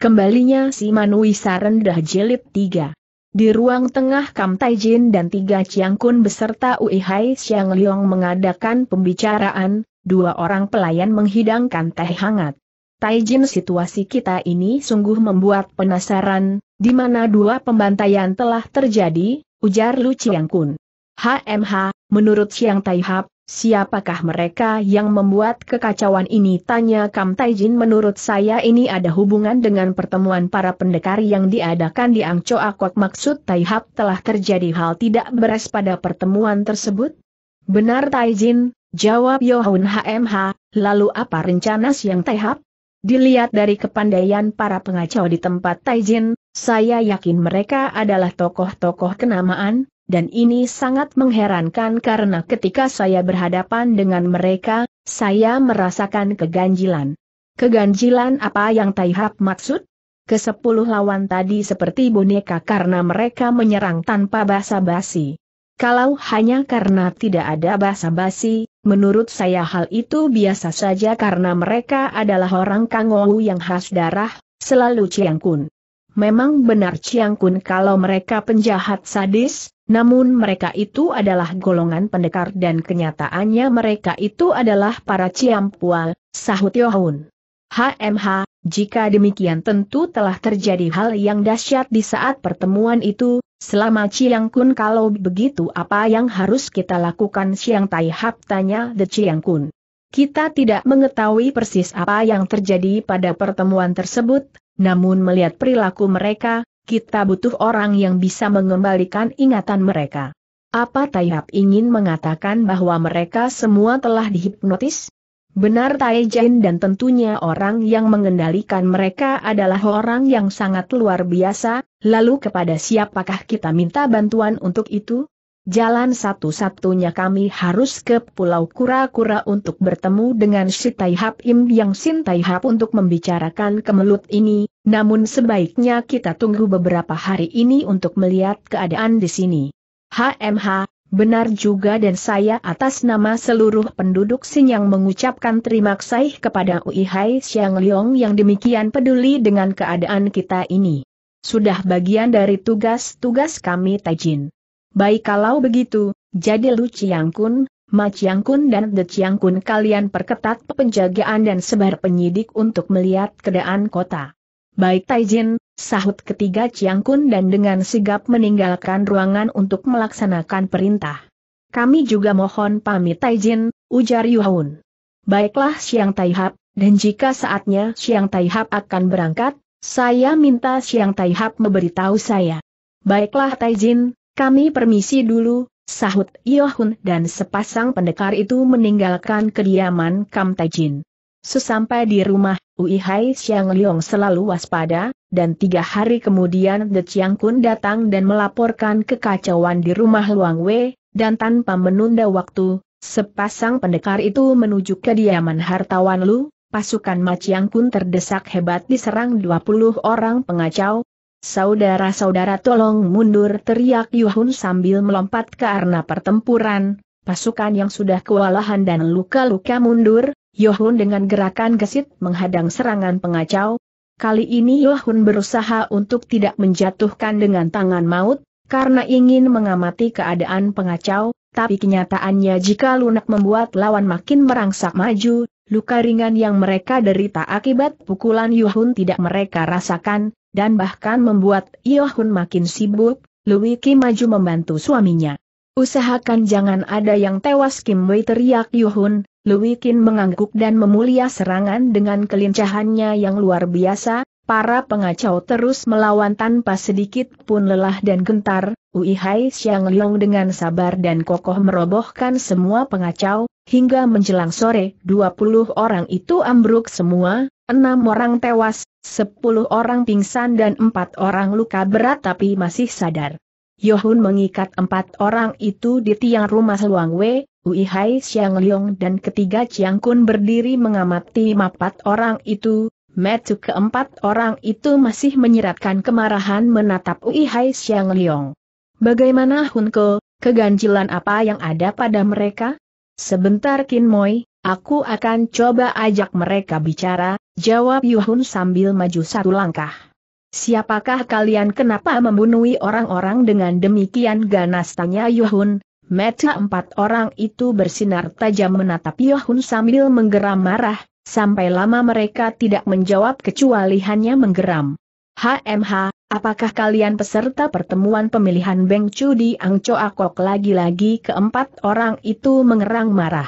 Kembalinya si Manuisa rendah jilid 3. Di ruang tengah Kam Taijin dan tiga Chiang beserta Ui Hai Xiang Liong mengadakan pembicaraan, dua orang pelayan menghidangkan teh hangat. Taijin situasi kita ini sungguh membuat penasaran, di mana dua pembantaian telah terjadi, ujar Lu Chiang Kun. HMH, menurut Siang Taihap, Siapakah mereka yang membuat kekacauan ini? Tanya Kam Taijin menurut saya ini ada hubungan dengan pertemuan para pendekar yang diadakan di Angco Akwak maksud Taihap telah terjadi hal tidak beres pada pertemuan tersebut? Benar Taijin, jawab Yohun HMH, lalu apa rencana siang Taihap? Dilihat dari kepandaian para pengacau di tempat Taijin, saya yakin mereka adalah tokoh-tokoh kenamaan, dan ini sangat mengherankan karena ketika saya berhadapan dengan mereka, saya merasakan keganjilan. Keganjilan apa yang Taihap maksud? Kesepuluh lawan tadi seperti boneka karena mereka menyerang tanpa basa-basi. Kalau hanya karena tidak ada basa-basi, menurut saya hal itu biasa saja karena mereka adalah orang Kangou yang khas darah, selalu Ciangkun. Memang benar Ciangkun kalau mereka penjahat sadis, namun mereka itu adalah golongan pendekar dan kenyataannya mereka itu adalah para ciampual, sahut Yohun. HMH, jika demikian tentu telah terjadi hal yang dahsyat di saat pertemuan itu, selama Chiang Kun kalau begitu apa yang harus kita lakukan Siang Tai Hap tanya The Chiang Kun. Kita tidak mengetahui persis apa yang terjadi pada pertemuan tersebut, namun melihat perilaku mereka, kita butuh orang yang bisa mengembalikan ingatan mereka. Apa Taihap ingin mengatakan bahwa mereka semua telah dihipnotis? Benar Taijin dan tentunya orang yang mengendalikan mereka adalah orang yang sangat luar biasa, lalu kepada siapakah kita minta bantuan untuk itu? Jalan satu-satunya kami harus ke Pulau Kura-Kura untuk bertemu dengan si Taihap Im yang Sin untuk membicarakan kemelut ini, namun sebaiknya kita tunggu beberapa hari ini untuk melihat keadaan di sini. HMH, benar juga dan saya atas nama seluruh penduduk yang mengucapkan terima kasih kepada Uihai Xiang Leong yang demikian peduli dengan keadaan kita ini. Sudah bagian dari tugas-tugas kami Tajin. Baik kalau begitu, jadi Lu Chiang Kun, Ma Chiang Kun dan De Chiang Kun kalian perketat penjagaan dan sebar penyidik untuk melihat keadaan kota. Baik Taijin, sahut ketiga Chiang Kun dan dengan sigap meninggalkan ruangan untuk melaksanakan perintah. Kami juga mohon pamit Taijin, ujar Yuhun. Baiklah Siang Taihap, dan jika saatnya Siang Taihap akan berangkat, saya minta Siang Taihap memberitahu saya. Baiklah Taijin, kami permisi dulu, sahut Yohun dan sepasang pendekar itu meninggalkan kediaman Kam Taijin. Sesampai di rumah, Ui Hai Xiang Liong selalu waspada, dan tiga hari kemudian De Chiang Kun datang dan melaporkan kekacauan di rumah Luang Wei, dan tanpa menunda waktu, sepasang pendekar itu menuju kediaman hartawan Lu, pasukan Ma Chiang Kun terdesak hebat diserang 20 orang pengacau. Saudara-saudara tolong mundur teriak Yuhun sambil melompat ke arena pertempuran, pasukan yang sudah kewalahan dan luka-luka mundur, Yohun dengan gerakan gesit menghadang serangan pengacau. Kali ini Yohun berusaha untuk tidak menjatuhkan dengan tangan maut, karena ingin mengamati keadaan pengacau, tapi kenyataannya jika lunak membuat lawan makin merangsak maju, luka ringan yang mereka derita akibat pukulan Yohun tidak mereka rasakan, dan bahkan membuat Yohun makin sibuk, Kim maju membantu suaminya. Usahakan jangan ada yang tewas Kim Wei teriak Yohun, Luwikin mengangguk dan memulia serangan dengan kelincahannya yang luar biasa, para pengacau terus melawan tanpa sedikit pun lelah dan gentar, Ui Hai Xiang Leong dengan sabar dan kokoh merobohkan semua pengacau, hingga menjelang sore 20 orang itu ambruk semua, enam orang tewas, sepuluh orang pingsan dan empat orang luka berat tapi masih sadar. Yohun mengikat empat orang itu di tiang rumah Luang Wei, Ui Hai Xiang Liong dan ketiga Chiang Kun berdiri mengamati mapat orang itu, metu keempat orang itu masih menyiratkan kemarahan menatap Ui Hai Xiang Liong. Bagaimana Hun Ke, keganjilan apa yang ada pada mereka? Sebentar Kin Moi, aku akan coba ajak mereka bicara, jawab Yuhun sambil maju satu langkah. Siapakah kalian kenapa membunuh orang-orang dengan demikian ganas tanya Yuhun, Mata empat orang itu bersinar tajam menatap Yohun sambil menggeram marah, sampai lama mereka tidak menjawab kecuali hanya menggeram. HMH, apakah kalian peserta pertemuan pemilihan Beng Chu di Angco Akok lagi-lagi keempat orang itu mengerang marah.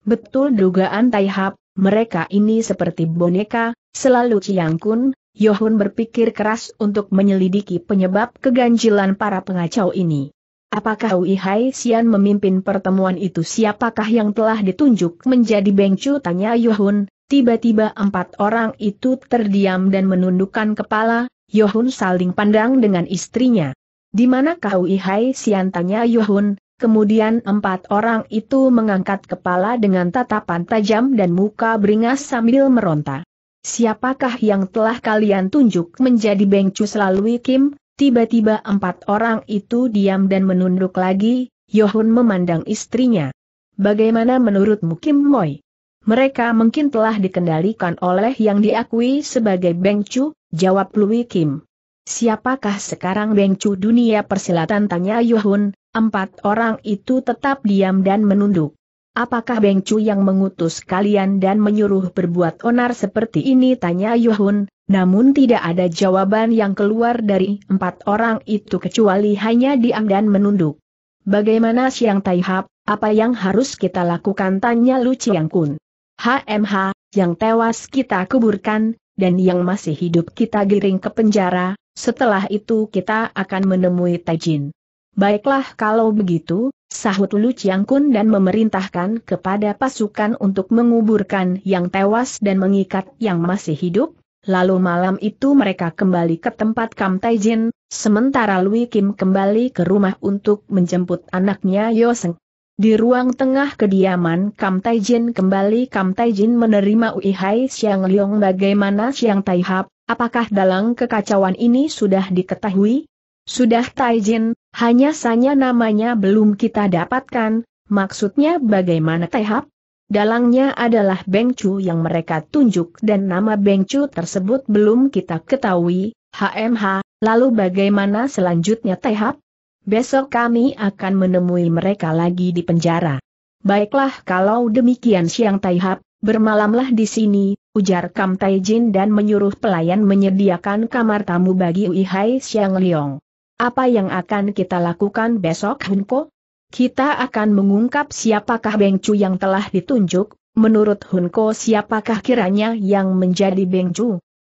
Betul dugaan Taihap, mereka ini seperti boneka, selalu ciangkun, Yohun berpikir keras untuk menyelidiki penyebab keganjilan para pengacau ini. Apakah Wei Hai Xian memimpin pertemuan itu siapakah yang telah ditunjuk menjadi Bengcu tanya Yohun, tiba-tiba empat orang itu terdiam dan menundukkan kepala, Yohun saling pandang dengan istrinya. Di mana Ui Hai Xian tanya Yohun, kemudian empat orang itu mengangkat kepala dengan tatapan tajam dan muka beringas sambil meronta. Siapakah yang telah kalian tunjuk menjadi Bengcu selalu Kim, Tiba-tiba empat orang itu diam dan menunduk lagi, Yohun memandang istrinya. Bagaimana menurut Mukim Moy? Mereka mungkin telah dikendalikan oleh yang diakui sebagai Beng Chu, jawab Lui Kim. Siapakah sekarang Beng Chu dunia persilatan tanya Yohun, empat orang itu tetap diam dan menunduk. Apakah Beng Chu yang mengutus kalian dan menyuruh berbuat onar seperti ini tanya Yohun, namun tidak ada jawaban yang keluar dari empat orang itu kecuali hanya diam dan menunduk. Bagaimana Siang Taihap, apa yang harus kita lakukan tanya Lu Chiang Kun. HMH, yang tewas kita kuburkan, dan yang masih hidup kita giring ke penjara, setelah itu kita akan menemui Taijin. Baiklah kalau begitu, sahut Lu Chiang Kun dan memerintahkan kepada pasukan untuk menguburkan yang tewas dan mengikat yang masih hidup, Lalu malam itu mereka kembali ke tempat Kam Taijin, sementara Lui Kim kembali ke rumah untuk menjemput anaknya Yoseng. Di ruang tengah kediaman Kam Taijin kembali Kam Taijin menerima Uihai Siang Liong bagaimana Tai Taihap, apakah dalam kekacauan ini sudah diketahui? Sudah Taijin, hanya saja namanya belum kita dapatkan, maksudnya bagaimana Taihap? Dalangnya adalah Beng Chu yang mereka tunjuk dan nama Beng Chu tersebut belum kita ketahui, HMH, lalu bagaimana selanjutnya Tehap? Besok kami akan menemui mereka lagi di penjara. Baiklah kalau demikian Siang Taihap, bermalamlah di sini, ujar Kam Taijin dan menyuruh pelayan menyediakan kamar tamu bagi Uihai Siang Liong. Apa yang akan kita lakukan besok Hunko? Kita akan mengungkap siapakah Beng yang telah ditunjuk, menurut Hunko siapakah kiranya yang menjadi Beng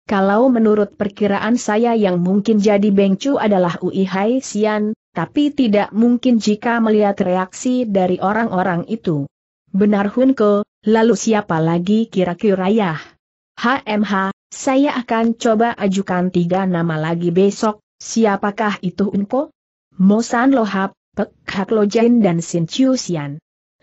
Kalau menurut perkiraan saya yang mungkin jadi Beng adalah Ui Hai Sian, tapi tidak mungkin jika melihat reaksi dari orang-orang itu. Benar Hunko, lalu siapa lagi kira-kira ya? HMH, saya akan coba ajukan tiga nama lagi besok, siapakah itu Unko? Mosan Lohap, Pek Hak dan Sin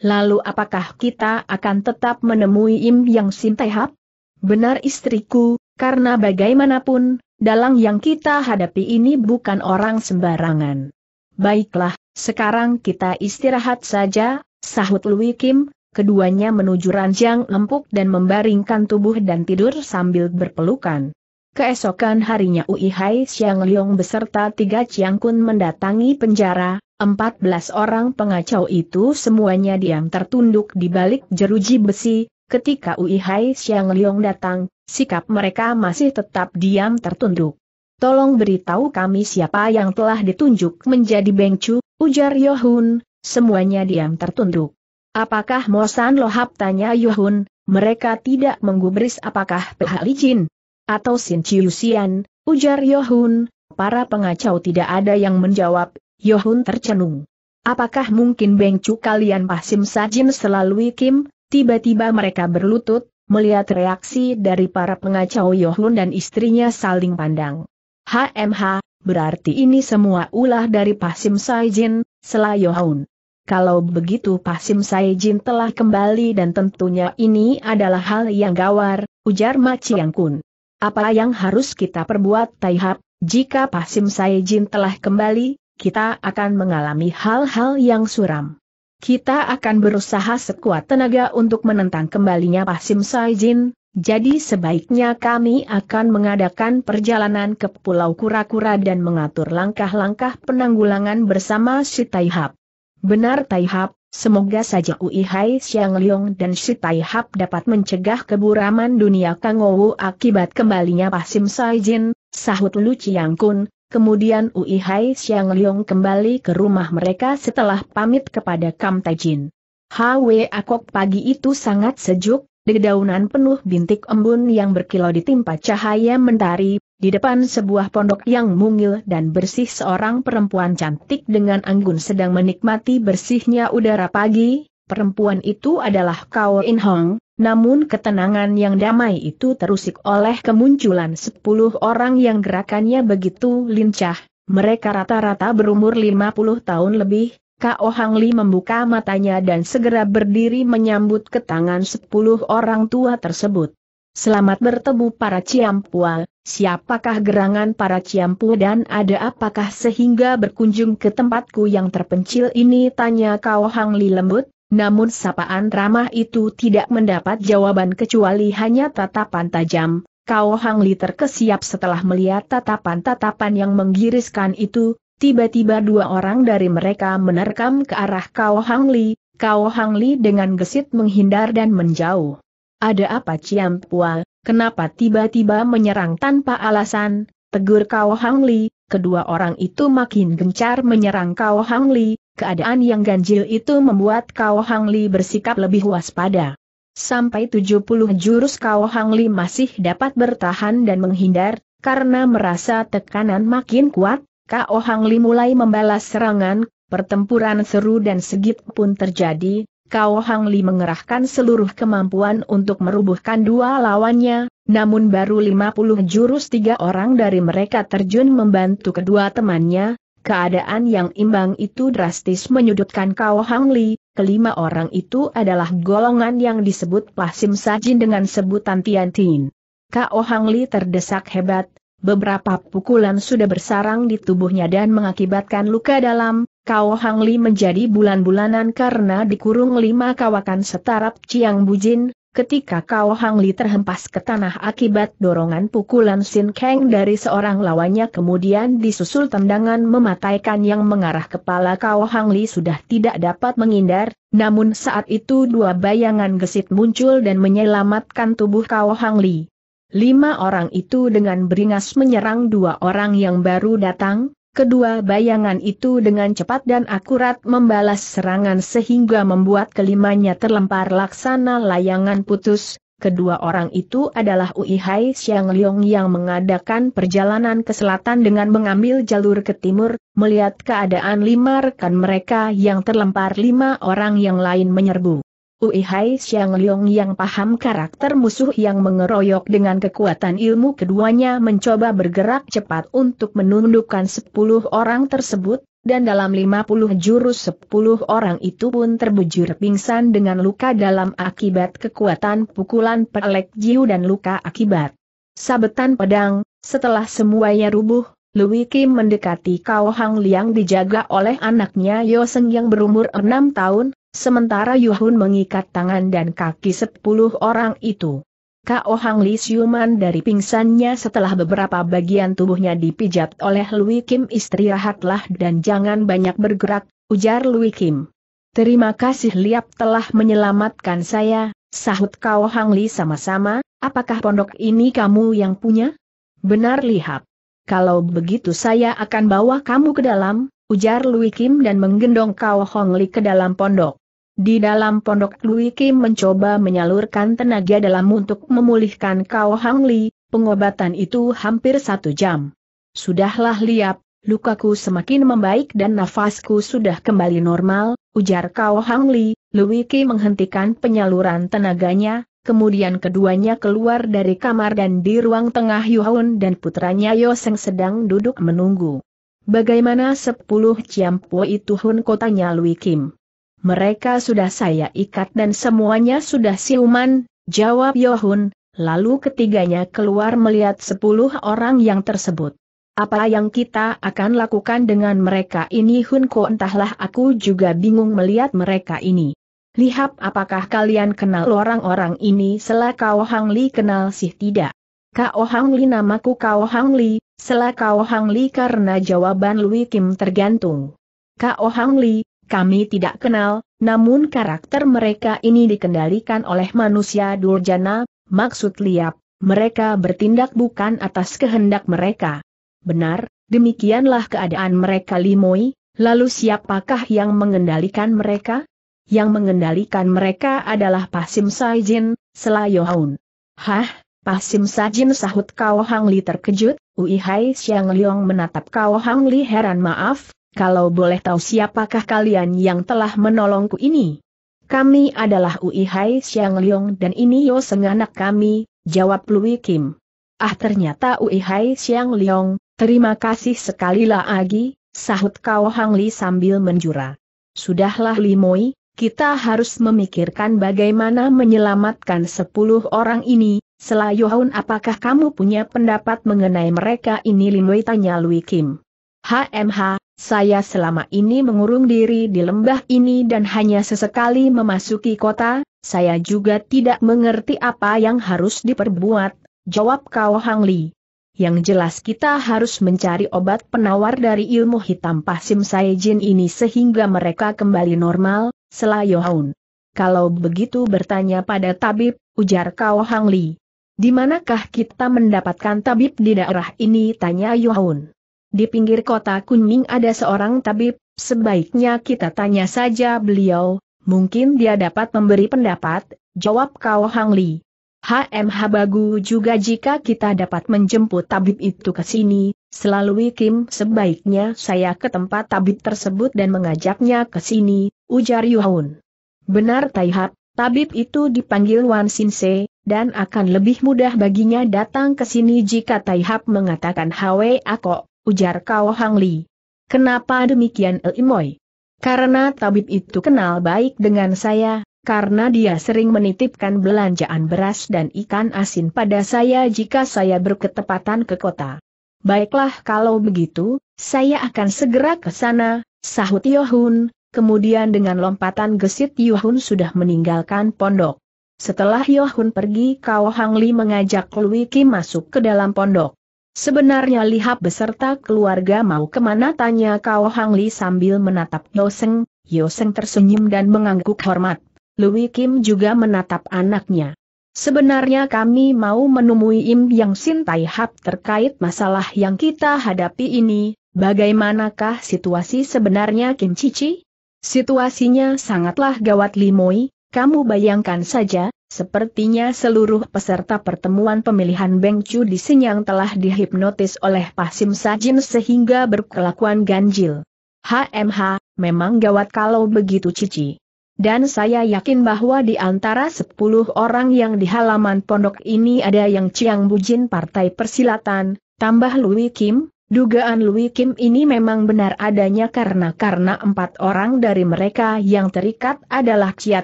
Lalu apakah kita akan tetap menemui Im Yang Sin Tehap? Benar istriku, karena bagaimanapun, dalang yang kita hadapi ini bukan orang sembarangan. Baiklah, sekarang kita istirahat saja, sahut Lui Kim, keduanya menuju ranjang lempuk dan membaringkan tubuh dan tidur sambil berpelukan. Keesokan harinya Uihai, Hai Xiang Liong beserta tiga Chiang Kun mendatangi penjara, Empat belas orang pengacau itu semuanya diam tertunduk di balik jeruji besi, ketika Uihai Xiang Liong datang, sikap mereka masih tetap diam tertunduk. Tolong beritahu kami siapa yang telah ditunjuk menjadi Bengcu, ujar Yohun, semuanya diam tertunduk. Apakah Mosan Lohap tanya Yohun, mereka tidak menggubris apakah Pehali Jin? Atau Sin Chiusian, ujar Yohun, para pengacau tidak ada yang menjawab, Yohun tercenung. Apakah mungkin Beng kalian Pasim Sajin selalu ikim? tiba-tiba mereka berlutut, melihat reaksi dari para pengacau Yohun dan istrinya saling pandang. HMH, berarti ini semua ulah dari Pasim Saijin, selah Yohun. Kalau begitu Pasim Saijin telah kembali dan tentunya ini adalah hal yang gawar, ujar Ma Chiang Kun. Apa yang harus kita perbuat Taihap, jika Pasim Saijin telah kembali, kita akan mengalami hal-hal yang suram. Kita akan berusaha sekuat tenaga untuk menentang kembalinya Pasim Saijin, jadi sebaiknya kami akan mengadakan perjalanan ke Pulau Kura-Kura dan mengatur langkah-langkah penanggulangan bersama si Taihap. Benar Taihap, semoga saja Uihai, Hai Xiang dan si Taihap dapat mencegah keburaman dunia Kangowu akibat kembalinya Pasim Saijin, sahut Lu Chiang Kun, Kemudian Ui Hai Xiang Leong kembali ke rumah mereka setelah pamit kepada Kam Tajin. Hwe Akok pagi itu sangat sejuk, dedaunan penuh bintik embun yang berkilau ditimpa cahaya mentari, di depan sebuah pondok yang mungil dan bersih seorang perempuan cantik dengan anggun sedang menikmati bersihnya udara pagi, perempuan itu adalah Kao In Hong, namun ketenangan yang damai itu terusik oleh kemunculan sepuluh orang yang gerakannya begitu lincah, mereka rata-rata berumur lima puluh tahun lebih, Kao Hang Li membuka matanya dan segera berdiri menyambut ke tangan sepuluh orang tua tersebut. Selamat bertemu para Ciampual, siapakah gerangan para Ciampu dan ada apakah sehingga berkunjung ke tempatku yang terpencil ini tanya Kao Hang Li lembut, namun sapaan ramah itu tidak mendapat jawaban kecuali hanya tatapan tajam. Kau Hangli terkesiap setelah melihat tatapan-tatapan yang menggiriskan itu, tiba-tiba dua orang dari mereka menerkam ke arah Kau Hangli, Kau Hangli dengan gesit menghindar dan menjauh. Ada apa Ciam Pua, kenapa tiba-tiba menyerang tanpa alasan, tegur Kau Hangli, kedua orang itu makin gencar menyerang Kau Hangli, Keadaan yang ganjil itu membuat Kao Hang Li bersikap lebih waspada. Sampai 70 jurus Kao Hang Li masih dapat bertahan dan menghindar, karena merasa tekanan makin kuat, Kao Hang Li mulai membalas serangan, pertempuran seru dan segit pun terjadi, Kao Hang Li mengerahkan seluruh kemampuan untuk merubuhkan dua lawannya, namun baru 50 jurus tiga orang dari mereka terjun membantu kedua temannya, Keadaan yang imbang itu drastis menyudutkan kau Hang Li, kelima orang itu adalah golongan yang disebut Pasim Sajin dengan sebutan Tian Tin. Kao Hang Li terdesak hebat, beberapa pukulan sudah bersarang di tubuhnya dan mengakibatkan luka dalam, Kau Hang Li menjadi bulan-bulanan karena dikurung lima kawakan setarap Chiang Bujin, ketika Kao Hang Li terhempas ke tanah akibat dorongan pukulan Sin Kang dari seorang lawannya kemudian disusul tendangan mematahkan yang mengarah kepala Kao Hang Li sudah tidak dapat menghindar, namun saat itu dua bayangan gesit muncul dan menyelamatkan tubuh Kao Hang Li. Lima orang itu dengan beringas menyerang dua orang yang baru datang, Kedua bayangan itu dengan cepat dan akurat membalas serangan sehingga membuat kelimanya terlempar laksana layangan putus. Kedua orang itu adalah Ui Hai Xiang Liong yang mengadakan perjalanan ke selatan dengan mengambil jalur ke timur, melihat keadaan lima rekan mereka yang terlempar lima orang yang lain menyerbu. Ui Hai Xiang Leong yang paham karakter musuh yang mengeroyok dengan kekuatan ilmu keduanya mencoba bergerak cepat untuk menundukkan sepuluh orang tersebut, dan dalam lima puluh jurus sepuluh orang itu pun terbujur pingsan dengan luka dalam akibat kekuatan pukulan pelek jiu dan luka akibat sabetan pedang, setelah semuanya rubuh, Louis Kim mendekati Kao Hang Liang dijaga oleh anaknya Yoseng yang berumur enam tahun, Sementara Yuhun mengikat tangan dan kaki sepuluh orang itu. Kao Hang Li siuman dari pingsannya setelah beberapa bagian tubuhnya dipijat oleh Lui Kim istirahatlah dan jangan banyak bergerak, ujar Lui Kim. Terima kasih Liap telah menyelamatkan saya, sahut Kao Hang Li sama-sama, apakah pondok ini kamu yang punya? Benar Liap. Kalau begitu saya akan bawa kamu ke dalam, ujar Lui Kim dan menggendong Kao Hong Li ke dalam pondok. Di dalam pondok Lui Kim mencoba menyalurkan tenaga dalam untuk memulihkan Kao Hang Li, pengobatan itu hampir satu jam. Sudahlah liap, lukaku semakin membaik dan nafasku sudah kembali normal, ujar Kao Hang Li, Lui Kim menghentikan penyaluran tenaganya, kemudian keduanya keluar dari kamar dan di ruang tengah Yuhun dan putranya Yoseng sedang duduk menunggu. Bagaimana sepuluh ciampu itu Hun kotanya Lui Kim? Mereka sudah saya ikat dan semuanya sudah siuman, jawab Yohun, lalu ketiganya keluar melihat sepuluh orang yang tersebut. Apa yang kita akan lakukan dengan mereka ini Hunko entahlah aku juga bingung melihat mereka ini. Lihat apakah kalian kenal orang-orang ini Selah Kao Hang Li kenal sih tidak? Kao Hang Li namaku Kao Hang Li, Selah Kao Hang Li karena jawaban Lui Kim tergantung. Kao Hang Li, kami tidak kenal, namun karakter mereka ini dikendalikan oleh manusia durjana, maksud liap, mereka bertindak bukan atas kehendak mereka. Benar, demikianlah keadaan mereka limoi, lalu siapakah yang mengendalikan mereka? Yang mengendalikan mereka adalah Pasim Saijin, Selayohaun. Hah, Pasim Sajin sahut Kao Hang Li terkejut, Uihai Siang Xiang Leong menatap Kao Hang Li heran maaf, kalau boleh tahu siapakah kalian yang telah menolongku ini? Kami adalah Ui Hai Xiang Liong dan ini Yo Seng anak kami, jawab Lui Kim. Ah ternyata Ui Hai Xiang Liong, terima kasih sekali lagi, sahut Kao Hang Li sambil menjura. Sudahlah Limoi, kita harus memikirkan bagaimana menyelamatkan sepuluh orang ini, Selayuhun apakah kamu punya pendapat mengenai mereka ini Limoi tanya Lui Kim. HMH, saya selama ini mengurung diri di lembah ini dan hanya sesekali memasuki kota, saya juga tidak mengerti apa yang harus diperbuat, jawab Kao Hang Li. Yang jelas kita harus mencari obat penawar dari ilmu hitam pasim saijin ini sehingga mereka kembali normal, selayohaun. Kalau begitu bertanya pada tabib, ujar Kao Hang Li. Di manakah kita mendapatkan tabib di daerah ini tanya Yohaun. Di pinggir kota Kunming ada seorang tabib, sebaiknya kita tanya saja beliau, mungkin dia dapat memberi pendapat, jawab Kao Hang Li. HMH Bagu juga jika kita dapat menjemput tabib itu ke sini, selalu Kim sebaiknya saya ke tempat tabib tersebut dan mengajaknya ke sini, ujar Yuhun. Benar Taihap, tabib itu dipanggil Wan Sin Se, dan akan lebih mudah baginya datang ke sini jika Taihap mengatakan Hwe Ako ujar Kao Hang Li. Kenapa demikian El Elimoy? Karena tabib itu kenal baik dengan saya, karena dia sering menitipkan belanjaan beras dan ikan asin pada saya jika saya berketepatan ke kota. Baiklah kalau begitu, saya akan segera ke sana, sahut Yohun, kemudian dengan lompatan gesit Yohun sudah meninggalkan pondok. Setelah Yohun pergi Kao Hang Li mengajak Lui Ki masuk ke dalam pondok. Sebenarnya lihat beserta keluarga mau kemana tanya kau Hang Li sambil menatap Yoseng, Yoseng tersenyum dan mengangguk hormat. Louis Kim juga menatap anaknya. Sebenarnya kami mau menemui Im Yang Sin Tai Hap terkait masalah yang kita hadapi ini, bagaimanakah situasi sebenarnya Kim Cici? Situasinya sangatlah gawat Limoi, kamu bayangkan saja, sepertinya seluruh peserta pertemuan pemilihan Beng Chu di Senyang telah dihipnotis oleh Pasim Sajin sehingga berkelakuan ganjil. HMH, memang gawat kalau begitu Cici. Dan saya yakin bahwa di antara 10 orang yang di halaman pondok ini ada yang Ciang Bujin Partai Persilatan, tambah Louis Kim, Dugaan Louis Kim ini memang benar adanya karena karena empat orang dari mereka yang terikat adalah Chia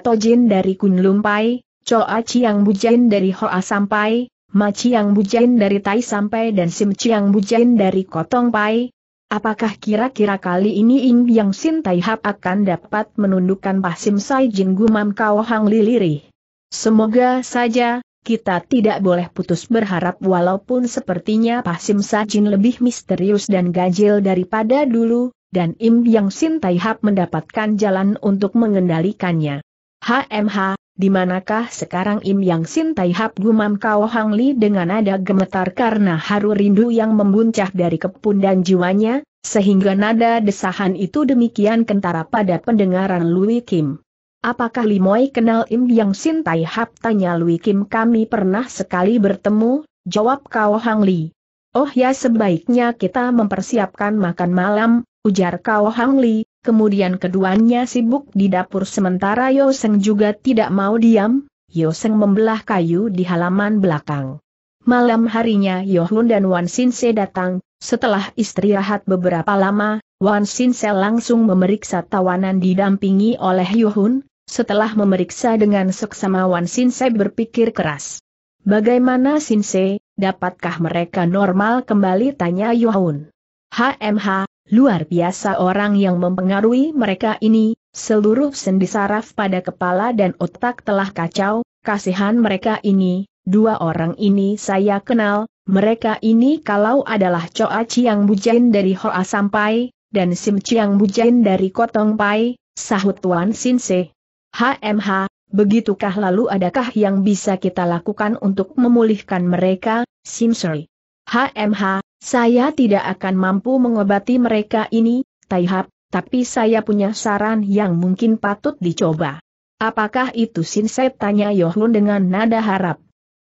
Tojin dari Kunlum Pai, Choa Chiang Bujain dari Hoa Sampai, Ma Chiang Bujain dari Tai Sampai dan Sim Chiang Bujain dari Kotong Pai. Apakah kira-kira kali ini Im Yang Sin Tai Hap akan dapat menundukkan Pasim Sai Jin Gumam Kau Hang Lilirih? Semoga saja, kita tidak boleh putus berharap walaupun sepertinya Pasim Sajin lebih misterius dan ganjil daripada dulu, dan Im Yang Sin Tai Hap mendapatkan jalan untuk mengendalikannya. HMH, di manakah sekarang Im Yang Sin Tai Hap gumam Kao Hang Li dengan nada gemetar karena haru rindu yang membuncah dari kepun dan jiwanya, sehingga nada desahan itu demikian kentara pada pendengaran Louis Kim. Apakah Limoy kenal Im Yang Sin Tai Hap? Tanya Lui Kim kami pernah sekali bertemu, jawab Kao Hang Li. Oh ya sebaiknya kita mempersiapkan makan malam, ujar Kao Hang Li, kemudian keduanya sibuk di dapur sementara Yo Seng juga tidak mau diam, Yo Seng membelah kayu di halaman belakang. Malam harinya Yo Hun dan Wan Sin Se datang, setelah istirahat beberapa lama, Wan Sin Se langsung memeriksa tawanan didampingi oleh Yohun, setelah memeriksa dengan seksama Wan Sinse berpikir keras. Bagaimana Sinse, dapatkah mereka normal kembali tanya Yuhun? HMH, luar biasa orang yang mempengaruhi mereka ini, seluruh sendi saraf pada kepala dan otak telah kacau, kasihan mereka ini, dua orang ini saya kenal, mereka ini kalau adalah Choa Chiang Bujain dari Hoa Sampai, dan Sim Chiang Bujain dari Kotong Pai, sahut Wan Sinse. HMH, begitukah lalu adakah yang bisa kita lakukan untuk memulihkan mereka, Simsuri? HMH, saya tidak akan mampu mengobati mereka ini, Taihap, tapi saya punya saran yang mungkin patut dicoba. Apakah itu Sinset tanya Yohlun dengan nada harap.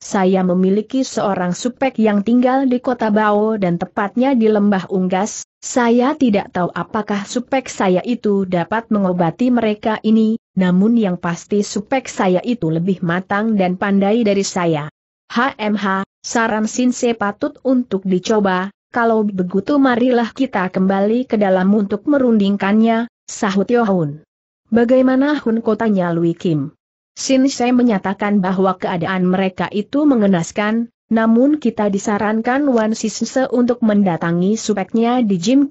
Saya memiliki seorang supek yang tinggal di kota Bao dan tepatnya di lembah Unggas, saya tidak tahu apakah supek saya itu dapat mengobati mereka ini, namun yang pasti supek saya itu lebih matang dan pandai dari saya. HMH, saran Sinse patut untuk dicoba, kalau begitu marilah kita kembali ke dalam untuk merundingkannya, sahut Yohun. Bagaimana Hun kotanya Lui Kim? Sinse menyatakan bahwa keadaan mereka itu mengenaskan, namun kita disarankan Wan Sisse untuk mendatangi supeknya di Jim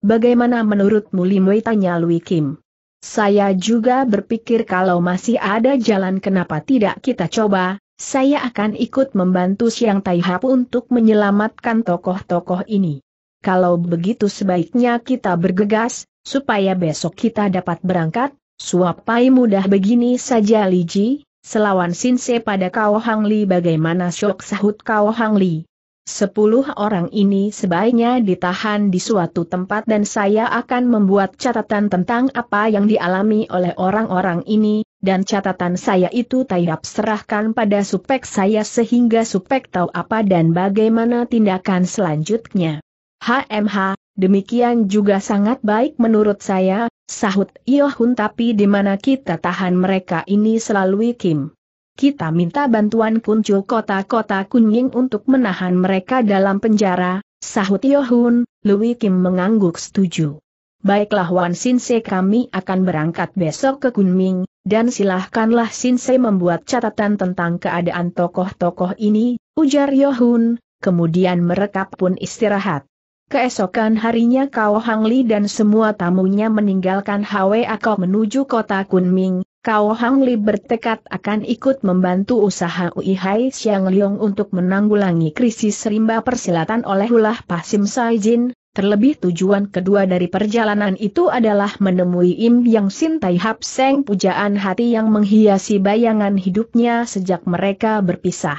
Bagaimana menurutmu Limwei tanya Lui Kim? Saya juga berpikir kalau masih ada jalan kenapa tidak kita coba, saya akan ikut membantu Siang Tai Hap untuk menyelamatkan tokoh-tokoh ini. Kalau begitu sebaiknya kita bergegas, supaya besok kita dapat berangkat, Suapai mudah begini saja Ji. Selawan Sinse pada Kao Hang Li bagaimana syok sahut Kao Hang Li. Sepuluh orang ini sebaiknya ditahan di suatu tempat dan saya akan membuat catatan tentang apa yang dialami oleh orang-orang ini, dan catatan saya itu tayap serahkan pada supek saya sehingga supek tahu apa dan bagaimana tindakan selanjutnya. HMH, Demikian juga sangat baik menurut saya, sahut Yohun tapi di mana kita tahan mereka ini selalu Kim. Kita minta bantuan kuncu kota-kota kuning untuk menahan mereka dalam penjara, sahut Yohun, Lui Kim mengangguk setuju. Baiklah Wan Sinse kami akan berangkat besok ke Kunming, dan silahkanlah Sinse membuat catatan tentang keadaan tokoh-tokoh ini, ujar Yohun, kemudian mereka pun istirahat. Keesokan harinya Kao Li dan semua tamunya meninggalkan Hwa Kau menuju kota Kunming. Kao Li bertekad akan ikut membantu usaha Uihai Xiang Liong untuk menanggulangi krisis rimba persilatan oleh ulah Pasim Saijin. Terlebih tujuan kedua dari perjalanan itu adalah menemui Im Yang Sin Tai Hap Seng pujaan hati yang menghiasi bayangan hidupnya sejak mereka berpisah.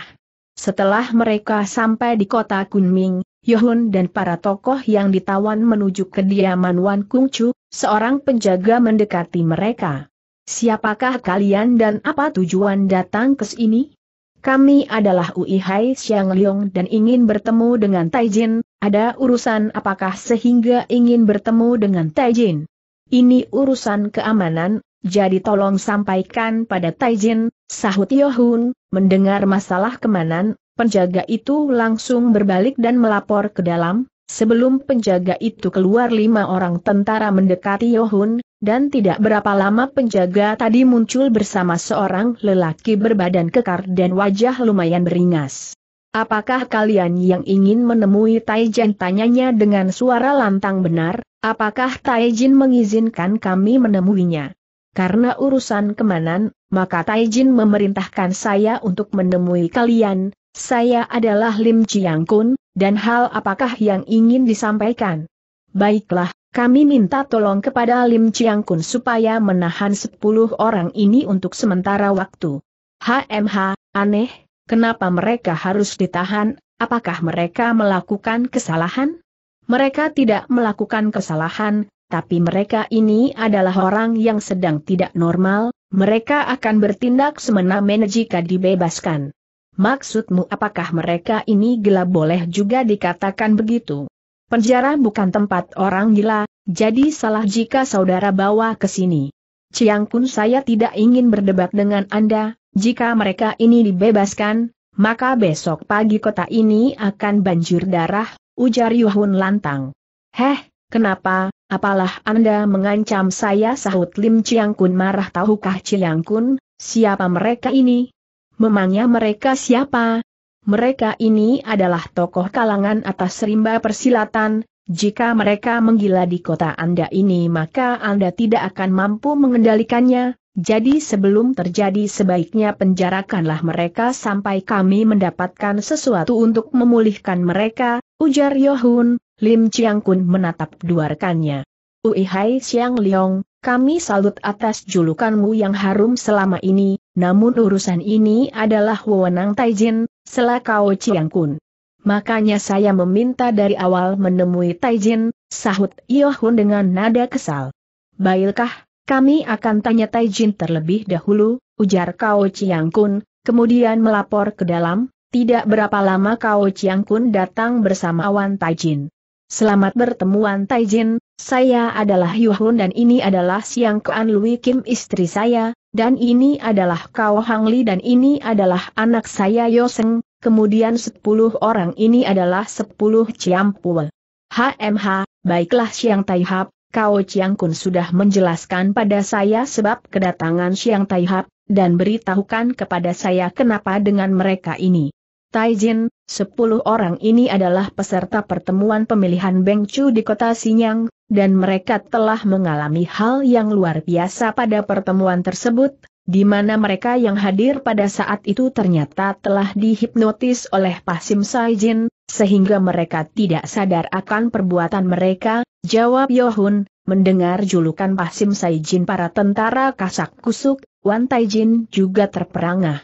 Setelah mereka sampai di kota Kunming, Yohun dan para tokoh yang ditawan menuju kediaman Wan Chu, seorang penjaga mendekati mereka. Siapakah kalian dan apa tujuan datang ke sini? Kami adalah Ui Hai Xiang Leong dan ingin bertemu dengan Taijin, ada urusan apakah sehingga ingin bertemu dengan Taijin? Ini urusan keamanan, jadi tolong sampaikan pada Taijin, sahut Yohun, mendengar masalah kemanan, penjaga itu langsung berbalik dan melapor ke dalam, sebelum penjaga itu keluar lima orang tentara mendekati Yohun, dan tidak berapa lama penjaga tadi muncul bersama seorang lelaki berbadan kekar dan wajah lumayan beringas. Apakah kalian yang ingin menemui Taijin? Tanyanya dengan suara lantang benar, apakah Taijin mengizinkan kami menemuinya? Karena urusan kemanan, maka Taijin memerintahkan saya untuk menemui kalian, saya adalah Lim Chiang Kun, dan hal apakah yang ingin disampaikan? Baiklah, kami minta tolong kepada Lim Chiang Kun supaya menahan 10 orang ini untuk sementara waktu. HMH, aneh, kenapa mereka harus ditahan, apakah mereka melakukan kesalahan? Mereka tidak melakukan kesalahan, tapi mereka ini adalah orang yang sedang tidak normal, mereka akan bertindak semena-mena jika dibebaskan. Maksudmu apakah mereka ini gila boleh juga dikatakan begitu? Penjara bukan tempat orang gila, jadi salah jika saudara bawa ke sini. Ciang Kun saya tidak ingin berdebat dengan Anda, jika mereka ini dibebaskan, maka besok pagi kota ini akan banjir darah, ujar Yuhun lantang. Heh, kenapa, apalah Anda mengancam saya sahut Lim Ciang marah tahukah Ciang siapa mereka ini, Memangnya mereka siapa? Mereka ini adalah tokoh kalangan atas rimba persilatan, jika mereka menggila di kota Anda ini maka Anda tidak akan mampu mengendalikannya, jadi sebelum terjadi sebaiknya penjarakanlah mereka sampai kami mendapatkan sesuatu untuk memulihkan mereka, ujar Yohun, Lim Chiang Kun menatap dua rekannya. Uihai Siang Leong, kami salut atas julukanmu yang harum selama ini, namun urusan ini adalah wewenang Taijin, selah Chiang Kun. Makanya saya meminta dari awal menemui Taijin, sahut Yohun dengan nada kesal. Baiklah, kami akan tanya Taijin terlebih dahulu, ujar Kao Chiang Kun, kemudian melapor ke dalam, tidak berapa lama Kao Chiang Kun datang bersama Wan Taijin. Selamat bertemu bertemuan Taijin, saya adalah Yuhun dan ini adalah Siang Kuan Lui Kim istri saya, dan ini adalah Kao Li dan ini adalah anak saya Yoseng, kemudian sepuluh orang ini adalah sepuluh Ciampul. HMH, baiklah Siang Taihap, kau Chiang Kun sudah menjelaskan pada saya sebab kedatangan Siang Taihap, dan beritahukan kepada saya kenapa dengan mereka ini. Taijin, Sepuluh orang ini adalah peserta pertemuan pemilihan Beng Chu di kota Sinyang, dan mereka telah mengalami hal yang luar biasa pada pertemuan tersebut, di mana mereka yang hadir pada saat itu ternyata telah dihipnotis oleh Pasim Saijin, sehingga mereka tidak sadar akan perbuatan mereka, jawab Yohun, mendengar julukan Pasim Saijin para tentara kasak kusuk, Wan Taijin juga terperangah.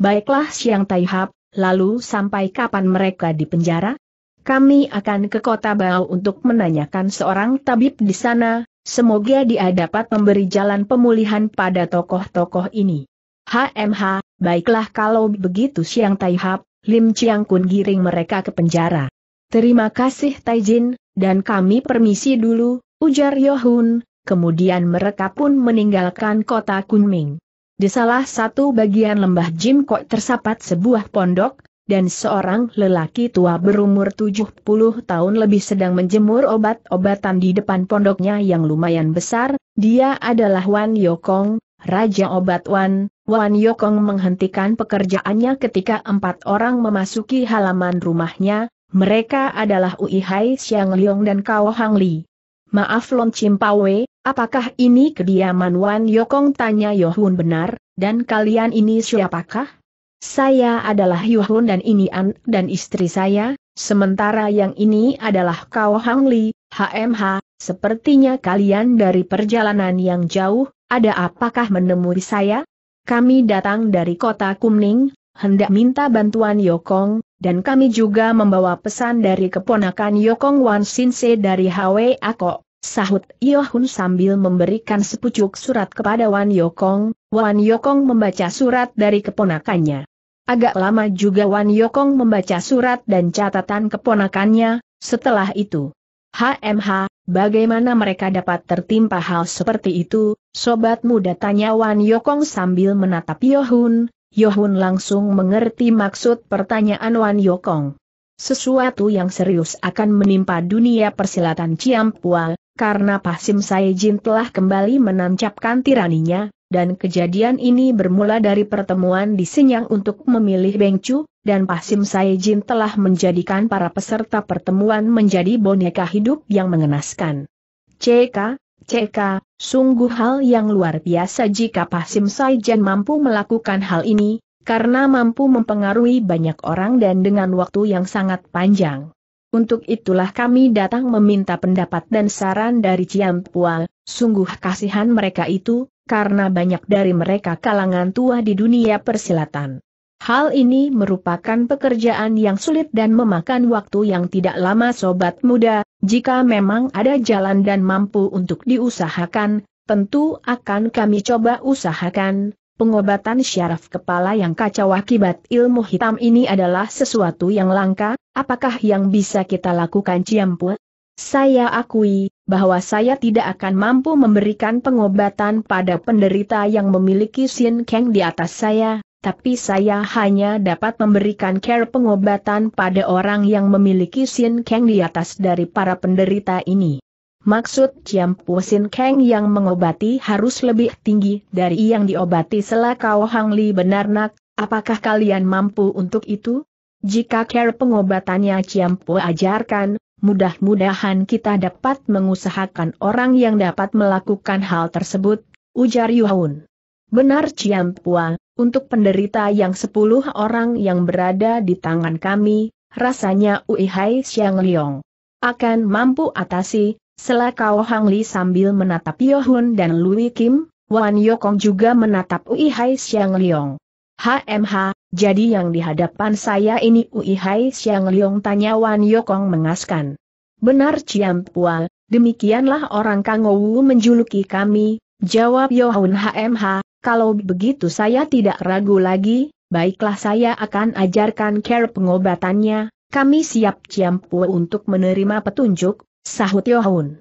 Baiklah Siang Taihap, Lalu sampai kapan mereka di penjara? Kami akan ke kota Bau untuk menanyakan seorang tabib di sana, semoga dia dapat memberi jalan pemulihan pada tokoh-tokoh ini. HMH, baiklah kalau begitu Siang Taihap, Lim Chiang Kun giring mereka ke penjara. Terima kasih Taijin, dan kami permisi dulu, ujar Yohun, kemudian mereka pun meninggalkan kota Kunming. Di salah satu bagian lembah Kok tersapat sebuah pondok, dan seorang lelaki tua berumur 70 tahun lebih sedang menjemur obat-obatan di depan pondoknya yang lumayan besar, dia adalah Wan Yokong, Raja Obat Wan. Wan Yokong menghentikan pekerjaannya ketika empat orang memasuki halaman rumahnya, mereka adalah Uihai, Hai Xiang Liong dan Kao Hang Li. Maaf Long Lon Wei. Apakah ini kediaman Wan Yokong tanya Yohun benar, dan kalian ini siapakah? Saya adalah Yohun dan ini An dan istri saya, sementara yang ini adalah Kao Hang Li, HMH, sepertinya kalian dari perjalanan yang jauh, ada apakah menemui saya? Kami datang dari kota Kumning, hendak minta bantuan Yokong, dan kami juga membawa pesan dari keponakan Yokong Wan Sinse dari Hwe Ako. Sahut Yohun sambil memberikan sepucuk surat kepada Wan Yokong, Wan Yokong membaca surat dari keponakannya. Agak lama juga Wan Yokong membaca surat dan catatan keponakannya, setelah itu. HMH, bagaimana mereka dapat tertimpa hal seperti itu, sobat muda tanya Wan Yokong sambil menatap Yohun, Yohun langsung mengerti maksud pertanyaan Wan Yokong sesuatu yang serius akan menimpa dunia persilatan Ciampual, karena Pasim Saijin telah kembali menancapkan tiraninya, dan kejadian ini bermula dari pertemuan di Senyang untuk memilih Bengcu, dan Pasim Saijin telah menjadikan para peserta pertemuan menjadi boneka hidup yang mengenaskan. CK, CK, sungguh hal yang luar biasa jika Pasim Saijin mampu melakukan hal ini, karena mampu mempengaruhi banyak orang dan dengan waktu yang sangat panjang. Untuk itulah kami datang meminta pendapat dan saran dari Ciampual, sungguh kasihan mereka itu, karena banyak dari mereka kalangan tua di dunia persilatan. Hal ini merupakan pekerjaan yang sulit dan memakan waktu yang tidak lama sobat muda, jika memang ada jalan dan mampu untuk diusahakan, tentu akan kami coba usahakan, Pengobatan syaraf kepala yang kacau akibat ilmu hitam ini adalah sesuatu yang langka, apakah yang bisa kita lakukan Ciampu? Saya akui, bahwa saya tidak akan mampu memberikan pengobatan pada penderita yang memiliki Sin Kang di atas saya, tapi saya hanya dapat memberikan care pengobatan pada orang yang memiliki sin keng di atas dari para penderita ini. Maksud Chiam Pusin Kang yang mengobati harus lebih tinggi dari yang diobati selakau Hang Li benar nak, apakah kalian mampu untuk itu? Jika care pengobatannya Ciam Pu ajarkan, mudah-mudahan kita dapat mengusahakan orang yang dapat melakukan hal tersebut, ujar Yuhaun. Benar Ciam Pua, untuk penderita yang sepuluh orang yang berada di tangan kami, rasanya Uihai Hai Siang Liong akan mampu atasi, Sela kau Hang Li sambil menatap Yohun dan Lui Kim, Wan Yokong juga menatap Ui Hai Xiang Liong. HMH, jadi yang di hadapan saya ini Ui Hai Xiang Liong tanya Wan Yokong mengaskan. Benar Ciam Pua, demikianlah orang Kangowu menjuluki kami, jawab Yohun HMH, kalau begitu saya tidak ragu lagi, baiklah saya akan ajarkan care pengobatannya, kami siap Ciam Pua untuk menerima petunjuk, Sahut Yohun.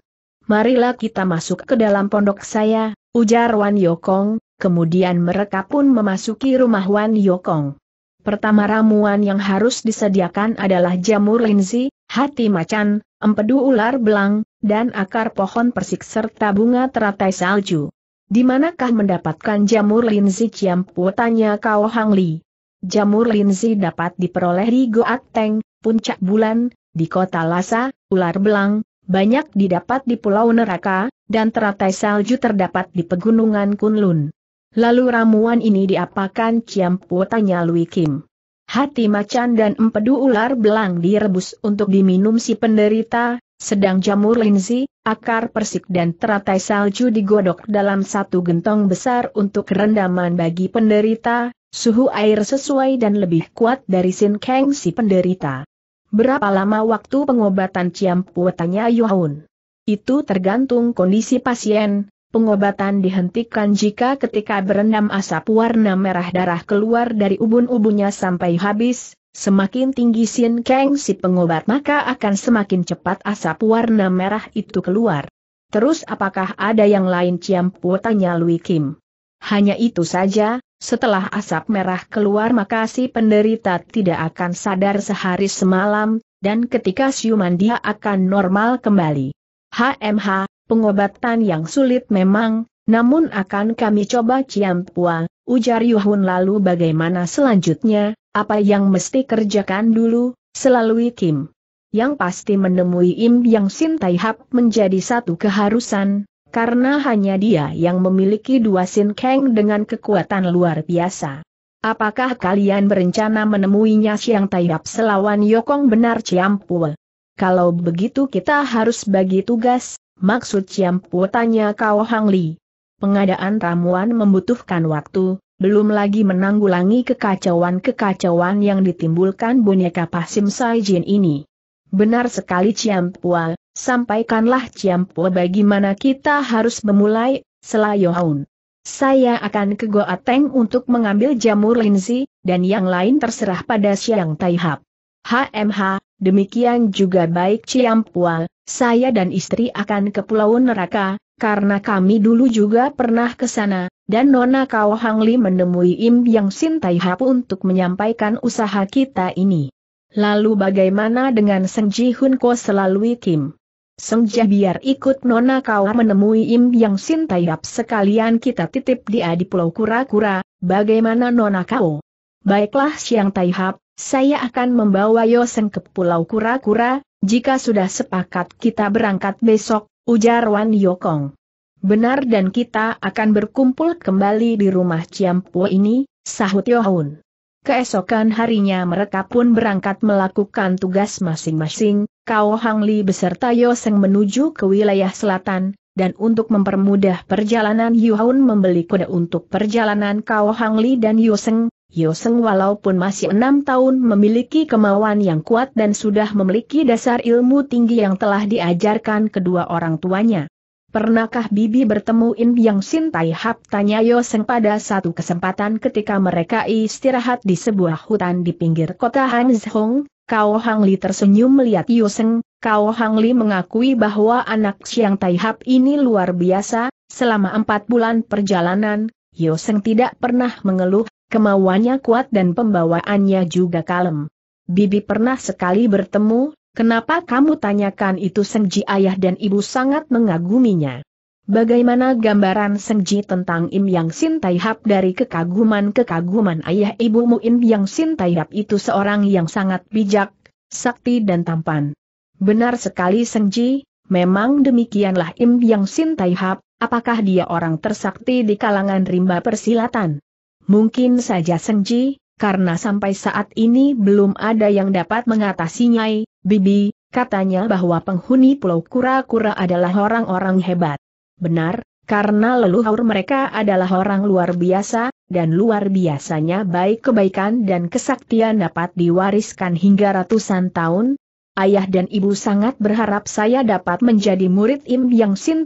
Marilah kita masuk ke dalam pondok saya, ujar Wan Yokong, kemudian mereka pun memasuki rumah Wan Yokong. Pertama ramuan yang harus disediakan adalah jamur linzi, hati macan, empedu ular belang, dan akar pohon persik serta bunga teratai salju. Di manakah mendapatkan jamur linzi ciampu tanya Kao Hang Li. Jamur linzi dapat diperoleh di Goat Teng, Puncak Bulan, di kota Lhasa, ular belang, banyak didapat di Pulau Neraka, dan teratai salju terdapat di Pegunungan Kunlun. Lalu ramuan ini diapakan Ciampu tanya Lui Kim. Hati macan dan empedu ular belang direbus untuk diminum si penderita, sedang jamur linzi, akar persik dan teratai salju digodok dalam satu gentong besar untuk rendaman bagi penderita, suhu air sesuai dan lebih kuat dari sin keng si penderita. Berapa lama waktu pengobatan Ciampu? Tanya Yuhaun. Itu tergantung kondisi pasien, pengobatan dihentikan jika ketika berendam asap warna merah darah keluar dari ubun-ubunnya sampai habis, semakin tinggi sin Kang si pengobat maka akan semakin cepat asap warna merah itu keluar. Terus apakah ada yang lain Ciampu? Tanya Lui Kim. Hanya itu saja, setelah asap merah keluar maka si penderita tidak akan sadar sehari semalam, dan ketika siuman dia akan normal kembali. HMH, pengobatan yang sulit memang, namun akan kami coba Ciampua, ujar Yuhun lalu bagaimana selanjutnya, apa yang mesti kerjakan dulu, Selalu Kim. Yang pasti menemui Im Yang Sin Hap menjadi satu keharusan, karena hanya dia yang memiliki dua Sin Kang dengan kekuatan luar biasa. Apakah kalian berencana menemuinya Siang Taiyap selawan Yokong benar Ciampul? Kalau begitu kita harus bagi tugas, maksud Ciampul tanya kau Hang Li. Pengadaan ramuan membutuhkan waktu, belum lagi menanggulangi kekacauan-kekacauan yang ditimbulkan boneka Pasim Sai Jin ini. Benar sekali Ciampua, sampaikanlah Ciampua bagaimana kita harus memulai, selayohun. Saya akan ke Goa Teng untuk mengambil jamur linzi, dan yang lain terserah pada Siang Taihap. HMH, demikian juga baik Ciampua, saya dan istri akan ke Pulau Neraka, karena kami dulu juga pernah ke sana, dan Nona Kao Hangli menemui Im Yang Sin Taihap untuk menyampaikan usaha kita ini. Lalu bagaimana dengan Seng Ji Hun Ko selalu Kim? Seng Ji biar ikut Nona kau menemui Im Yang Sin Tayap sekalian kita titip dia di Pulau Kura-Kura, bagaimana Nona kau? Baiklah Siang Tayap, saya akan membawa Yoseng ke Pulau Kura-Kura, jika sudah sepakat kita berangkat besok, ujar Wan Yokong. Benar dan kita akan berkumpul kembali di rumah Ciampu ini, sahut Yohun. Keesokan harinya mereka pun berangkat melakukan tugas masing-masing, Kau Hang Li beserta Yoseng menuju ke wilayah selatan, dan untuk mempermudah perjalanan Yuhaun membeli kuda untuk perjalanan Kau Hang Li dan Yoseng, Yoseng walaupun masih enam tahun memiliki kemauan yang kuat dan sudah memiliki dasar ilmu tinggi yang telah diajarkan kedua orang tuanya. Pernahkah Bibi bertemu In Yang Sin Tai Hap? Tanya Yoseng pada satu kesempatan ketika mereka istirahat di sebuah hutan di pinggir kota Hanzhong. Kao Hang Li tersenyum melihat Yoseng, Kao Hang Li mengakui bahwa anak Siang Tai Hap ini luar biasa, selama empat bulan perjalanan, Yoseng tidak pernah mengeluh, kemauannya kuat dan pembawaannya juga kalem. Bibi pernah sekali bertemu Kenapa kamu tanyakan itu Sengji ayah dan ibu sangat mengaguminya. Bagaimana gambaran Sengji tentang Im Yang Sin Taihap dari kekaguman-kekaguman ayah ibumu Im Yang Sin Taihap itu seorang yang sangat bijak, sakti dan tampan. Benar sekali Sengji, memang demikianlah Im Yang Sin Taihap, apakah dia orang tersakti di kalangan rimba persilatan? Mungkin saja Sengji, karena sampai saat ini belum ada yang dapat mengatasinya, Bibi, katanya bahwa penghuni pulau kura-kura adalah orang-orang hebat. Benar, karena leluhur mereka adalah orang luar biasa, dan luar biasanya baik kebaikan dan kesaktian dapat diwariskan hingga ratusan tahun. Ayah dan ibu sangat berharap saya dapat menjadi murid Im Yang Sin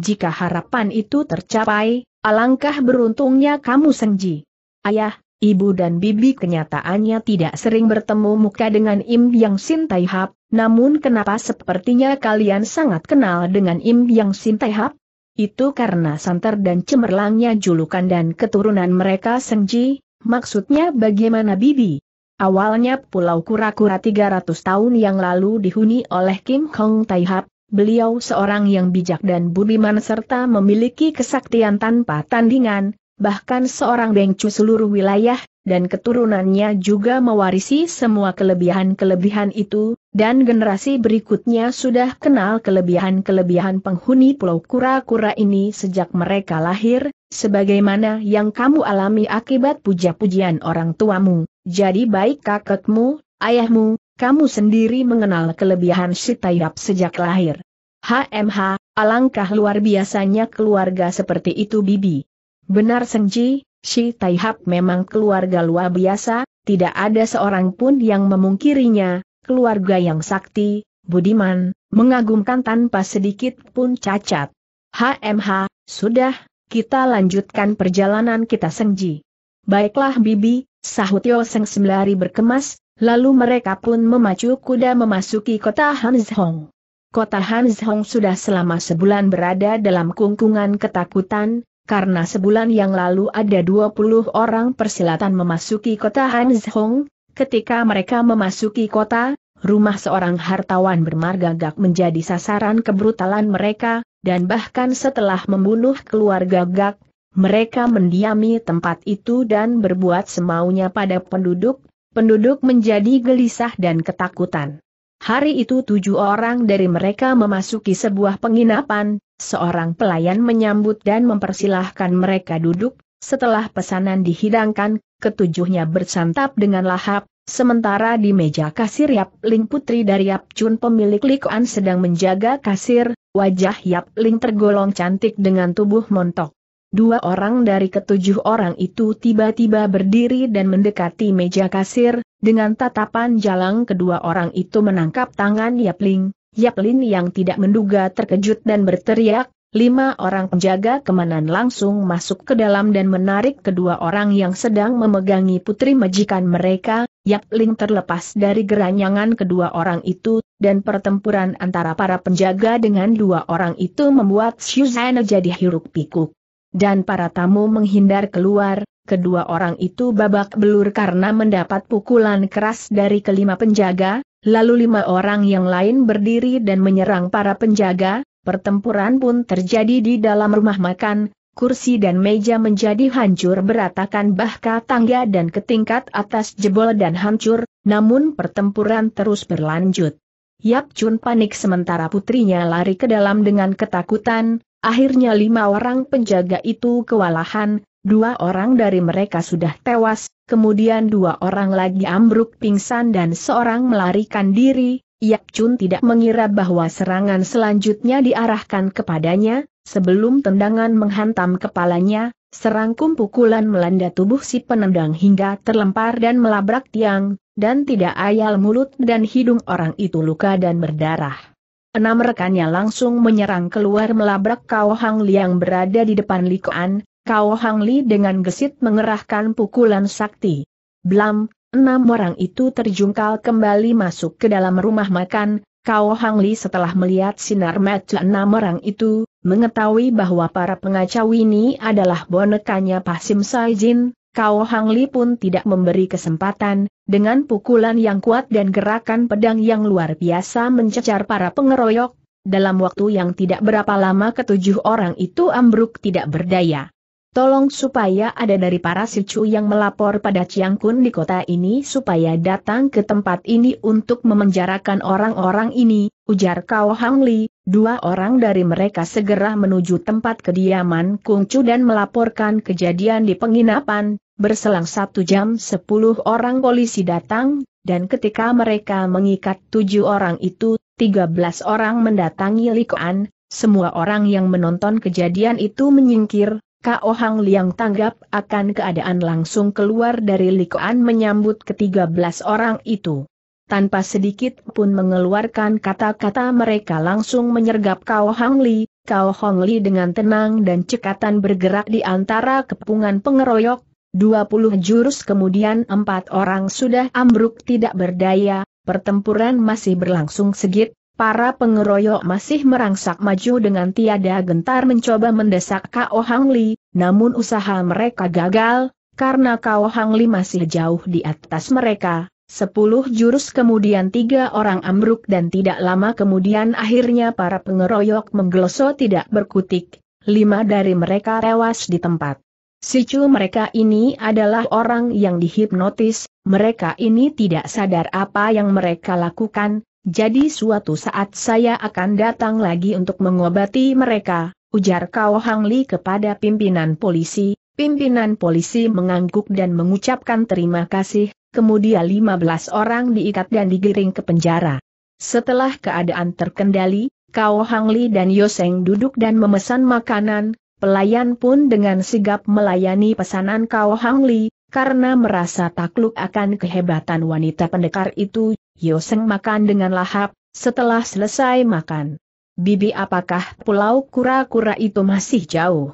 jika harapan itu tercapai, alangkah beruntungnya kamu Sengji. Ayah, ibu dan bibi kenyataannya tidak sering bertemu muka dengan Im Yang Sin Tai Hap, namun kenapa sepertinya kalian sangat kenal dengan Im Yang Sin Tai Hap? Itu karena santer dan cemerlangnya julukan dan keturunan mereka Sengji, maksudnya bagaimana bibi? Awalnya Pulau Kura-Kura 300 tahun yang lalu dihuni oleh Kim Kong Tai Hap, beliau seorang yang bijak dan budiman serta memiliki kesaktian tanpa tandingan, bahkan seorang Bengcu seluruh wilayah, dan keturunannya juga mewarisi semua kelebihan-kelebihan itu, dan generasi berikutnya sudah kenal kelebihan-kelebihan penghuni Pulau Kura-Kura ini sejak mereka lahir, sebagaimana yang kamu alami akibat puja-pujian orang tuamu, jadi baik kakekmu, ayahmu, kamu sendiri mengenal kelebihan Sitayap sejak lahir. HMH, alangkah luar biasanya keluarga seperti itu Bibi. Benar Senji, Shi Taihap memang keluarga luar biasa, tidak ada seorang pun yang memungkirinya, keluarga yang sakti, budiman, mengagumkan tanpa sedikit pun cacat. HMH, sudah, kita lanjutkan perjalanan kita Sengji. Baiklah Bibi, sahut Yo Seng sembari berkemas, lalu mereka pun memacu kuda memasuki kota Hanzhong. Kota Hanzhong sudah selama sebulan berada dalam kungkungan ketakutan, karena sebulan yang lalu ada 20 orang persilatan memasuki kota Hanzhong, ketika mereka memasuki kota, rumah seorang hartawan bermarga bermargagak menjadi sasaran kebrutalan mereka, dan bahkan setelah membunuh keluarga Gak, mereka mendiami tempat itu dan berbuat semaunya pada penduduk, penduduk menjadi gelisah dan ketakutan. Hari itu tujuh orang dari mereka memasuki sebuah penginapan, seorang pelayan menyambut dan mempersilahkan mereka duduk, setelah pesanan dihidangkan, ketujuhnya bersantap dengan lahap, sementara di meja kasir Yap Ling putri dari Yap Chun pemilik likuan sedang menjaga kasir, wajah Yap Ling tergolong cantik dengan tubuh montok. Dua orang dari ketujuh orang itu tiba-tiba berdiri dan mendekati meja kasir, dengan tatapan jalang kedua orang itu menangkap tangan Yap Ling. Yap Lin yang tidak menduga terkejut dan berteriak, lima orang penjaga kemanan langsung masuk ke dalam dan menarik kedua orang yang sedang memegangi putri majikan mereka, Yap Lin terlepas dari geranyangan kedua orang itu, dan pertempuran antara para penjaga dengan dua orang itu membuat Shuzana jadi hiruk pikuk. Dan para tamu menghindar keluar, kedua orang itu babak belur karena mendapat pukulan keras dari kelima penjaga, lalu lima orang yang lain berdiri dan menyerang para penjaga, pertempuran pun terjadi di dalam rumah makan, kursi dan meja menjadi hancur beratakan bahkan tangga dan ketingkat atas jebol dan hancur, namun pertempuran terus berlanjut. Yap Chun panik sementara putrinya lari ke dalam dengan ketakutan, akhirnya lima orang penjaga itu kewalahan, Dua orang dari mereka sudah tewas, kemudian dua orang lagi ambruk pingsan dan seorang melarikan diri. Yak Chun tidak mengira bahwa serangan selanjutnya diarahkan kepadanya, sebelum tendangan menghantam kepalanya, serangkum pukulan melanda tubuh si penendang hingga terlempar dan melabrak tiang, dan tidak ayal mulut dan hidung orang itu luka dan berdarah. Enam rekannya langsung menyerang keluar melabrak Kao Hang Liang berada di depan Likuan, Kau Hang Li dengan gesit mengerahkan pukulan sakti. Blam, enam orang itu terjungkal kembali masuk ke dalam rumah makan, Kau Hang Li setelah melihat sinar mata enam orang itu, mengetahui bahwa para pengacau ini adalah bonekanya Pasim Sai Jin. Kau Hang Li pun tidak memberi kesempatan, dengan pukulan yang kuat dan gerakan pedang yang luar biasa mencecar para pengeroyok, dalam waktu yang tidak berapa lama ketujuh orang itu ambruk tidak berdaya. Tolong supaya ada dari para sicu yang melapor pada Chiang Kun di kota ini supaya datang ke tempat ini untuk memenjarakan orang-orang ini, ujar Kao Hang Li, dua orang dari mereka segera menuju tempat kediaman Kung Chu dan melaporkan kejadian di penginapan, berselang satu jam sepuluh orang polisi datang, dan ketika mereka mengikat tujuh orang itu, tiga belas orang mendatangi Likuan. semua orang yang menonton kejadian itu menyingkir, Kao Hang Liang tanggap akan keadaan langsung keluar dari Likoan menyambut ketiga belas orang itu. Tanpa sedikit pun mengeluarkan kata-kata mereka langsung menyergap Kao Hang Li, Kao Hong Li dengan tenang dan cekatan bergerak di antara kepungan pengeroyok, 20 jurus kemudian empat orang sudah ambruk tidak berdaya, pertempuran masih berlangsung segit, para pengeroyok masih merangsak maju dengan tiada gentar mencoba mendesak Kao Hang Li, namun usaha mereka gagal, karena Kao Hang Li masih jauh di atas mereka. Sepuluh jurus kemudian tiga orang ambruk dan tidak lama kemudian akhirnya para pengeroyok menggeloso tidak berkutik, lima dari mereka tewas di tempat. Sicu mereka ini adalah orang yang dihipnotis, mereka ini tidak sadar apa yang mereka lakukan, jadi suatu saat saya akan datang lagi untuk mengobati mereka, ujar Kao Hang Li kepada pimpinan polisi. Pimpinan polisi mengangguk dan mengucapkan terima kasih, kemudian 15 orang diikat dan digiring ke penjara. Setelah keadaan terkendali, Kao Hang Li dan Yoseng duduk dan memesan makanan, pelayan pun dengan sigap melayani pesanan Kao Hang Li, karena merasa takluk akan kehebatan wanita pendekar itu, Yoseng makan dengan lahap, setelah selesai makan. Bibi apakah pulau kura-kura itu masih jauh?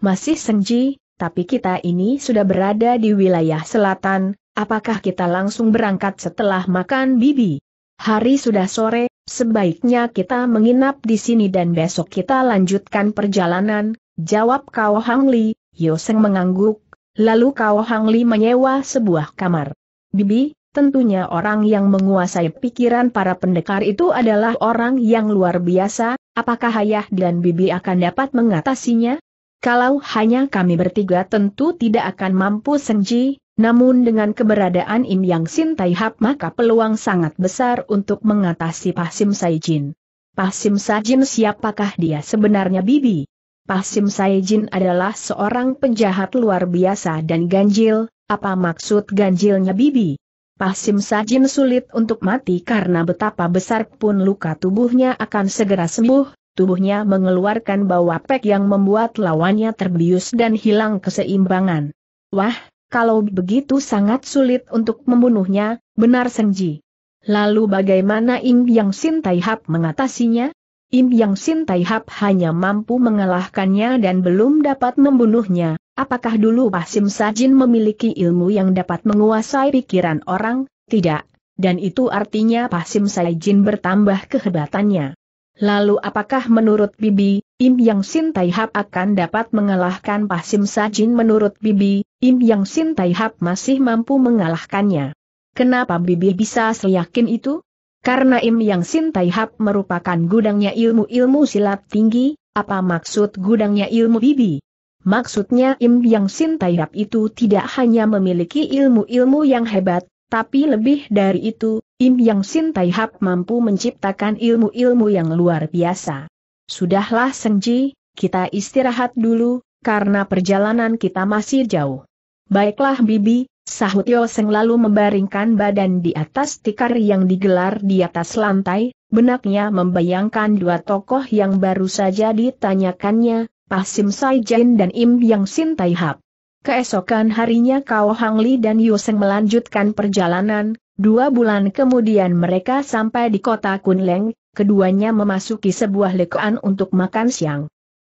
Masih Sengji, tapi kita ini sudah berada di wilayah selatan, apakah kita langsung berangkat setelah makan Bibi? Hari sudah sore, sebaiknya kita menginap di sini dan besok kita lanjutkan perjalanan, jawab Kao Hang Li, Yoseng mengangguk, lalu Kao Hang Li menyewa sebuah kamar. Bibi, Tentunya orang yang menguasai pikiran para pendekar itu adalah orang yang luar biasa, apakah ayah dan bibi akan dapat mengatasinya? Kalau hanya kami bertiga tentu tidak akan mampu senji, namun dengan keberadaan Im Yang Sin Tai Hap maka peluang sangat besar untuk mengatasi Pasim Saijin. Pasim Saijin siapakah dia sebenarnya bibi? Pasim Saijin adalah seorang penjahat luar biasa dan ganjil, apa maksud ganjilnya bibi? Pasim Sajin sulit untuk mati karena betapa besar pun luka tubuhnya akan segera sembuh, tubuhnya mengeluarkan bau apek yang membuat lawannya terbius dan hilang keseimbangan. Wah, kalau begitu sangat sulit untuk membunuhnya, benar Senji. Lalu bagaimana Im Yang Sin Tai Hap mengatasinya? Im Yang Sin Tai Hap hanya mampu mengalahkannya dan belum dapat membunuhnya, Apakah dulu Sim Sajin memiliki ilmu yang dapat menguasai pikiran orang? Tidak. Dan itu artinya Sim Sajin bertambah kehebatannya. Lalu apakah menurut Bibi, Im Yang Sin Tai Hap akan dapat mengalahkan Sim Sajin menurut Bibi, Im Yang Sin Tai Hap masih mampu mengalahkannya. Kenapa Bibi bisa seyakin itu? Karena Im Yang Sin Tai Hap merupakan gudangnya ilmu-ilmu silat tinggi, apa maksud gudangnya ilmu Bibi? Maksudnya Im Yang Sin Taihap itu tidak hanya memiliki ilmu-ilmu yang hebat, tapi lebih dari itu, Im Yang Sin Taihap mampu menciptakan ilmu-ilmu yang luar biasa. Sudahlah Sengji, kita istirahat dulu, karena perjalanan kita masih jauh. Baiklah Bibi, sahut Yoseng lalu membaringkan badan di atas tikar yang digelar di atas lantai, benaknya membayangkan dua tokoh yang baru saja ditanyakannya, Sai Jin dan Im Yang Sin Hap. Keesokan harinya kau Hang Li dan Seng melanjutkan perjalanan, dua bulan kemudian mereka sampai di kota Kunleng, keduanya memasuki sebuah lekoan untuk makan siang.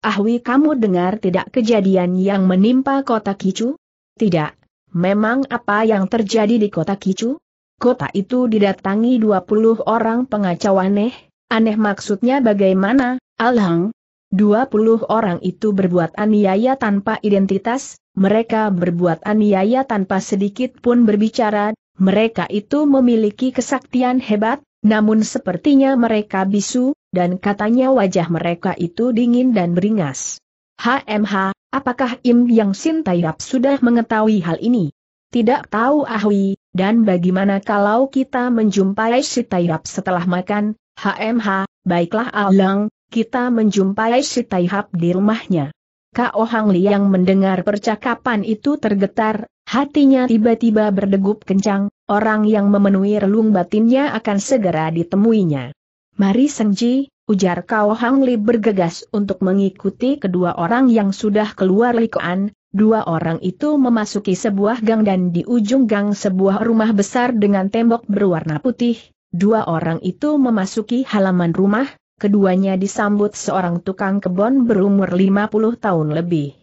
Ahwi kamu dengar tidak kejadian yang menimpa kota Kicu? Tidak, memang apa yang terjadi di kota Kicu? Kota itu didatangi 20 orang pengacau aneh, aneh maksudnya bagaimana, Alhang, 20 orang itu berbuat aniaya tanpa identitas, mereka berbuat aniaya tanpa sedikit pun berbicara, mereka itu memiliki kesaktian hebat, namun sepertinya mereka bisu, dan katanya wajah mereka itu dingin dan beringas. HMH, apakah Im Yang Sin Tairap sudah mengetahui hal ini? Tidak tahu ahwi, dan bagaimana kalau kita menjumpai si Tairap setelah makan, HMH, baiklah Alang, kita menjumpai si Taihap di rumahnya. Kao Hang Li yang mendengar percakapan itu tergetar, hatinya tiba-tiba berdegup kencang, orang yang memenuhi relung batinnya akan segera ditemuinya. Mari Sengji, ujar Kao Hang Li bergegas untuk mengikuti kedua orang yang sudah keluar likoan, Dua orang itu memasuki sebuah gang dan di ujung gang sebuah rumah besar dengan tembok berwarna putih. Dua orang itu memasuki halaman rumah, keduanya disambut seorang tukang kebon berumur 50 tahun lebih.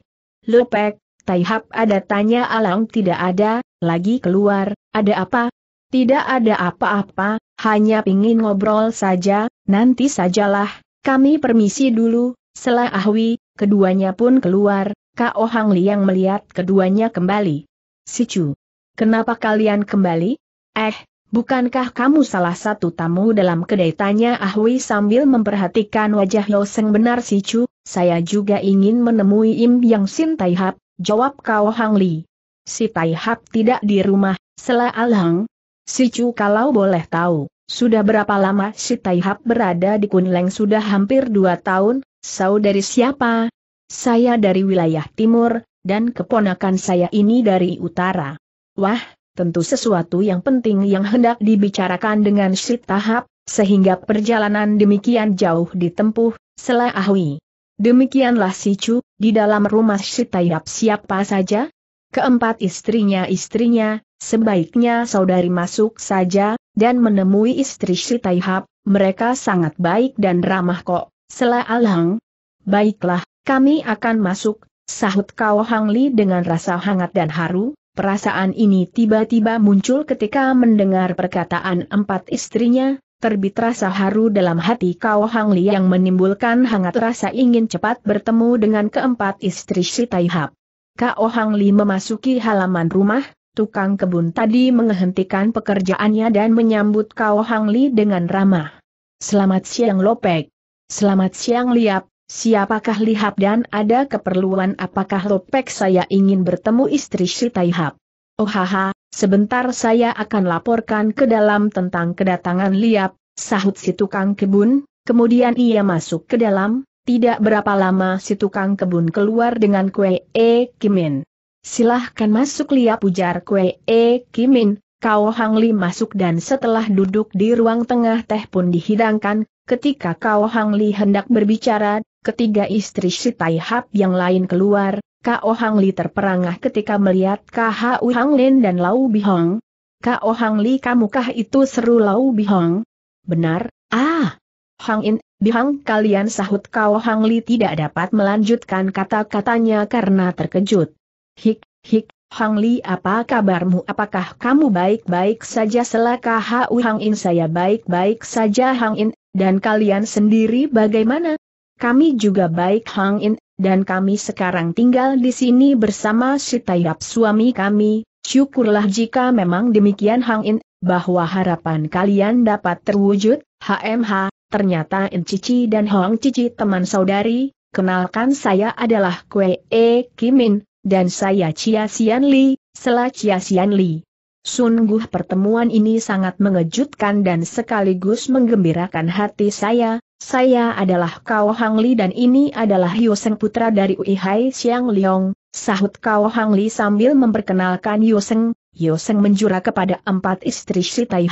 Lepek, Taihap ada tanya Alang tidak ada, lagi keluar, ada apa? Tidak ada apa-apa, hanya pingin ngobrol saja, nanti sajalah, kami permisi dulu, selah Ahwi, keduanya pun keluar, Kak Ohang Liang melihat keduanya kembali. Sicu, kenapa kalian kembali? Eh, Bukankah kamu salah satu tamu dalam kedai tanya Ahui sambil memperhatikan wajah Seng benar si Chu, saya juga ingin menemui Im Yang Sin Tai Hap, jawab Kao Hang Li. Si Tai Hap tidak di rumah, Selah Alang. Si Chu kalau boleh tahu, sudah berapa lama si Tai Hap berada di Kunleng sudah hampir dua tahun, saudari siapa? Saya dari wilayah timur, dan keponakan saya ini dari utara. Wah, tentu sesuatu yang penting yang hendak dibicarakan dengan si tahap, sehingga perjalanan demikian jauh ditempuh, selah ahwi. Demikianlah si Chu, di dalam rumah si Tahap siapa saja? Keempat istrinya-istrinya, sebaiknya saudari masuk saja, dan menemui istri si Tahap, mereka sangat baik dan ramah kok, selah Alang. Baiklah, kami akan masuk, sahut Kau Li dengan rasa hangat dan haru, Perasaan ini tiba-tiba muncul ketika mendengar perkataan empat istrinya, terbit rasa haru dalam hati Kao Hang Li yang menimbulkan hangat rasa ingin cepat bertemu dengan keempat istri si Tai Hap. Kao Hang Li memasuki halaman rumah, tukang kebun tadi menghentikan pekerjaannya dan menyambut Kao Hang Li dengan ramah. Selamat siang Lopek. Selamat siang Liap, Siapakah Lihap dan ada keperluan apakah Lopek saya ingin bertemu istri si Taihap? Oh haha, sebentar saya akan laporkan ke dalam tentang kedatangan Liap, sahut si tukang kebun, kemudian ia masuk ke dalam, tidak berapa lama si tukang kebun keluar dengan kue E Kimin. Silahkan masuk Liap ujar kue E Kimin, Kau Hang Li masuk dan setelah duduk di ruang tengah teh pun dihidangkan, ketika Kau Hang Li hendak berbicara, Ketiga istri si Tai Hap yang lain keluar, Kao Hang Li terperangah ketika melihat Kau Hang Lin dan Lau Bihong. Kao Hang Li kamukah itu seru Lau Bihong? Benar, ah! Hang In, Bihang kalian sahut Kao Hang Li tidak dapat melanjutkan kata-katanya karena terkejut. Hik, hik, Hang Li apa kabarmu apakah kamu baik-baik saja selaka Hau Hang In saya baik-baik saja Hang In, dan kalian sendiri bagaimana? Kami juga baik Hang In, dan kami sekarang tinggal di sini bersama si Tayap suami kami, syukurlah jika memang demikian Hang In, bahwa harapan kalian dapat terwujud, HMH, ternyata In Cici dan Hong Cici teman saudari, kenalkan saya adalah Kwe E Kimin, dan saya Chia Sian Li, Selah Chia Sian Li. Sungguh pertemuan ini sangat mengejutkan dan sekaligus menggembirakan hati saya, saya adalah Kao Hang Li dan ini adalah Yoseng putra dari Uihai Xiang Liong, sahut Kao Hang Li sambil memperkenalkan Yoseng. Yoseng menjura kepada empat istri si Tai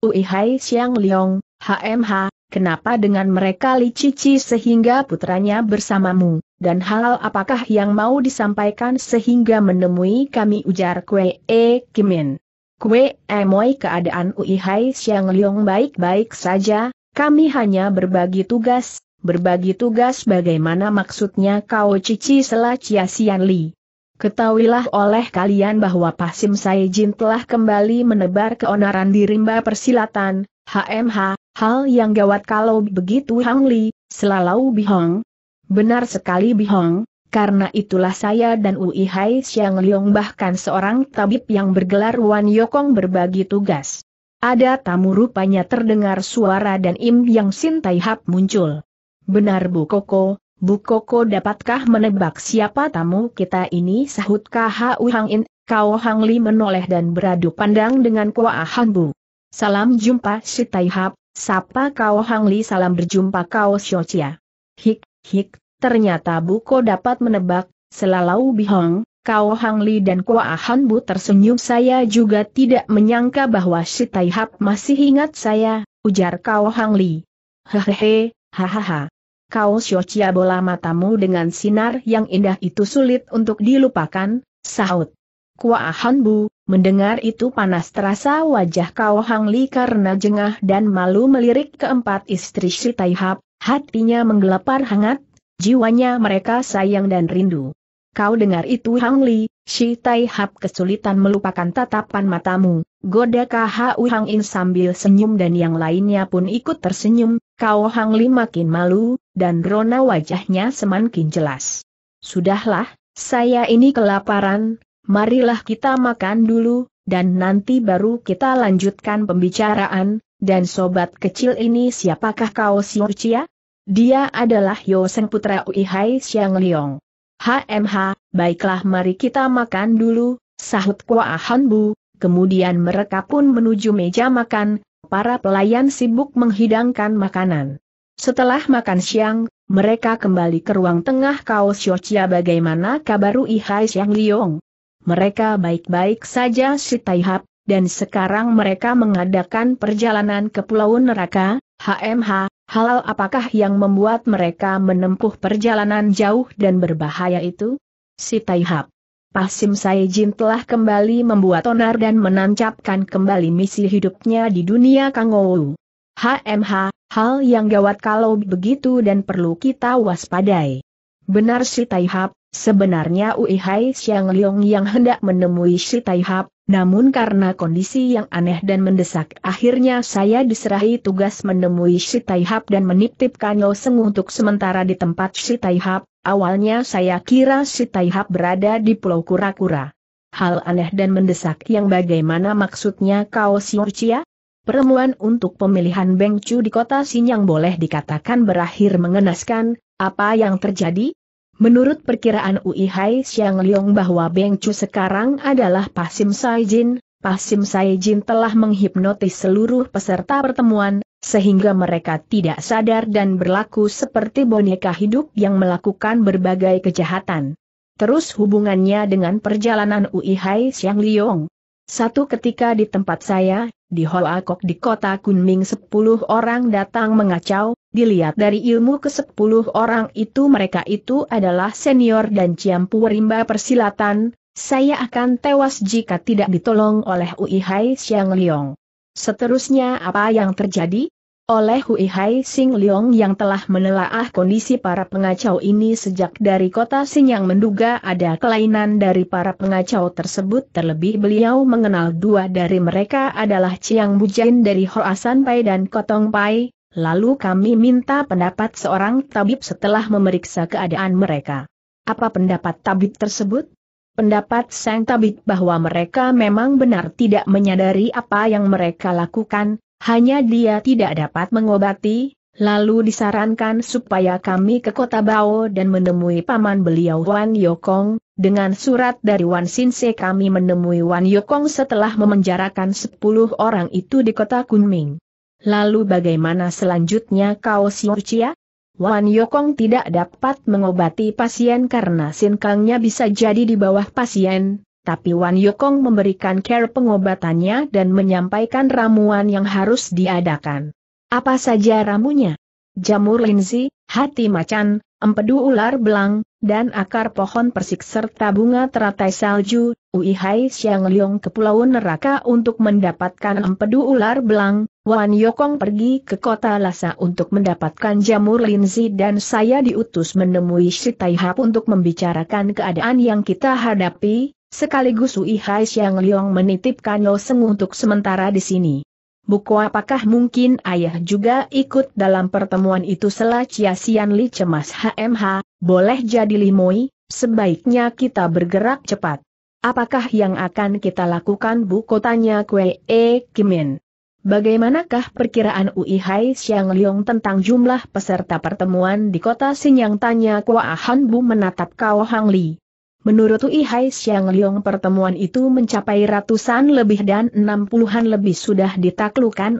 Ui Hai Xiang Liong, HMH, kenapa dengan mereka Li Cici sehingga putranya bersamamu, dan hal apakah yang mau disampaikan sehingga menemui kami ujar Kwe E Kimin. Kue Emoi keadaan Uihai Xiang Liong baik-baik saja, kami hanya berbagi tugas, berbagi tugas bagaimana maksudnya kau cici Selah Chia Sian Li. Ketahuilah oleh kalian bahwa Pasim Saijin telah kembali menebar keonaran di rimba persilatan, HMH, hal yang gawat kalau begitu Hang Li, selalu Bihong. Benar sekali Bihong, karena itulah saya dan Ui Hai Xiang Leong bahkan seorang tabib yang bergelar Wan Yokong berbagi tugas. Ada tamu rupanya terdengar suara dan Im Yang Sin Tai Hap muncul. Benar Bu Koko, Bu Koko dapatkah menebak siapa tamu kita ini sahut KHU Hang In, Kau Hang Li menoleh dan beradu pandang dengan Kua Han Bu. Salam jumpa Si Tai Hap, sapa Kau Hang Li salam berjumpa Kau Xiao Hik, hik, ternyata Bu Ko dapat menebak, selalu bihong, Kau Hang Li dan Kua Han Bu tersenyum saya juga tidak menyangka bahwa si Tai Hap masih ingat saya, ujar Kau Hang Li. Hehehe, hahaha. Kau Chia bola matamu dengan sinar yang indah itu sulit untuk dilupakan, sahut. Kua Han Bu, mendengar itu panas terasa wajah Kau Hang Li karena jengah dan malu melirik keempat istri si Tai Hap, hatinya menggelepar hangat, jiwanya mereka sayang dan rindu. Kau dengar itu Hang Li, Shi Tai Hap kesulitan melupakan tatapan matamu, goda KHU Hang In sambil senyum dan yang lainnya pun ikut tersenyum, kau Hang Li makin malu, dan rona wajahnya semakin jelas. Sudahlah, saya ini kelaparan, marilah kita makan dulu, dan nanti baru kita lanjutkan pembicaraan, dan sobat kecil ini siapakah kau Siurcia? Dia adalah Yoseng Putra Uihai Xiang Liong. HMH, baiklah mari kita makan dulu, sahut Kua Bu, kemudian mereka pun menuju meja makan, para pelayan sibuk menghidangkan makanan. Setelah makan siang, mereka kembali ke ruang tengah kaos Yochia bagaimana Rui Hai Xiang Liong. Mereka baik-baik saja si Taihap, dan sekarang mereka mengadakan perjalanan ke Pulau Neraka, HMH, Halal apakah yang membuat mereka menempuh perjalanan jauh dan berbahaya itu? Si Taihap. Pasim Saijin telah kembali membuat onar dan menancapkan kembali misi hidupnya di dunia Kangou. HMH, hal yang gawat kalau begitu dan perlu kita waspadai. Benar si Taihap, sebenarnya Uihai Xiang Liong yang hendak menemui si Taihap, namun karena kondisi yang aneh dan mendesak akhirnya saya diserahi tugas menemui si Taihap dan menitipkan Yo Seng untuk sementara di tempat si Taihap, awalnya saya kira si Taihap berada di Pulau Kura-Kura. Hal aneh dan mendesak yang bagaimana maksudnya kau Siurcia? Perempuan untuk pemilihan Chu di kota Sinyang boleh dikatakan berakhir mengenaskan, apa yang terjadi? Menurut perkiraan UIHai Xiang Liong bahwa Beng Chu sekarang adalah Pasim Saijin, Pasim Saijin telah menghipnotis seluruh peserta pertemuan, sehingga mereka tidak sadar dan berlaku seperti boneka hidup yang melakukan berbagai kejahatan. Terus hubungannya dengan perjalanan UIHai Xiang Liong. Satu ketika di tempat saya, di Hoa Kok di kota Kunming sepuluh orang datang mengacau, Dilihat dari ilmu ke-10 orang itu mereka itu adalah senior dan ciampu rimba persilatan, saya akan tewas jika tidak ditolong oleh Ui Hai Xiang Liong. Seterusnya apa yang terjadi? Oleh Hui Hai Sing Leong yang telah menelaah kondisi para pengacau ini sejak dari kota yang menduga ada kelainan dari para pengacau tersebut terlebih beliau mengenal dua dari mereka adalah Chiang Bujain dari Hoasan Pai dan Kotong Pai, Lalu kami minta pendapat seorang tabib setelah memeriksa keadaan mereka. Apa pendapat tabib tersebut? Pendapat sang tabib bahwa mereka memang benar tidak menyadari apa yang mereka lakukan, hanya dia tidak dapat mengobati, lalu disarankan supaya kami ke kota Bao dan menemui paman beliau Wan Yokong, dengan surat dari Wan Sinse kami menemui Wan Yokong setelah memenjarakan 10 orang itu di kota Kunming. Lalu bagaimana selanjutnya kau Siurcia? Wan Yokong tidak dapat mengobati pasien karena sinkangnya bisa jadi di bawah pasien, tapi Wan Yokong memberikan care pengobatannya dan menyampaikan ramuan yang harus diadakan. Apa saja ramunya? Jamur linzi, hati macan, empedu ular belang, dan akar pohon persik serta bunga teratai salju, Ui Hai Xiang Liong ke Pulau Neraka untuk mendapatkan empedu ular belang, Wan Yokong pergi ke kota Lhasa untuk mendapatkan jamur linzi dan saya diutus menemui si Taihap untuk membicarakan keadaan yang kita hadapi, sekaligus Ui Hai Xiang Liong menitipkan Lo Seng untuk sementara di sini. Buku apakah mungkin ayah juga ikut dalam pertemuan itu Selah, Chia Sian Li cemas HMH, boleh jadi Limoi, sebaiknya kita bergerak cepat. Apakah yang akan kita lakukan bu kotanya Kwe E Kimin? Bagaimanakah perkiraan Uihai Xiang Liong tentang jumlah peserta pertemuan di kota Sinyang tanya Kwa Han Bu menatap kau Hang Li. Menurut Uihai Xiang Liong pertemuan itu mencapai ratusan lebih dan enam puluhan lebih sudah UI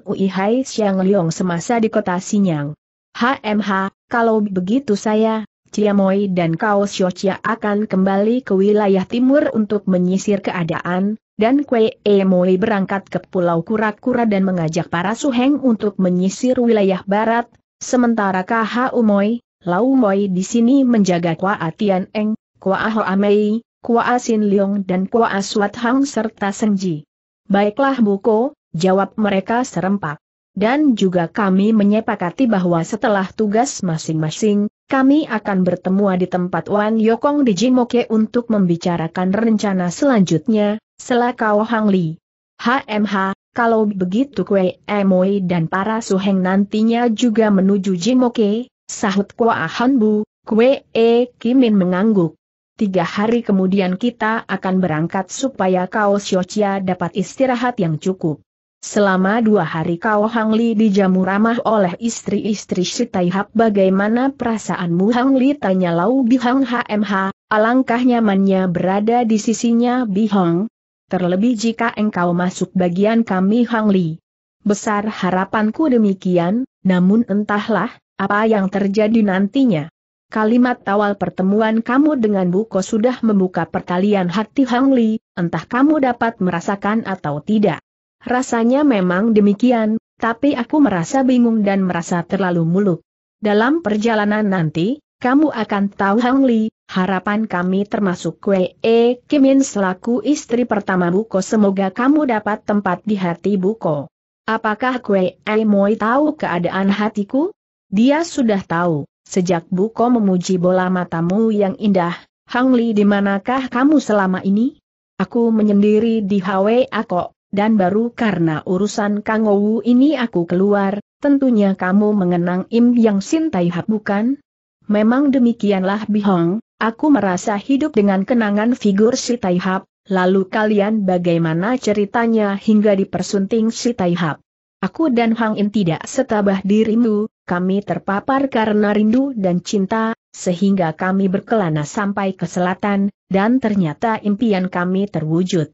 Uihai Xiang Liong semasa di kota Sinyang. HMH, kalau begitu saya, Ciamoy dan Kao Xiochia akan kembali ke wilayah timur untuk menyisir keadaan, dan E Emoi berangkat ke Pulau Kura-Kura dan mengajak para suheng untuk menyisir wilayah barat, sementara KH Umoi, Lau Moi di sini menjaga Kwa Tian Eng, Kwa Ho Amei, Kwa Sin Leong dan Kwa Suat Hang serta Senji. Baiklah Buko, jawab mereka serempak. Dan juga kami menyepakati bahwa setelah tugas masing-masing, kami akan bertemu di tempat Wan Yokong di Jimoke untuk membicarakan rencana selanjutnya, selah Kau Hang Li. HMH, kalau begitu Kwe Emoi dan para suheng nantinya juga menuju Jimoke, sahut Kwa Hanbu, Kwe E Kimin mengangguk. Tiga hari kemudian kita akan berangkat supaya Kau Xiochia dapat istirahat yang cukup. Selama dua hari kau Hang Li dijamu ramah oleh istri-istri si Taihap bagaimana perasaanmu Hang Li? tanya Lau Bihang HMH, alangkah nyamannya berada di sisinya Bi Hong. Terlebih jika engkau masuk bagian kami Hang Li. Besar harapanku demikian, namun entahlah, apa yang terjadi nantinya. Kalimat awal pertemuan kamu dengan Buko sudah membuka pertalian hati Hang Li. entah kamu dapat merasakan atau tidak. Rasanya memang demikian, tapi aku merasa bingung dan merasa terlalu muluk. Dalam perjalanan nanti, kamu akan tahu Hang Li, harapan kami termasuk Kwe E Kimin selaku istri pertama Buko semoga kamu dapat tempat di hati Buko. Apakah Kwe E Moi tahu keadaan hatiku? Dia sudah tahu, sejak Buko memuji bola matamu yang indah, Hang Li dimanakah kamu selama ini? Aku menyendiri di Hwa Ako dan baru karena urusan Kang ini aku keluar, tentunya kamu mengenang Im Yang Sin Hap bukan? Memang demikianlah Bihong, aku merasa hidup dengan kenangan figur si Tai Hap, lalu kalian bagaimana ceritanya hingga dipersunting si Tai Hap? Aku dan Hang In tidak setabah dirimu, kami terpapar karena rindu dan cinta, sehingga kami berkelana sampai ke selatan, dan ternyata impian kami terwujud.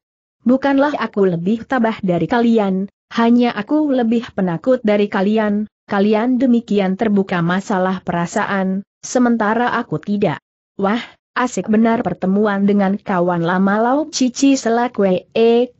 Bukanlah aku lebih tabah dari kalian, hanya aku lebih penakut dari kalian, kalian demikian terbuka masalah perasaan, sementara aku tidak. Wah, asik benar pertemuan dengan kawan lama Lau Cici selak Wee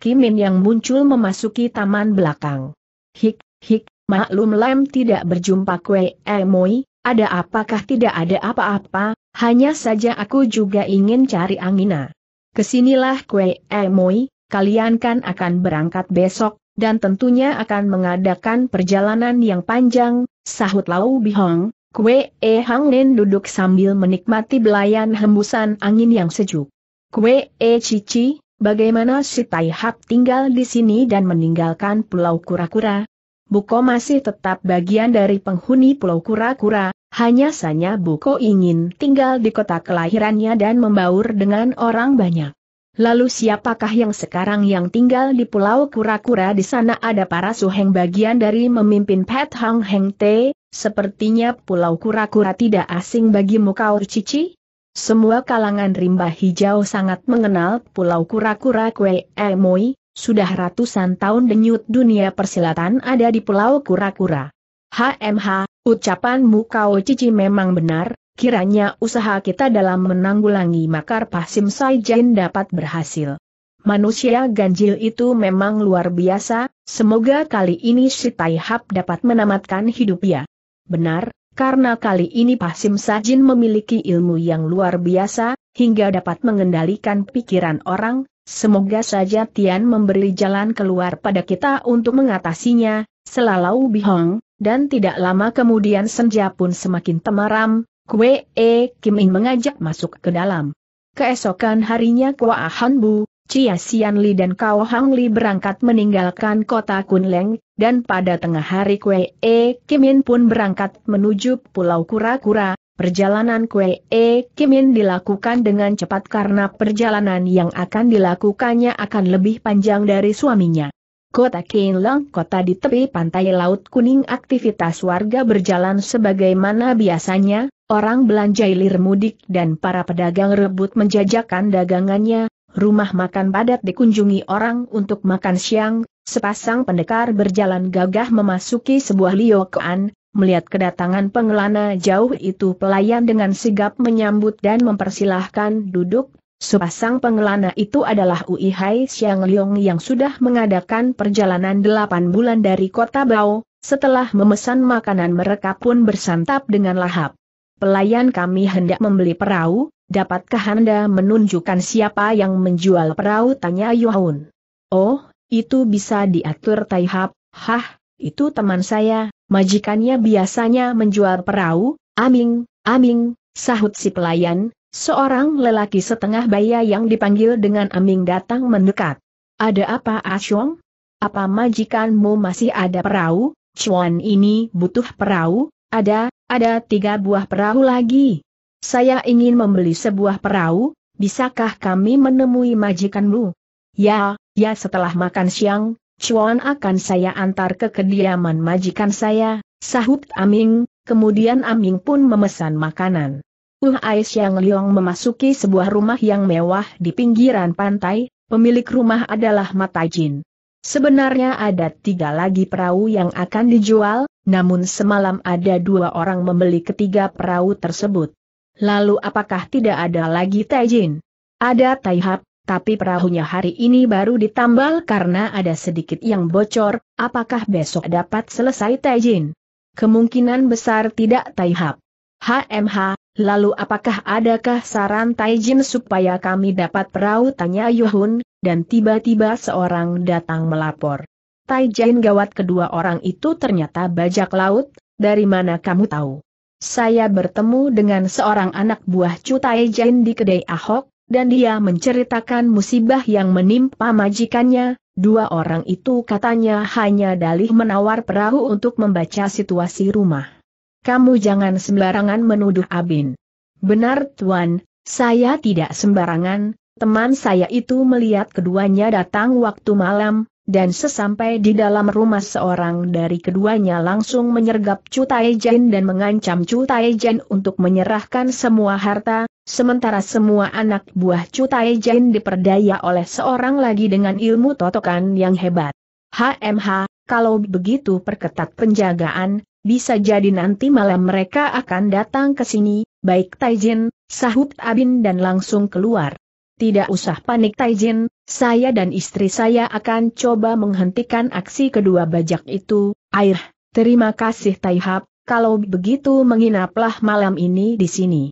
Kimin yang muncul memasuki taman belakang. Hik, hik, maklum lem tidak berjumpa Wee e Moi, ada apakah tidak ada apa-apa, hanya saja aku juga ingin cari Angina. Kesinilah Kwe e Moi kalian kan akan berangkat besok, dan tentunya akan mengadakan perjalanan yang panjang, sahut Lau Bihong, Kue E Hang Nen duduk sambil menikmati belayan hembusan angin yang sejuk. Kue E Cici, bagaimana si Tai Hap tinggal di sini dan meninggalkan Pulau Kura-Kura? Buko masih tetap bagian dari penghuni Pulau Kura-Kura, hanya saja Buko ingin tinggal di kota kelahirannya dan membaur dengan orang banyak. Lalu siapakah yang sekarang yang tinggal di Pulau Kura-Kura di sana ada para suheng bagian dari memimpin Pet Hang Heng Te, sepertinya Pulau Kura-Kura tidak asing bagi Mukau cici? Semua kalangan rimba hijau sangat mengenal Pulau Kura-Kura E Emoi, sudah ratusan tahun denyut dunia persilatan ada di Pulau Kura-Kura. HMH, ucapan Mukau cici memang benar, kiranya usaha kita dalam menanggulangi makar Pasim Jain dapat berhasil. Manusia ganjil itu memang luar biasa, semoga kali ini si Taihap dapat menamatkan hidupnya. Benar, karena kali ini Pasim Sajin memiliki ilmu yang luar biasa, hingga dapat mengendalikan pikiran orang, semoga saja Tian memberi jalan keluar pada kita untuk mengatasinya, selalu bihong, dan tidak lama kemudian senja pun semakin temaram, Kue E Kimin mengajak masuk ke dalam. Keesokan harinya Kua Han Bu, Chia Sian Li dan Kao Hang Li berangkat meninggalkan kota Kunleng, dan pada tengah hari Kue E Kimin pun berangkat menuju Pulau Kura-Kura. Perjalanan Kue E Kimin dilakukan dengan cepat karena perjalanan yang akan dilakukannya akan lebih panjang dari suaminya. Kota Kinlang kota di tepi pantai Laut Kuning aktivitas warga berjalan sebagaimana biasanya, orang belanja ilir mudik dan para pedagang rebut menjajakan dagangannya, rumah makan padat dikunjungi orang untuk makan siang, sepasang pendekar berjalan gagah memasuki sebuah liokoan, melihat kedatangan pengelana jauh itu pelayan dengan sigap menyambut dan mempersilahkan duduk Sepasang pengelana itu adalah Ui Hai Xiang Liong yang sudah mengadakan perjalanan delapan bulan dari kota Bao, setelah memesan makanan mereka pun bersantap dengan lahap. Pelayan kami hendak membeli perahu, dapatkah Anda menunjukkan siapa yang menjual perahu? Tanya Yuhun. Oh, itu bisa diatur Taihap, hah, itu teman saya, majikannya biasanya menjual perahu, aming, aming, sahut si pelayan, Seorang lelaki setengah baya yang dipanggil dengan Aming datang mendekat. Ada apa Asyong? Apa majikanmu masih ada perahu? Cuan ini butuh perahu? Ada, ada tiga buah perahu lagi. Saya ingin membeli sebuah perahu, bisakah kami menemui majikanmu? Ya, ya setelah makan siang, Cuan akan saya antar ke kediaman majikan saya, sahut Aming, kemudian Aming pun memesan makanan. Uh Ais Yang Liong memasuki sebuah rumah yang mewah di pinggiran pantai, pemilik rumah adalah Mata Jin. Sebenarnya ada tiga lagi perahu yang akan dijual, namun semalam ada dua orang membeli ketiga perahu tersebut. Lalu apakah tidak ada lagi Taijin? Ada Taihap, tapi perahunya hari ini baru ditambal karena ada sedikit yang bocor, apakah besok dapat selesai Taijin? Kemungkinan besar tidak Taihap. HMH, Lalu apakah adakah saran Taijin supaya kami dapat perahu tanya Yuhun, dan tiba-tiba seorang datang melapor. Taijin gawat kedua orang itu ternyata bajak laut, dari mana kamu tahu? Saya bertemu dengan seorang anak buah Chu Taijin di kedai Ahok, dan dia menceritakan musibah yang menimpa majikannya, Dua orang itu katanya hanya dalih menawar perahu untuk membaca situasi rumah kamu jangan sembarangan menuduh Abin. Benar Tuan, saya tidak sembarangan, teman saya itu melihat keduanya datang waktu malam, dan sesampai di dalam rumah seorang dari keduanya langsung menyergap Chu Taijen dan mengancam Chu Taijen untuk menyerahkan semua harta, sementara semua anak buah Chu Taijen diperdaya oleh seorang lagi dengan ilmu totokan yang hebat. HMH, kalau begitu perketat penjagaan, bisa jadi nanti malam mereka akan datang ke sini, baik Taijin, sahut Abin dan langsung keluar. Tidak usah panik Taijin, saya dan istri saya akan coba menghentikan aksi kedua bajak itu, air, terima kasih Taihap. kalau begitu menginaplah malam ini di sini.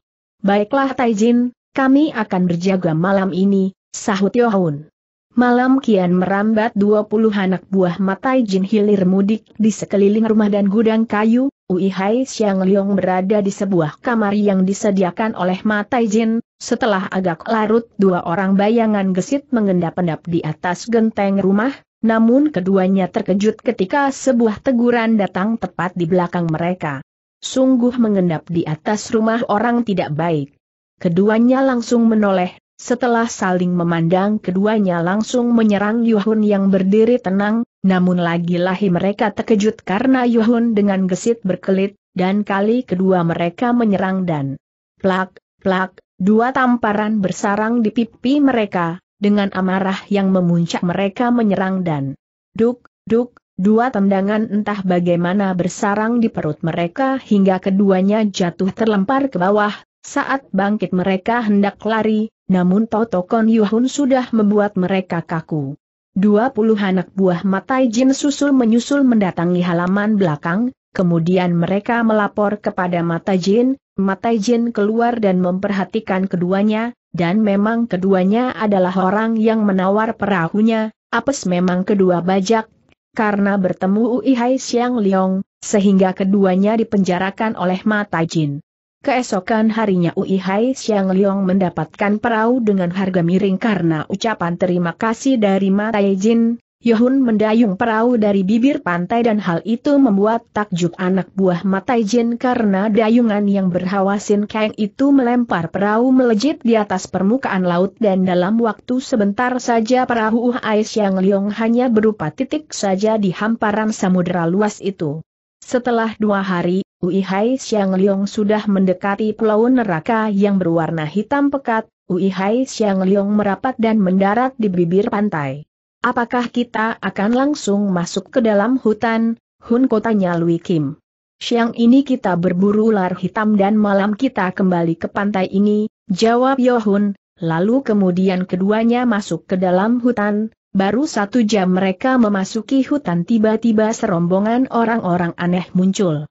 Baiklah Taijin, kami akan berjaga malam ini, sahut Yohun. Malam kian merambat dua puluh anak buah matai jin hilir mudik di sekeliling rumah dan gudang kayu, Ui Hai Xiang Leong berada di sebuah kamar yang disediakan oleh matai jin, setelah agak larut dua orang bayangan gesit mengendap-endap di atas genteng rumah, namun keduanya terkejut ketika sebuah teguran datang tepat di belakang mereka. Sungguh mengendap di atas rumah orang tidak baik. Keduanya langsung menoleh, setelah saling memandang keduanya langsung menyerang Yuhun yang berdiri tenang, namun lagi lahi mereka terkejut karena Yuhun dengan gesit berkelit, dan kali kedua mereka menyerang dan plak, plak, dua tamparan bersarang di pipi mereka, dengan amarah yang memuncak mereka menyerang dan duk, duk, dua tendangan entah bagaimana bersarang di perut mereka hingga keduanya jatuh terlempar ke bawah, saat bangkit mereka hendak lari, namun Toto Kon Yuhun sudah membuat mereka kaku. Dua puluh anak buah Matai Jin susul menyusul mendatangi halaman belakang, kemudian mereka melapor kepada Matai Jin, Matai Jin keluar dan memperhatikan keduanya, dan memang keduanya adalah orang yang menawar perahunya, apes memang kedua bajak, karena bertemu Uihai Siang Liong, sehingga keduanya dipenjarakan oleh Matai Jin. Keesokan harinya Ui Hai Xiang Liong mendapatkan perahu dengan harga miring karena ucapan terima kasih dari Mata Jin, Yohun mendayung perahu dari bibir pantai dan hal itu membuat takjub anak buah Mata Jin karena dayungan yang berhawa Sin Kang itu melempar perahu melejit di atas permukaan laut dan dalam waktu sebentar saja perahu Ui Hai Xiang Liong hanya berupa titik saja di hamparan samudera luas itu. Setelah dua hari, Ui Hai Xiang Liong sudah mendekati pulau neraka yang berwarna hitam pekat, Ui Hai Xiang Liong merapat dan mendarat di bibir pantai. Apakah kita akan langsung masuk ke dalam hutan, Hun kotanya Lui Kim. Siang ini kita berburu ular hitam dan malam kita kembali ke pantai ini, jawab Yohun, lalu kemudian keduanya masuk ke dalam hutan, baru satu jam mereka memasuki hutan tiba-tiba serombongan orang-orang aneh muncul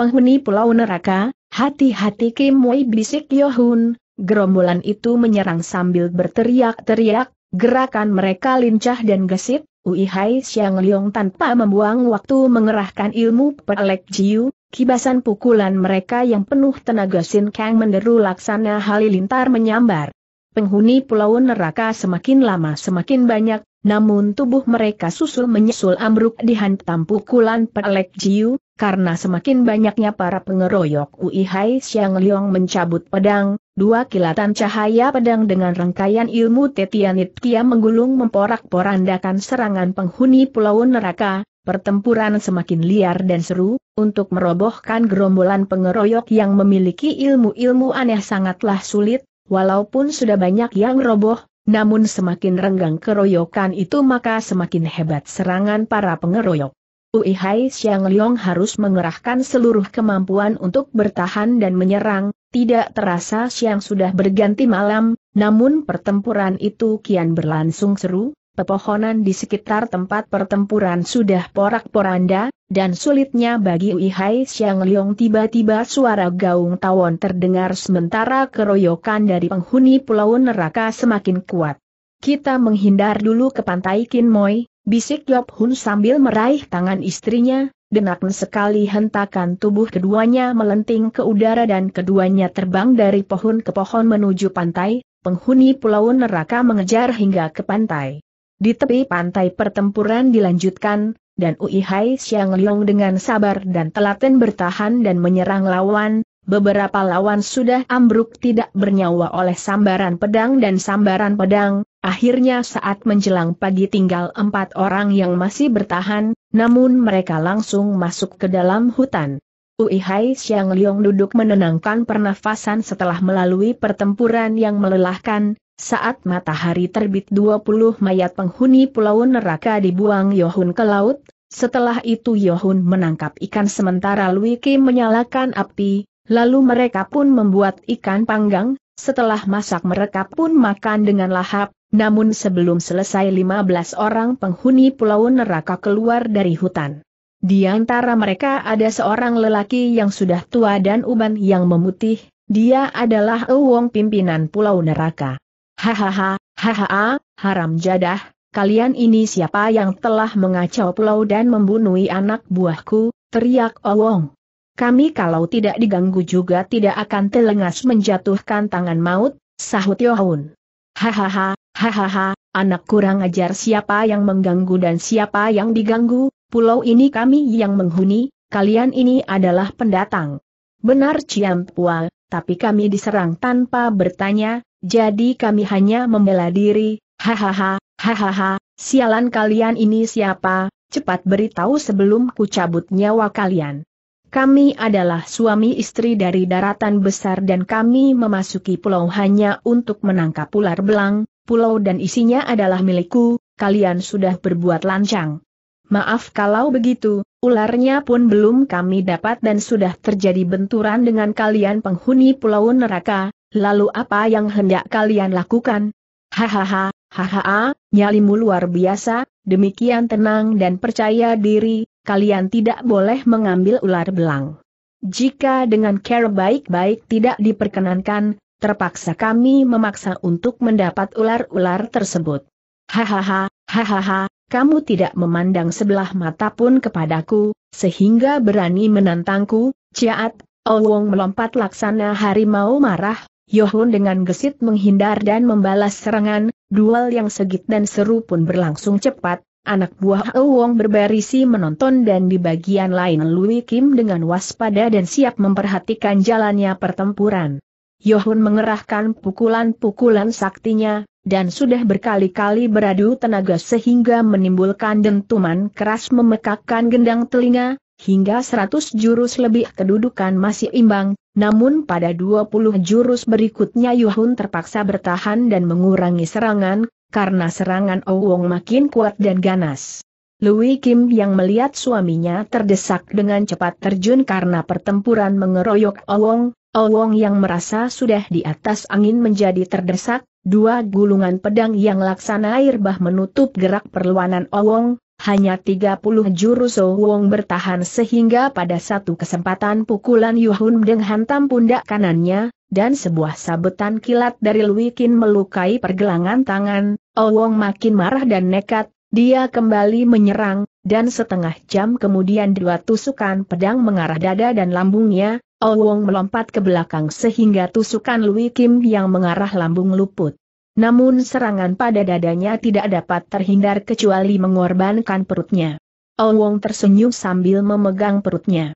penghuni pulau neraka, hati-hati Kim Wei bisik Yohun, gerombolan itu menyerang sambil berteriak-teriak, gerakan mereka lincah dan gesit, Ui Hai Xiang Liung tanpa membuang waktu mengerahkan ilmu pelek jiu, kibasan pukulan mereka yang penuh tenaga Sin Kang menderu laksana halilintar menyambar. Penghuni pulau neraka semakin lama semakin banyak, namun tubuh mereka susul menyusul ambruk dihantam pukulan pelek Jiu, karena semakin banyaknya para pengeroyok Uihai Xiang Liong mencabut pedang, dua kilatan cahaya pedang dengan rangkaian ilmu Tetianit Kia menggulung memporak-porandakan serangan penghuni pulau neraka, Pertempuran semakin liar dan seru, untuk merobohkan gerombolan pengeroyok yang memiliki ilmu-ilmu aneh sangatlah sulit, walaupun sudah banyak yang roboh, namun semakin renggang keroyokan itu maka semakin hebat serangan para pengeroyok. Ui Hai Xiang Leong harus mengerahkan seluruh kemampuan untuk bertahan dan menyerang, tidak terasa siang sudah berganti malam, namun pertempuran itu kian berlangsung seru, pepohonan di sekitar tempat pertempuran sudah porak-poranda, dan sulitnya bagi Ui Hai siang Liong tiba-tiba suara gaung tawon terdengar sementara keroyokan dari penghuni pulau neraka semakin kuat. Kita menghindar dulu ke pantai Kin Kinmoy, bisik Yop Hun sambil meraih tangan istrinya, denak sekali hentakan tubuh keduanya melenting ke udara dan keduanya terbang dari pohon ke pohon menuju pantai, penghuni pulau neraka mengejar hingga ke pantai. Di tepi pantai pertempuran dilanjutkan, dan Ui Hai Xiang Liong dengan sabar dan telaten bertahan dan menyerang lawan, beberapa lawan sudah ambruk tidak bernyawa oleh sambaran pedang dan sambaran pedang, akhirnya saat menjelang pagi tinggal empat orang yang masih bertahan, namun mereka langsung masuk ke dalam hutan. Ui Hai Xiang Liong duduk menenangkan pernafasan setelah melalui pertempuran yang melelahkan, saat matahari terbit 20 mayat penghuni pulau neraka dibuang Yohun ke laut, setelah itu Yohun menangkap ikan sementara Luiki menyalakan api, lalu mereka pun membuat ikan panggang, setelah masak mereka pun makan dengan lahap, namun sebelum selesai 15 orang penghuni pulau neraka keluar dari hutan. Di antara mereka ada seorang lelaki yang sudah tua dan uban yang memutih, dia adalah Ewong pimpinan pulau neraka. Hahaha, hahaha, haram jadah, kalian ini siapa yang telah mengacau pulau dan membunuhi anak buahku, teriak Owong. Kami kalau tidak diganggu juga tidak akan telengas menjatuhkan tangan maut, sahut Yohun. Hahaha, hahaha, anak kurang ajar siapa yang mengganggu dan siapa yang diganggu, pulau ini kami yang menghuni, kalian ini adalah pendatang. Benar Ciampua, tapi kami diserang tanpa bertanya, jadi kami hanya membela diri, hahaha, hahaha, sialan kalian ini siapa, cepat beritahu sebelum ku cabut nyawa kalian. Kami adalah suami istri dari daratan besar dan kami memasuki pulau hanya untuk menangkap ular belang, pulau dan isinya adalah milikku, kalian sudah berbuat lancang. Maaf kalau begitu, ularnya pun belum kami dapat dan sudah terjadi benturan dengan kalian penghuni pulau neraka, Lalu apa yang hendak kalian lakukan? Hahaha, hahaha, nyalimu luar biasa, demikian tenang dan percaya diri, kalian tidak boleh mengambil ular belang. Jika dengan care baik-baik tidak diperkenankan, terpaksa kami memaksa untuk mendapat ular-ular tersebut. Hahaha, hahaha, kamu tidak memandang sebelah mata pun kepadaku, sehingga berani menantangku, Ciat, Owong melompat laksana harimau marah, Yohun dengan gesit menghindar dan membalas serangan, duel yang segit dan seru pun berlangsung cepat, anak buah Wong berbarisi menonton dan di bagian lain Lui Kim dengan waspada dan siap memperhatikan jalannya pertempuran. Yohun mengerahkan pukulan-pukulan saktinya, dan sudah berkali-kali beradu tenaga sehingga menimbulkan dentuman keras memekakkan gendang telinga, hingga 100 jurus lebih kedudukan masih imbang, namun pada 20 jurus berikutnya Yuhun terpaksa bertahan dan mengurangi serangan, karena serangan Owong oh makin kuat dan ganas. Louis Kim yang melihat suaminya terdesak dengan cepat terjun karena pertempuran mengeroyok Owong, oh Owong oh yang merasa sudah di atas angin menjadi terdesak, dua gulungan pedang yang laksana air bah menutup gerak perlawanan Owong, hanya 30 jurus Wong bertahan sehingga pada satu kesempatan pukulan Yuhun Deng hantam pundak kanannya, dan sebuah sabetan kilat dari Luikin melukai pergelangan tangan, oh Wong makin marah dan nekat, dia kembali menyerang, dan setengah jam kemudian dua tusukan pedang mengarah dada dan lambungnya, oh Wong melompat ke belakang sehingga tusukan Lui Kim yang mengarah lambung luput. Namun serangan pada dadanya tidak dapat terhindar kecuali mengorbankan perutnya. Owong tersenyum sambil memegang perutnya.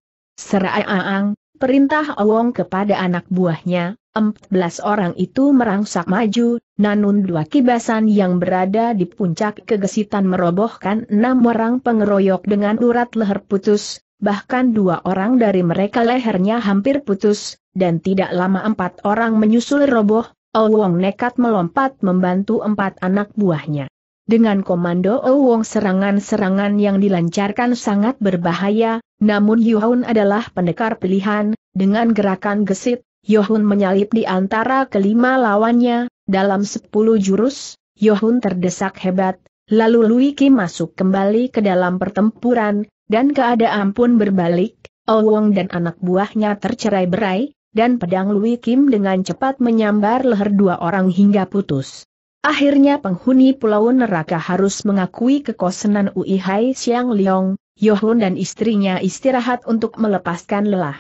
ang, perintah Owong kepada anak buahnya, 14 orang itu merangsak maju, nanun dua kibasan yang berada di puncak kegesitan merobohkan enam orang pengeroyok dengan urat leher putus, bahkan dua orang dari mereka lehernya hampir putus, dan tidak lama empat orang menyusul roboh, Owong nekat melompat membantu empat anak buahnya. Dengan komando Owong serangan-serangan yang dilancarkan sangat berbahaya, namun Yuhun adalah pendekar pilihan, dengan gerakan gesit, Yohun menyalip di antara kelima lawannya, dalam sepuluh jurus, Yohun terdesak hebat, lalu Luiki masuk kembali ke dalam pertempuran, dan keadaan pun berbalik, Owong dan anak buahnya tercerai-berai, dan pedang Lui Kim dengan cepat menyambar leher dua orang hingga putus. Akhirnya penghuni pulau neraka harus mengakui kekosenan Ui Hai Xiang Liong, Yohun dan istrinya istirahat untuk melepaskan lelah.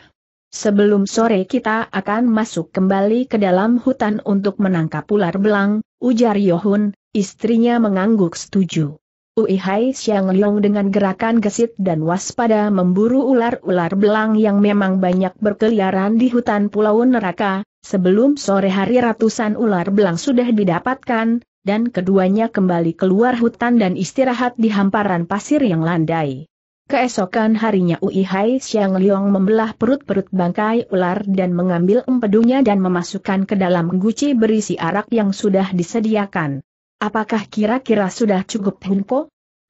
Sebelum sore kita akan masuk kembali ke dalam hutan untuk menangkap ular belang, ujar Yohun, istrinya mengangguk setuju. Ui Hai Xiang dengan gerakan gesit dan waspada memburu ular-ular belang yang memang banyak berkeliaran di hutan Pulau Neraka, sebelum sore hari ratusan ular belang sudah didapatkan, dan keduanya kembali keluar hutan dan istirahat di hamparan pasir yang landai. Keesokan harinya Ui Hai Xiang Leong membelah perut-perut bangkai ular dan mengambil empedunya dan memasukkan ke dalam guci berisi arak yang sudah disediakan. Apakah kira-kira sudah cukup Hunko?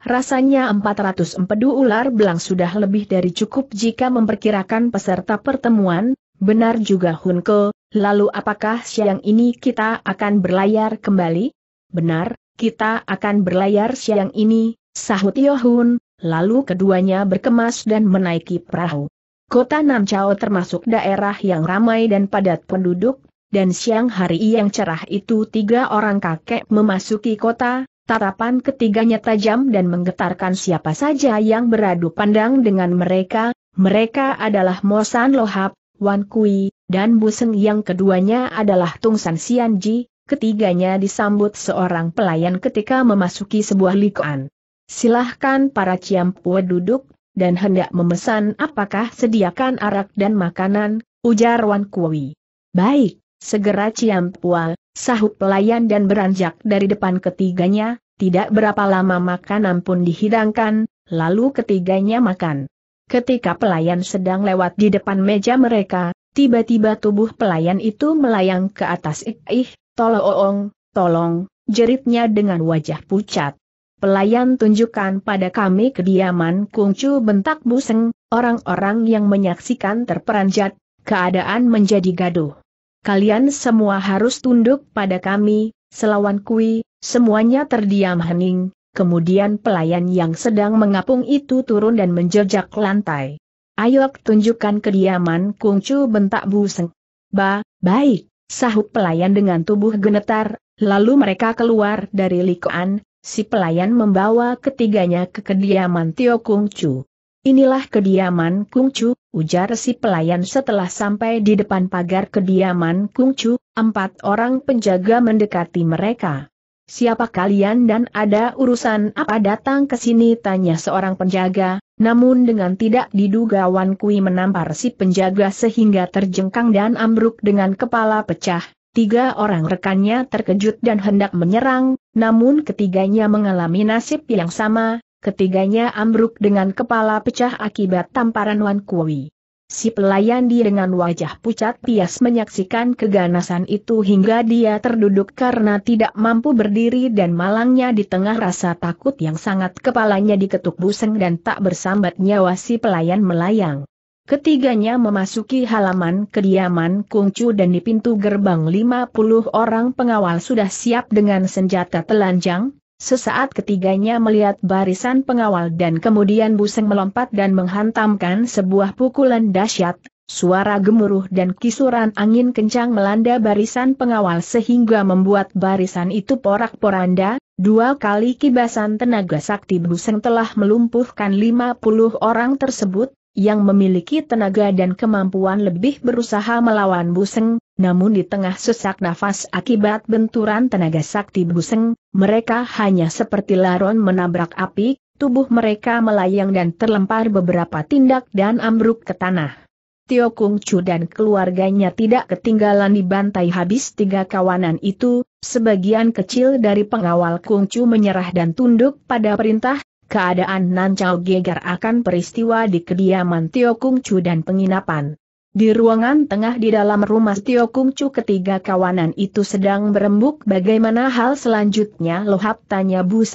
Rasanya 400 empedu ular belang sudah lebih dari cukup jika memperkirakan peserta pertemuan, benar juga Hunko, lalu apakah siang ini kita akan berlayar kembali? Benar, kita akan berlayar siang ini, sahut Yohun, lalu keduanya berkemas dan menaiki perahu. Kota Namcao termasuk daerah yang ramai dan padat penduduk, dan siang hari yang cerah itu tiga orang kakek memasuki kota, tatapan ketiganya tajam dan menggetarkan siapa saja yang beradu pandang dengan mereka, mereka adalah Mosan Lohap, Wan Kui, dan Buseng yang keduanya adalah Tung San Sian Ji. ketiganya disambut seorang pelayan ketika memasuki sebuah likuan. Silahkan para Ciampue duduk, dan hendak memesan apakah sediakan arak dan makanan, ujar Wan Kui. Baik, Segera Ciampua, sahut pelayan dan beranjak dari depan ketiganya, tidak berapa lama makanan pun dihidangkan, lalu ketiganya makan. Ketika pelayan sedang lewat di depan meja mereka, tiba-tiba tubuh pelayan itu melayang ke atas ih, tolong, tolong, jeritnya dengan wajah pucat. Pelayan tunjukkan pada kami kediaman Kungcu bentak buseng, orang-orang yang menyaksikan terperanjat, keadaan menjadi gaduh kalian semua harus tunduk pada kami, selawan kui, semuanya terdiam hening, kemudian pelayan yang sedang mengapung itu turun dan menjejak lantai. Ayo tunjukkan kediaman Kungcu bentak buseng. Ba, baik, sahut pelayan dengan tubuh genetar, lalu mereka keluar dari likoan, si pelayan membawa ketiganya ke kediaman Tio Kung Chu. Inilah kediaman Chu, ujar si pelayan setelah sampai di depan pagar kediaman Chu, empat orang penjaga mendekati mereka. Siapa kalian dan ada urusan apa datang ke sini tanya seorang penjaga, namun dengan tidak diduga Wan Kui menampar si penjaga sehingga terjengkang dan ambruk dengan kepala pecah. Tiga orang rekannya terkejut dan hendak menyerang, namun ketiganya mengalami nasib yang sama, ketiganya ambruk dengan kepala pecah akibat tamparan Wan Kui. Si pelayan di dengan wajah pucat pias menyaksikan keganasan itu hingga dia terduduk karena tidak mampu berdiri dan malangnya di tengah rasa takut yang sangat kepalanya diketuk buseng dan tak bersambat nyawa si pelayan melayang. Ketiganya memasuki halaman kediaman Kungcu dan di pintu gerbang 50 orang pengawal sudah siap dengan senjata telanjang, Sesaat ketiganya melihat barisan pengawal dan kemudian Buseng melompat dan menghantamkan sebuah pukulan dahsyat. Suara gemuruh dan kisuran angin kencang melanda barisan pengawal sehingga membuat barisan itu porak-poranda, dua kali kibasan tenaga sakti Buseng telah melumpuhkan 50 orang tersebut, yang memiliki tenaga dan kemampuan lebih berusaha melawan Buseng, namun di tengah sesak nafas akibat benturan tenaga sakti Buseng, mereka hanya seperti laron menabrak api, tubuh mereka melayang dan terlempar beberapa tindak dan ambruk ke tanah. Tio Kung Chu dan keluarganya tidak ketinggalan dibantai habis tiga kawanan itu, sebagian kecil dari pengawal Kung Chu menyerah dan tunduk pada perintah, keadaan nancau geger akan peristiwa di kediaman Tio Kung Chu dan penginapan. Di ruangan tengah di dalam rumah Tio Kung Chu ketiga kawanan itu sedang berembuk bagaimana hal selanjutnya lohap tanya Bu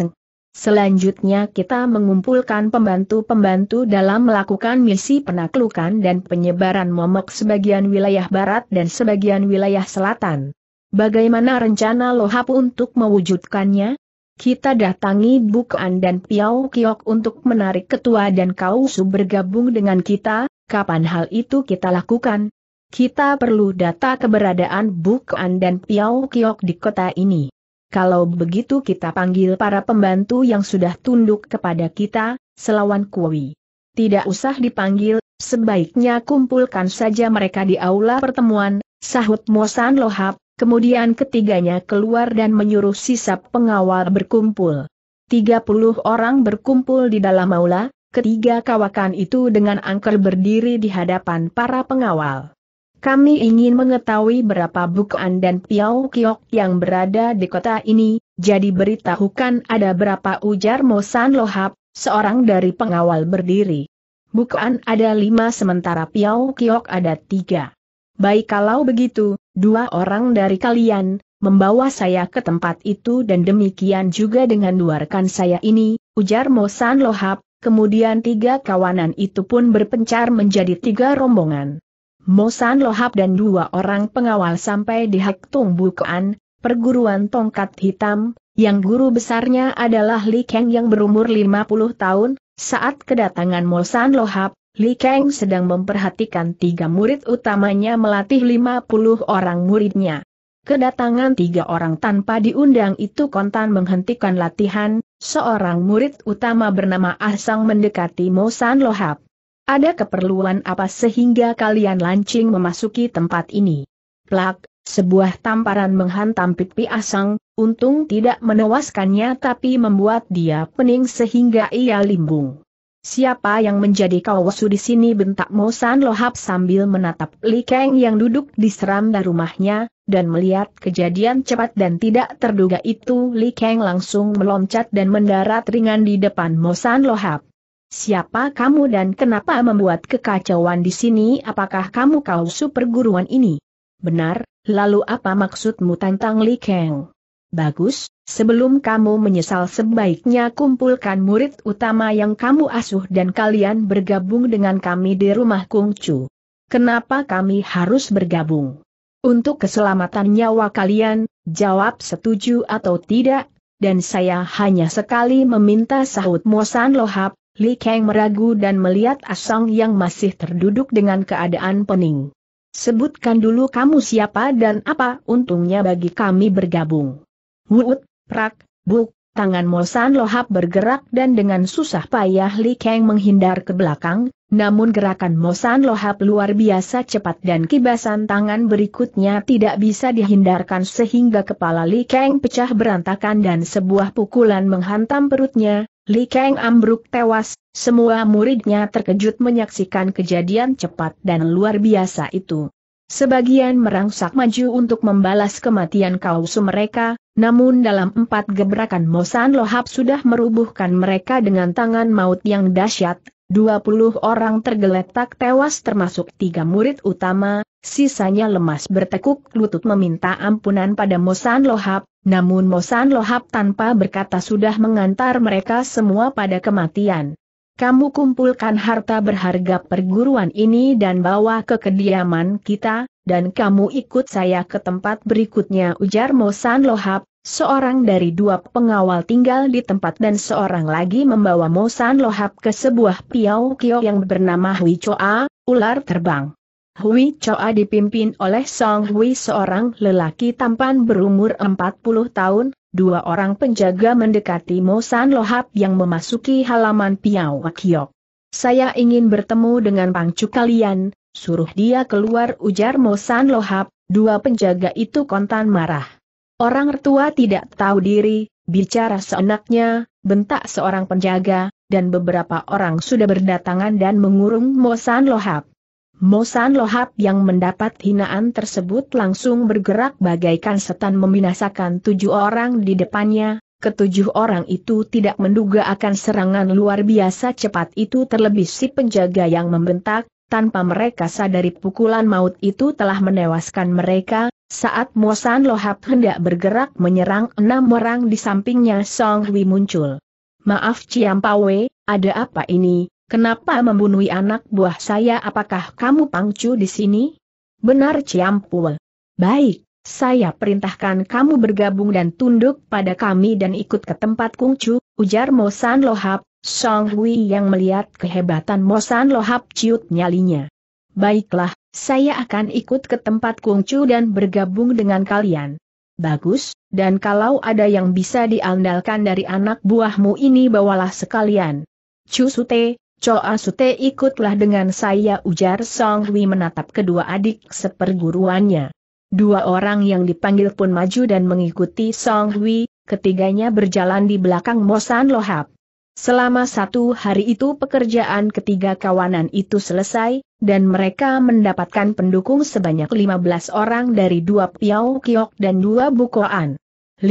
Selanjutnya kita mengumpulkan pembantu-pembantu dalam melakukan misi penaklukan dan penyebaran momok sebagian wilayah barat dan sebagian wilayah selatan. Bagaimana rencana Lohap untuk mewujudkannya? Kita datangi Bukaan dan Piao Kiok untuk menarik ketua dan kau su bergabung dengan kita, kapan hal itu kita lakukan? Kita perlu data keberadaan Bukaan dan Piao Kiok di kota ini. Kalau begitu kita panggil para pembantu yang sudah tunduk kepada kita, selawan Kuwi. Tidak usah dipanggil, sebaiknya kumpulkan saja mereka di aula pertemuan, sahut Mosan Lohap, Kemudian ketiganya keluar dan menyuruh sisa pengawal berkumpul. 30 orang berkumpul di dalam aula, ketiga kawakan itu dengan angker berdiri di hadapan para pengawal. Kami ingin mengetahui berapa bukuan dan piau Kiok yang berada di kota ini, jadi beritahukan ada berapa ujar Mosan Lohap, seorang dari pengawal berdiri. Bukoan ada lima sementara piau Kiok ada tiga. Baik kalau begitu, dua orang dari kalian, membawa saya ke tempat itu dan demikian juga dengan dua rekan saya ini, ujar Mosan Lohap, kemudian tiga kawanan itu pun berpencar menjadi tiga rombongan. Mosan Lohap dan dua orang pengawal sampai di Hak Tung perguruan tongkat hitam, yang guru besarnya adalah Li Kang yang berumur 50 tahun, saat kedatangan Mosan Lohap, Li Kang sedang memperhatikan tiga murid utamanya melatih 50 orang muridnya. Kedatangan tiga orang tanpa diundang itu kontan menghentikan latihan, seorang murid utama bernama ah Sang mendekati Mo San Lohap. Ada keperluan apa sehingga kalian lancing memasuki tempat ini? Plak, sebuah tamparan menghantam pipi ah Sang. untung tidak menewaskannya tapi membuat dia pening sehingga ia limbung. Siapa yang menjadi kawasu di sini bentak Mo San Lohap sambil menatap Li Kang yang duduk di seranda rumahnya, dan melihat kejadian cepat dan tidak terduga itu Li Kang langsung meloncat dan mendarat ringan di depan Mo San Lohap. Siapa kamu dan kenapa membuat kekacauan di sini apakah kamu kausu perguruan ini? Benar, lalu apa maksudmu tentang Li Kang? Bagus, Sebelum kamu menyesal sebaiknya kumpulkan murid utama yang kamu asuh dan kalian bergabung dengan kami di rumah Chu. Kenapa kami harus bergabung? Untuk keselamatan nyawa kalian, jawab setuju atau tidak, dan saya hanya sekali meminta sahut Mosan Lohap, Li Kang meragu dan melihat Asong yang masih terduduk dengan keadaan pening. Sebutkan dulu kamu siapa dan apa untungnya bagi kami bergabung. Wuut, Prak, buk, tangan Mosan Lohap bergerak dan dengan susah payah Li Kang menghindar ke belakang, namun gerakan Mosan Lohap luar biasa cepat dan kibasan tangan berikutnya tidak bisa dihindarkan sehingga kepala Li Kang pecah berantakan dan sebuah pukulan menghantam perutnya, Li Kang ambruk tewas, semua muridnya terkejut menyaksikan kejadian cepat dan luar biasa itu. Sebagian merangsak maju untuk membalas kematian kausu mereka, namun dalam empat gebrakan Mosan Lohab sudah merubuhkan mereka dengan tangan maut yang dahsyat, 20 orang tergeletak tewas termasuk tiga murid utama, sisanya lemas bertekuk lutut meminta ampunan pada Mosan Lohab, namun Mosan Lohab tanpa berkata sudah mengantar mereka semua pada kematian kamu kumpulkan harta berharga perguruan ini dan bawa ke kediaman kita, dan kamu ikut saya ke tempat berikutnya ujar Mosan Lohab, seorang dari dua pengawal tinggal di tempat dan seorang lagi membawa Mosan Lohab ke sebuah piau kio yang bernama Hui Choa, ular terbang. Hui Choa dipimpin oleh Song Hui seorang lelaki tampan berumur 40 tahun, dua orang penjaga mendekati Mo Mosan Lohap yang memasuki halaman Piau Wakyok. Saya ingin bertemu dengan pangcu kalian, suruh dia keluar ujar Mo Mosan Lohap, dua penjaga itu kontan marah. Orang tua tidak tahu diri, bicara seenaknya, bentak seorang penjaga, dan beberapa orang sudah berdatangan dan mengurung Mo Mosan Lohap. Mosan Lohap yang mendapat hinaan tersebut langsung bergerak bagaikan setan membinasakan tujuh orang di depannya, ketujuh orang itu tidak menduga akan serangan luar biasa cepat itu terlebih si penjaga yang membentak, tanpa mereka sadari pukulan maut itu telah menewaskan mereka, saat Mosan Lohap hendak bergerak menyerang enam orang di sampingnya Song Hui muncul. Maaf Ciampawe, ada apa ini, Kenapa membunuh anak buah saya apakah kamu pangcu di sini? Benar Ciampul. Baik, saya perintahkan kamu bergabung dan tunduk pada kami dan ikut ke tempat kungcu, ujar Mosan Lohap, Song Hui yang melihat kehebatan Mosan Lohap ciut nyalinya. Baiklah, saya akan ikut ke tempat kungcu dan bergabung dengan kalian. Bagus, dan kalau ada yang bisa diandalkan dari anak buahmu ini bawalah sekalian. Cusute, Coa Sute ikutlah dengan saya ujar Song Hui menatap kedua adik seperguruannya. Dua orang yang dipanggil pun maju dan mengikuti Song Hui, ketiganya berjalan di belakang Mosan Lohap. Selama satu hari itu pekerjaan ketiga kawanan itu selesai, dan mereka mendapatkan pendukung sebanyak 15 orang dari dua piao Kiok dan dua Bukoan. 15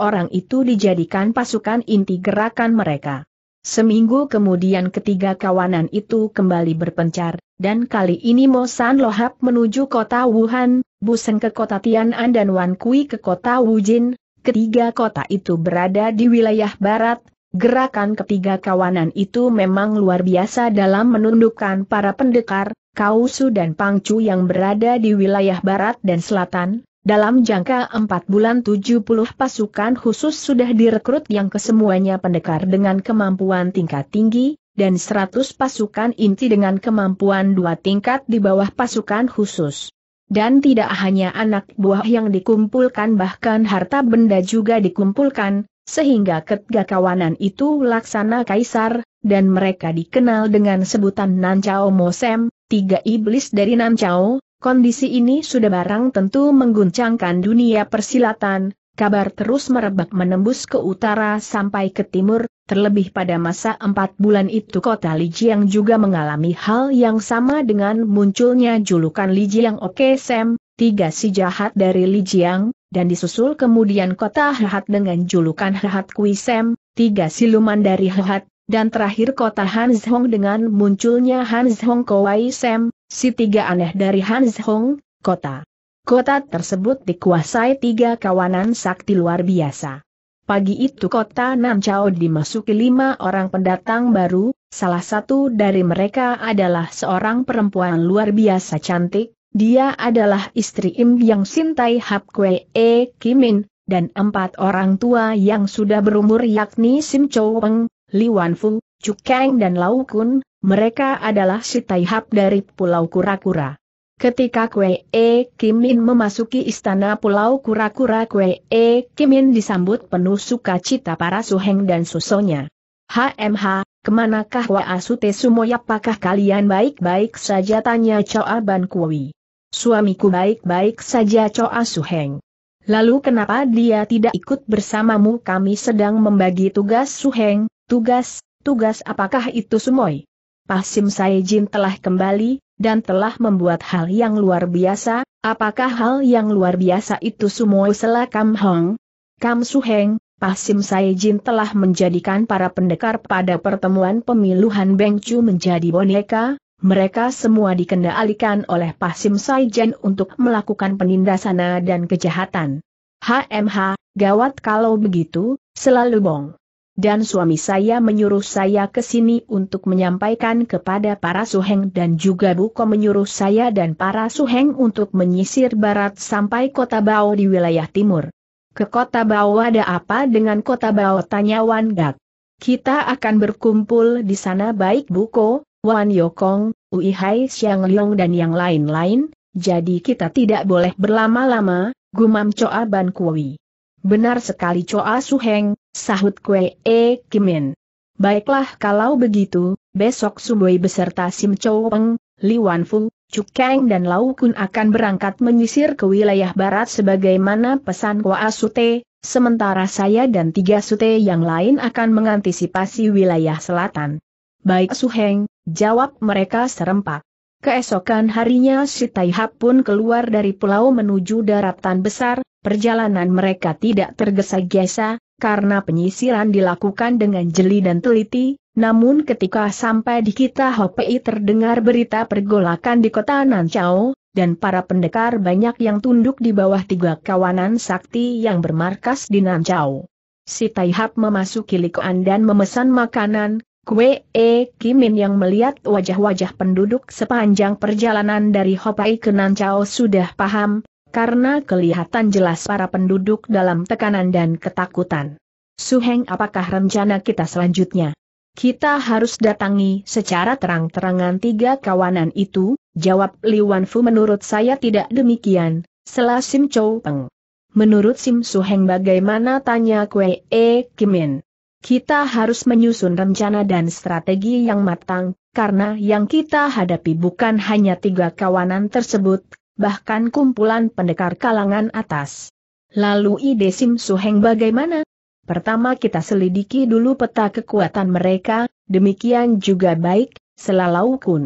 orang itu dijadikan pasukan inti gerakan mereka. Seminggu kemudian ketiga kawanan itu kembali berpencar, dan kali ini Mo San Lohap menuju kota Wuhan, Buseng ke kota Tian'an dan Wan Kui ke kota Wujin, ketiga kota itu berada di wilayah barat, gerakan ketiga kawanan itu memang luar biasa dalam menundukkan para pendekar, Kausu dan Pangcu yang berada di wilayah barat dan selatan, dalam jangka 4 bulan 70 pasukan khusus sudah direkrut yang kesemuanya pendekar dengan kemampuan tingkat tinggi, dan 100 pasukan inti dengan kemampuan dua tingkat di bawah pasukan khusus. Dan tidak hanya anak buah yang dikumpulkan bahkan harta benda juga dikumpulkan, sehingga ketiga kawanan itu laksana kaisar, dan mereka dikenal dengan sebutan Nancao Mosem, tiga iblis dari Nancao, Kondisi ini sudah barang tentu mengguncangkan dunia persilatan, kabar terus merebak menembus ke utara sampai ke timur, terlebih pada masa empat bulan itu kota Lijiang juga mengalami hal yang sama dengan munculnya julukan Lijiang Oke Sam, tiga si jahat dari Lijiang, dan disusul kemudian kota Hehat dengan julukan Hehat Kui Sam, tiga siluman dari Hehat, dan terakhir kota Hans dengan munculnya Hans Hong Kowai Sam, si tiga aneh dari Hans kota. Kota tersebut dikuasai tiga kawanan sakti luar biasa. Pagi itu kota Nanchao dimasuki lima orang pendatang baru, salah satu dari mereka adalah seorang perempuan luar biasa cantik, dia adalah istri Im Yang Sintai Hap Kwe E Kimin, dan empat orang tua yang sudah berumur yakni Sim Chou Peng, Li Wanfu, Kang dan Lau Kun, mereka adalah si Taihap dari Pulau Kura-Kura. Ketika Kwe E Kimin memasuki istana Pulau Kura-Kura Kwe E Kimin disambut penuh sukacita para suheng dan susonya. HMH, kemanakah Wa Asute Sumoy apakah kalian baik-baik saja tanya Choa Ban Kui. Suamiku baik-baik saja Choa Suheng. Lalu kenapa dia tidak ikut bersamamu kami sedang membagi tugas Suheng, Tugas, tugas apakah itu Sumoy? Pasim Saijin telah kembali, dan telah membuat hal yang luar biasa, apakah hal yang luar biasa itu semua? Sela Kam Hong? Kam Suheng, Pasim Saijin telah menjadikan para pendekar pada pertemuan pemiluhan Beng menjadi boneka, mereka semua dikendalikan oleh Pasim Saijin untuk melakukan penindasan dan kejahatan. HMH, gawat kalau begitu, selalu bong dan suami saya menyuruh saya ke sini untuk menyampaikan kepada para suheng dan juga Buko menyuruh saya dan para suheng untuk menyisir barat sampai kota Bao di wilayah timur. Ke kota Bao ada apa dengan kota Bao tanya Wan Gak. Kita akan berkumpul di sana baik Buko, Wan Yokong, Ui Hai Xiang Leong dan yang lain-lain, jadi kita tidak boleh berlama-lama, gumam Choa Ban Kui. Benar sekali Choa Suheng, sahut Kwe E Kimin. Baiklah kalau begitu, besok Sumbui beserta Sim Chow Peng, Li Wanfu, Kang dan Lau Kun akan berangkat menyisir ke wilayah barat sebagaimana pesan Kwa Sute, sementara saya dan tiga Sute yang lain akan mengantisipasi wilayah selatan. Baik Suheng, jawab mereka serempak. Keesokan harinya si Taihap pun keluar dari pulau menuju daratan besar, perjalanan mereka tidak tergesa-gesa, karena penyisiran dilakukan dengan jeli dan teliti, namun ketika sampai di kita Hopei terdengar berita pergolakan di kota Nanchao, dan para pendekar banyak yang tunduk di bawah tiga kawanan sakti yang bermarkas di Nanchao. Si Taihap memasuki likuan dan memesan makanan, Kue e Kimin yang melihat wajah-wajah penduduk sepanjang perjalanan dari Hopai ke Nancao sudah paham, karena kelihatan jelas para penduduk dalam tekanan dan ketakutan. Suheng apakah rencana kita selanjutnya? Kita harus datangi secara terang-terangan tiga kawanan itu, jawab Li Wanfu. menurut saya tidak demikian, selah Sim Chou Peng. Menurut Sim Suheng bagaimana tanya Kue e Kimin? Kita harus menyusun rencana dan strategi yang matang, karena yang kita hadapi bukan hanya tiga kawanan tersebut, bahkan kumpulan pendekar kalangan atas. Lalu ide Sim Suheng bagaimana? Pertama kita selidiki dulu peta kekuatan mereka, demikian juga baik, Selalu kun.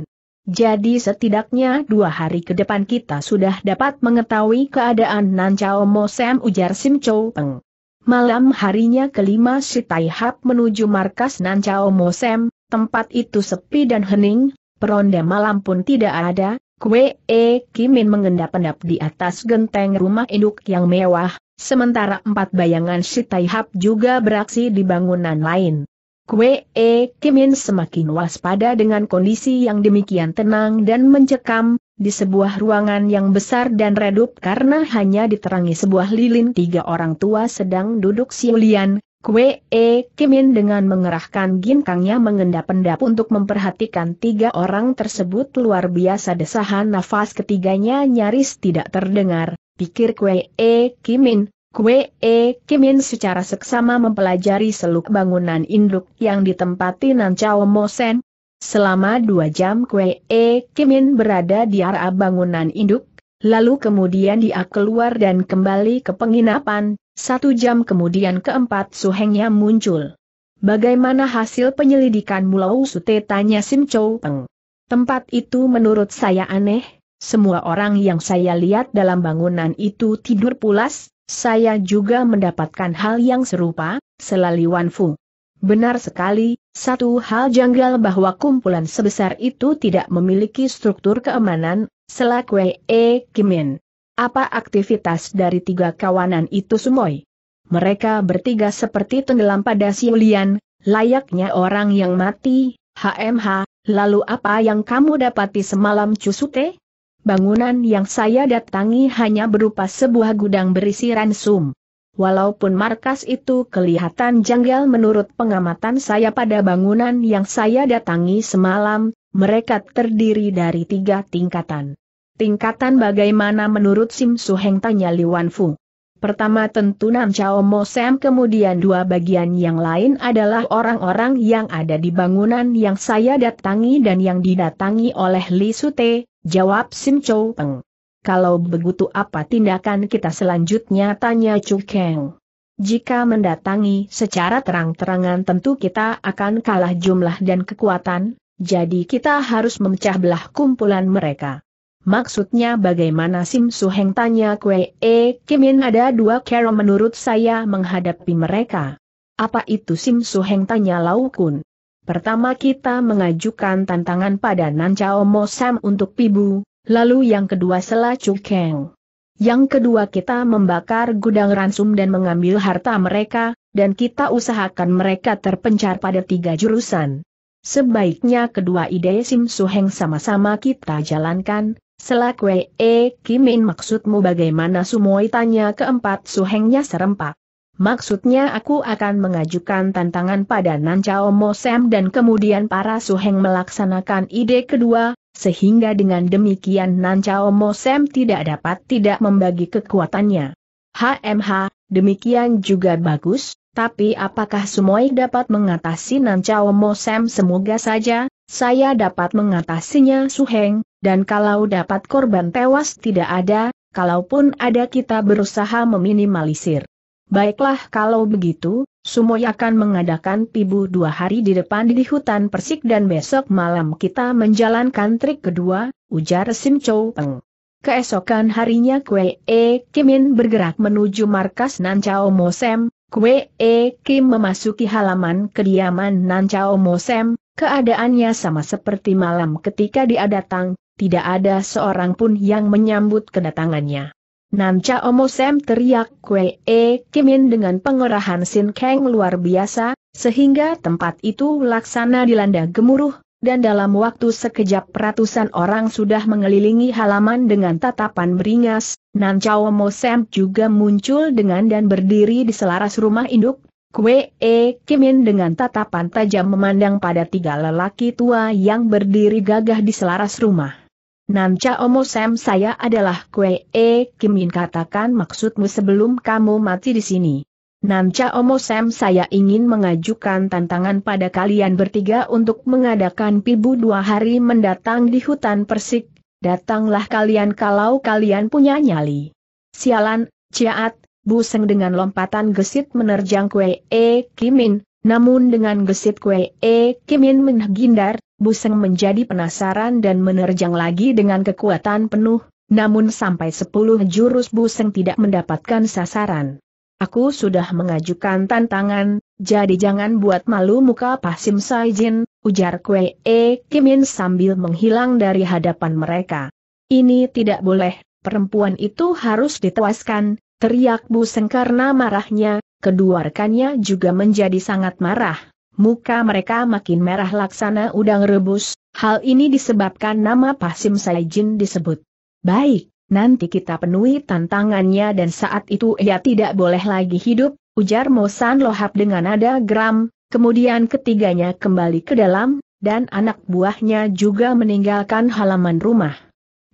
Jadi setidaknya dua hari ke depan kita sudah dapat mengetahui keadaan Nancao Mo ujar Sim Chou Peng. Malam harinya kelima si Taihap menuju markas Nancao Mosem, tempat itu sepi dan hening, peronda malam pun tidak ada, Kwe E Kimin mengendap-endap di atas genteng rumah induk yang mewah, sementara empat bayangan si Taihap juga beraksi di bangunan lain. Kwe E Kimin semakin waspada dengan kondisi yang demikian tenang dan mencekam, di sebuah ruangan yang besar dan redup karena hanya diterangi sebuah lilin tiga orang tua sedang duduk siulian, Kwe E Kimin dengan mengerahkan ginkangnya mengendap-endap untuk memperhatikan tiga orang tersebut luar biasa desahan nafas ketiganya nyaris tidak terdengar, pikir Kwe E Kimin. Kwe E Kimin secara seksama mempelajari seluk bangunan induk yang ditempati Nancao Mosen, Selama dua jam Kwe E Kimin berada di arah bangunan induk, lalu kemudian dia keluar dan kembali ke penginapan, satu jam kemudian keempat suhengnya muncul. Bagaimana hasil penyelidikan Mulau Sute tanya Sim Chow Peng. Tempat itu menurut saya aneh, semua orang yang saya lihat dalam bangunan itu tidur pulas, saya juga mendapatkan hal yang serupa, selali Wan Fu. Benar sekali, satu hal janggal bahwa kumpulan sebesar itu tidak memiliki struktur keamanan, selak E. Kimin. Apa aktivitas dari tiga kawanan itu semua? Mereka bertiga seperti tenggelam pada siulian, layaknya orang yang mati, HMH, lalu apa yang kamu dapati semalam Cusute? Bangunan yang saya datangi hanya berupa sebuah gudang berisi ransum. Walaupun markas itu kelihatan janggal menurut pengamatan saya pada bangunan yang saya datangi semalam, mereka terdiri dari tiga tingkatan. Tingkatan bagaimana menurut Sim Suheng tanya Li Fu. Pertama tentu Nam Chao Mo Sam kemudian dua bagian yang lain adalah orang-orang yang ada di bangunan yang saya datangi dan yang didatangi oleh Li Sute, jawab Sim Chou Peng. Kalau begitu apa tindakan kita selanjutnya tanya Chu Kang. Jika mendatangi secara terang-terangan tentu kita akan kalah jumlah dan kekuatan, jadi kita harus memecah belah kumpulan mereka. Maksudnya bagaimana Sim Heng tanya Kwe E Kimin ada dua cara menurut saya menghadapi mereka. Apa itu Sim Heng tanya Lau Kun. Pertama kita mengajukan tantangan pada Nan Chao Mo Sam untuk Pibu, Lalu yang kedua selah Cukeng. Yang kedua kita membakar gudang ransum dan mengambil harta mereka, dan kita usahakan mereka terpencar pada tiga jurusan. Sebaiknya kedua ide Sim Suheng sama-sama kita jalankan, Selak Wei e, Kimin maksudmu bagaimana Sumoi tanya keempat suhengnya serempak. Maksudnya aku akan mengajukan tantangan pada Nancao Sam dan kemudian para suheng melaksanakan ide kedua, sehingga dengan demikian Mo Sem tidak dapat tidak membagi kekuatannya. HMH, demikian juga bagus, tapi apakah Sumoy dapat mengatasi Mo Sem? semoga saja, saya dapat mengatasinya Suheng, dan kalau dapat korban tewas tidak ada, kalaupun ada kita berusaha meminimalisir. Baiklah kalau begitu, akan mengadakan pibu dua hari di depan di hutan persik dan besok malam kita menjalankan trik kedua, ujar Sim Chow Peng. Keesokan harinya Kwe E Kimin bergerak menuju markas Nancao Mosem, Kwe E Kim memasuki halaman kediaman Nancao Mosem, keadaannya sama seperti malam ketika dia datang, tidak ada seorang pun yang menyambut kedatangannya. Namca Omo Sam teriak Kwe E Kimin dengan pengerahan Sin Kang luar biasa, sehingga tempat itu laksana dilanda gemuruh, dan dalam waktu sekejap ratusan orang sudah mengelilingi halaman dengan tatapan beringas, Namca Omo Sam juga muncul dengan dan berdiri di selaras rumah induk, Kwe E Kimin dengan tatapan tajam memandang pada tiga lelaki tua yang berdiri gagah di selaras rumah. Nanca Omo Sam saya adalah Kwe E Kimin katakan maksudmu sebelum kamu mati di sini. Nanca Omo Sam saya ingin mengajukan tantangan pada kalian bertiga untuk mengadakan pibu dua hari mendatang di hutan persik, datanglah kalian kalau kalian punya nyali. Sialan, Ciat, Buseng dengan lompatan gesit menerjang Kwe E Kimin, namun dengan gesit kue E Kimin menghindar, Buseng menjadi penasaran dan menerjang lagi dengan kekuatan penuh, namun sampai sepuluh jurus Buseng tidak mendapatkan sasaran. Aku sudah mengajukan tantangan, jadi jangan buat malu muka Pasim Saijin, ujar Kue E Kimin sambil menghilang dari hadapan mereka. Ini tidak boleh, perempuan itu harus ditewaskan, teriak Buseng karena marahnya, Kedua rekannya juga menjadi sangat marah. Muka mereka makin merah laksana udang rebus, hal ini disebabkan nama Pasim Saijin disebut. Baik, nanti kita penuhi tantangannya dan saat itu ia tidak boleh lagi hidup, ujar Mosan Lohap dengan nada geram, kemudian ketiganya kembali ke dalam, dan anak buahnya juga meninggalkan halaman rumah.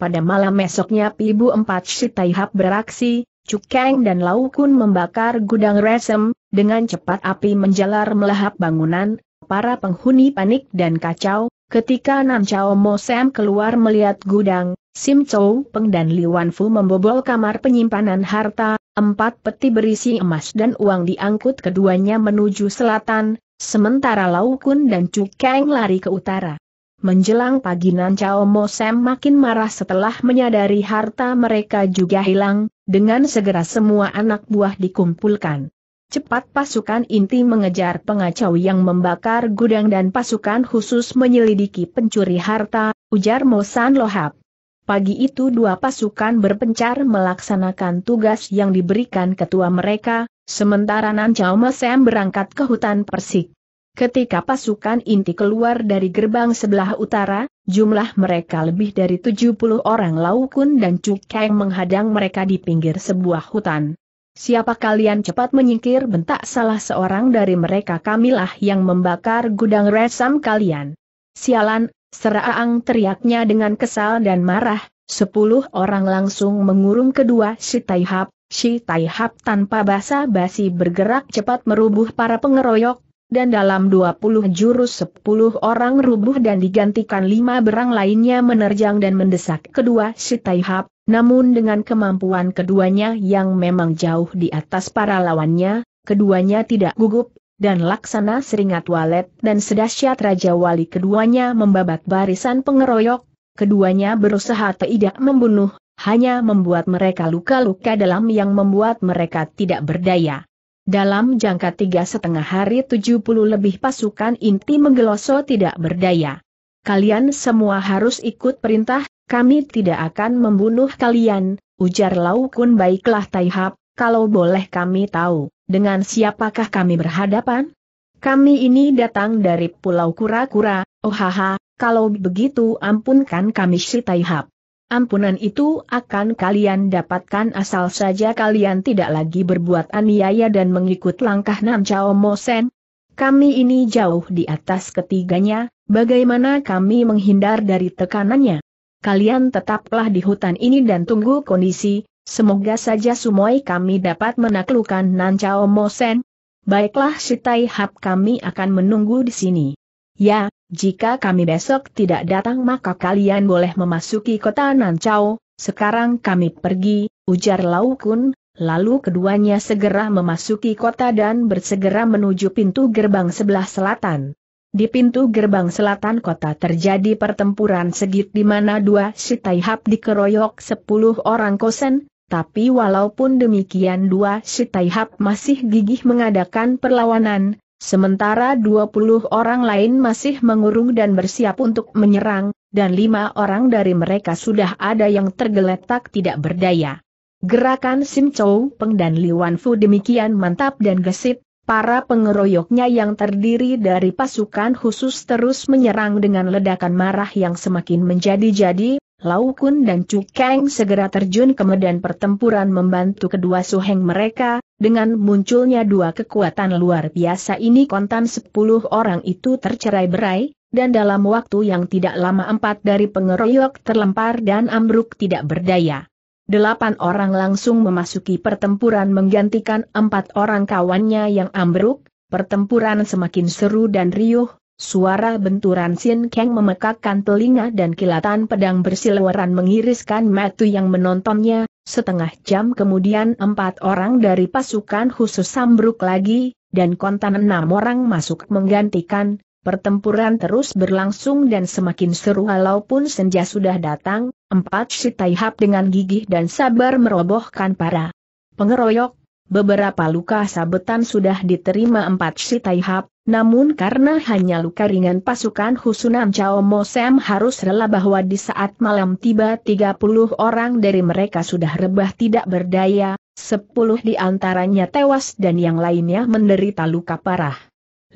Pada malam esoknya Pibu Empat Shitaihap beraksi, Cukeng dan Laukun membakar gudang resem, dengan cepat api menjalar melahap bangunan, para penghuni panik dan kacau, ketika Nam Chao Mo Sam keluar melihat gudang, Sim Chou Peng dan Li Wanfu membobol kamar penyimpanan harta, empat peti berisi emas dan uang diangkut keduanya menuju selatan, sementara Laukun dan Cukeng lari ke utara. Menjelang pagi Mo Sam makin marah setelah menyadari harta mereka juga hilang, dengan segera semua anak buah dikumpulkan. Cepat pasukan inti mengejar pengacau yang membakar gudang dan pasukan khusus menyelidiki pencuri harta, ujar Mo San Lohap. Pagi itu dua pasukan berpencar melaksanakan tugas yang diberikan ketua mereka, sementara Mo Sam berangkat ke hutan Persik. Ketika pasukan inti keluar dari gerbang sebelah utara, jumlah mereka lebih dari 70 orang Laukun dan Cukeng menghadang mereka di pinggir sebuah hutan. Siapa kalian cepat menyingkir bentak salah seorang dari mereka kamilah yang membakar gudang resam kalian. Sialan, seraang teriaknya dengan kesal dan marah, sepuluh orang langsung mengurung kedua si Taihap, si Taihap tanpa basa-basi bergerak cepat merubuh para pengeroyok, dan dalam 20 jurus 10 orang rubuh dan digantikan lima berang lainnya menerjang dan mendesak kedua si Taihap, namun dengan kemampuan keduanya yang memang jauh di atas para lawannya, keduanya tidak gugup, dan laksana seringat walet dan sedahsyat Raja Wali keduanya membabat barisan pengeroyok, keduanya berusaha tidak membunuh, hanya membuat mereka luka-luka dalam yang membuat mereka tidak berdaya. Dalam jangka tiga setengah hari 70 lebih pasukan inti menggeloso tidak berdaya. Kalian semua harus ikut perintah, kami tidak akan membunuh kalian, ujar Laukun baiklah Taihap, kalau boleh kami tahu, dengan siapakah kami berhadapan? Kami ini datang dari Pulau Kura-Kura, oh haha, kalau begitu ampunkan kami si Taihap. Ampunan itu akan kalian dapatkan asal saja kalian tidak lagi berbuat aniaya dan mengikut langkah Nam Chao Mo Sen. Kami ini jauh di atas ketiganya, bagaimana kami menghindar dari tekanannya? Kalian tetaplah di hutan ini dan tunggu kondisi, semoga saja sumoi kami dapat menaklukkan Nan Chao Mo Sen. Baiklah Shitai Hap kami akan menunggu di sini. Ya, jika kami besok tidak datang maka kalian boleh memasuki kota Nancau, sekarang kami pergi, ujar Lau Kun, lalu keduanya segera memasuki kota dan bersegera menuju pintu gerbang sebelah selatan. Di pintu gerbang selatan kota terjadi pertempuran segit di mana dua sitaihap dikeroyok sepuluh orang kosen, tapi walaupun demikian dua sitaihap masih gigih mengadakan perlawanan, Sementara 20 orang lain masih mengurung dan bersiap untuk menyerang, dan lima orang dari mereka sudah ada yang tergeletak tidak berdaya. Gerakan Sim Chow Peng dan Li Wanfu demikian mantap dan gesit, para pengeroyoknya yang terdiri dari pasukan khusus terus menyerang dengan ledakan marah yang semakin menjadi-jadi, Lau Kun dan Chu Kang segera terjun ke medan pertempuran membantu kedua suheng mereka, dengan munculnya dua kekuatan luar biasa ini kontan sepuluh orang itu tercerai berai, dan dalam waktu yang tidak lama empat dari pengeroyok terlempar dan ambruk tidak berdaya. Delapan orang langsung memasuki pertempuran menggantikan empat orang kawannya yang ambruk, pertempuran semakin seru dan riuh, Suara benturan Sin Kang memekakkan telinga dan kilatan pedang bersilweran mengiriskan matu yang menontonnya, setengah jam kemudian empat orang dari pasukan khusus sambruk lagi, dan kontan enam orang masuk menggantikan, pertempuran terus berlangsung dan semakin seru walaupun senja sudah datang, empat si Taihap dengan gigih dan sabar merobohkan para pengeroyok, beberapa luka sabetan sudah diterima empat si Taihap. Namun karena hanya luka ringan pasukan Husunan Chao Mo Sam harus rela bahwa di saat malam tiba 30 orang dari mereka sudah rebah tidak berdaya, 10 antaranya tewas dan yang lainnya menderita luka parah.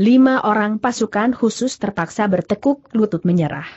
Lima orang pasukan khusus terpaksa bertekuk lutut menyerah.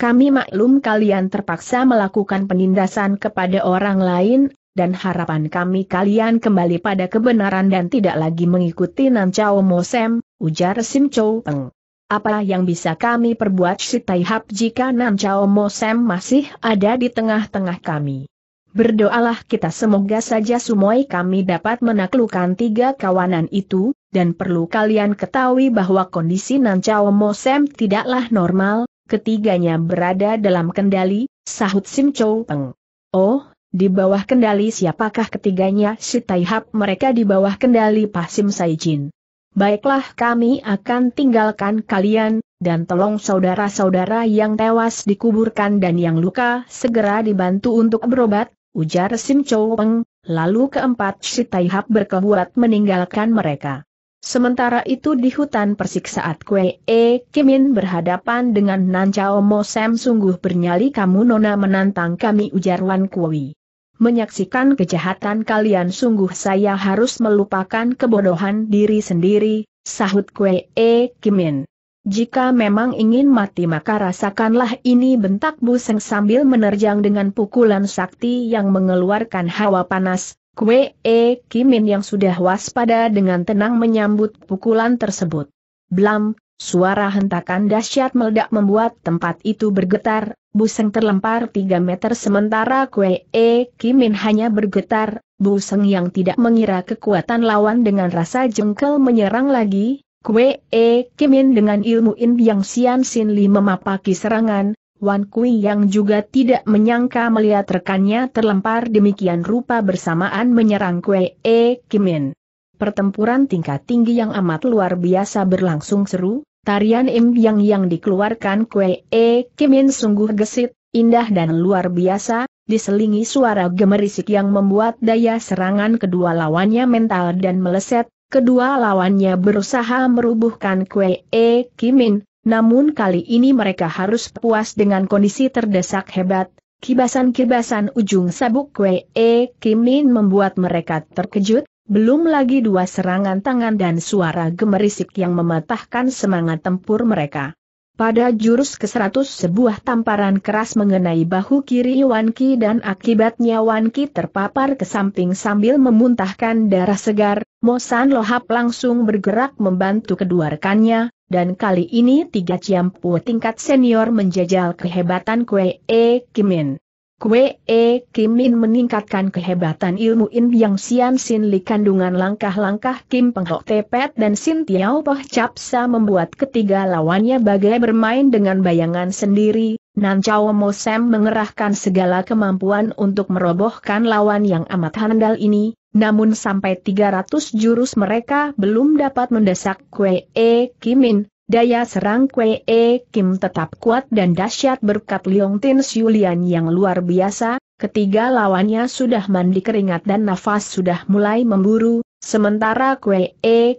Kami maklum kalian terpaksa melakukan penindasan kepada orang lain, dan harapan kami kalian kembali pada kebenaran dan tidak lagi mengikuti Nancao Mosem, ujar Sim Chow Peng. Apa yang bisa kami perbuat si Taihap jika Nan Chao Mo Sam masih ada di tengah-tengah kami? Berdoalah kita semoga saja sumoi kami dapat menaklukkan tiga kawanan itu, dan perlu kalian ketahui bahwa kondisi Nan Chao Mo Sam tidaklah normal, ketiganya berada dalam kendali, sahut Sim Chow Peng. Oh, di bawah kendali siapakah ketiganya si Taihap mereka di bawah kendali Pak Pasim Saijin baiklah kami akan tinggalkan kalian, dan tolong saudara-saudara yang tewas dikuburkan dan yang luka segera dibantu untuk berobat, ujar Sim Chow Peng, lalu keempat si Taihap berkebuat meninggalkan mereka. Sementara itu di hutan persik saat Kwe E Kimin berhadapan dengan Nan Chao Mo Sam sungguh bernyali kamu nona menantang kami ujar Wan Kui. Menyaksikan kejahatan kalian sungguh saya harus melupakan kebodohan diri sendiri, sahut Kwe E Kimin. Jika memang ingin mati maka rasakanlah ini bentak Buseng sambil menerjang dengan pukulan sakti yang mengeluarkan hawa panas. Kwe E Kimin yang sudah waspada dengan tenang menyambut pukulan tersebut. Blam, Suara hentakan dahsyat meledak membuat tempat itu bergetar, Buseng terlempar 3 meter sementara Kwe E Kimin hanya bergetar, Buseng yang tidak mengira kekuatan lawan dengan rasa jengkel menyerang lagi, Kwe E Kimin dengan ilmu In Yang Sian Sin Li memapaki serangan, Wan Kui yang juga tidak menyangka melihat rekannya terlempar demikian rupa bersamaan menyerang Kwe E Kimin. Pertempuran tingkat tinggi yang amat luar biasa berlangsung seru, Tarian Im Yang yang dikeluarkan Kue E Kimin sungguh gesit, indah dan luar biasa, diselingi suara gemerisik yang membuat daya serangan kedua lawannya mental dan meleset, kedua lawannya berusaha merubuhkan Kue E Kimin, namun kali ini mereka harus puas dengan kondisi terdesak hebat, kibasan-kibasan ujung sabuk Kue E Kimin membuat mereka terkejut, belum lagi dua serangan tangan dan suara gemerisik yang mematahkan semangat tempur mereka. Pada jurus ke-100 sebuah tamparan keras mengenai bahu kiri Wan Ki dan akibatnya Wan Ki terpapar ke samping sambil memuntahkan darah segar, Mosan Lohap langsung bergerak membantu kedua rekannya, dan kali ini tiga ciampu tingkat senior menjajal kehebatan Kue E Kimin. Kwe E Kimin meningkatkan kehebatan ilmu In Yang Sian Sin Li kandungan langkah langkah Kim Penghok Tepet dan Sin Tiao Poh Capsa membuat ketiga lawannya bagai bermain dengan bayangan sendiri, Nan Chao Mo Sam mengerahkan segala kemampuan untuk merobohkan lawan yang amat handal ini, namun sampai 300 jurus mereka belum dapat mendesak Kwe E Kimin, Daya serang Kwee Kim tetap kuat dan dahsyat berkat Leong Tin Siulian yang luar biasa, ketiga lawannya sudah mandi keringat dan nafas sudah mulai memburu, sementara Kwee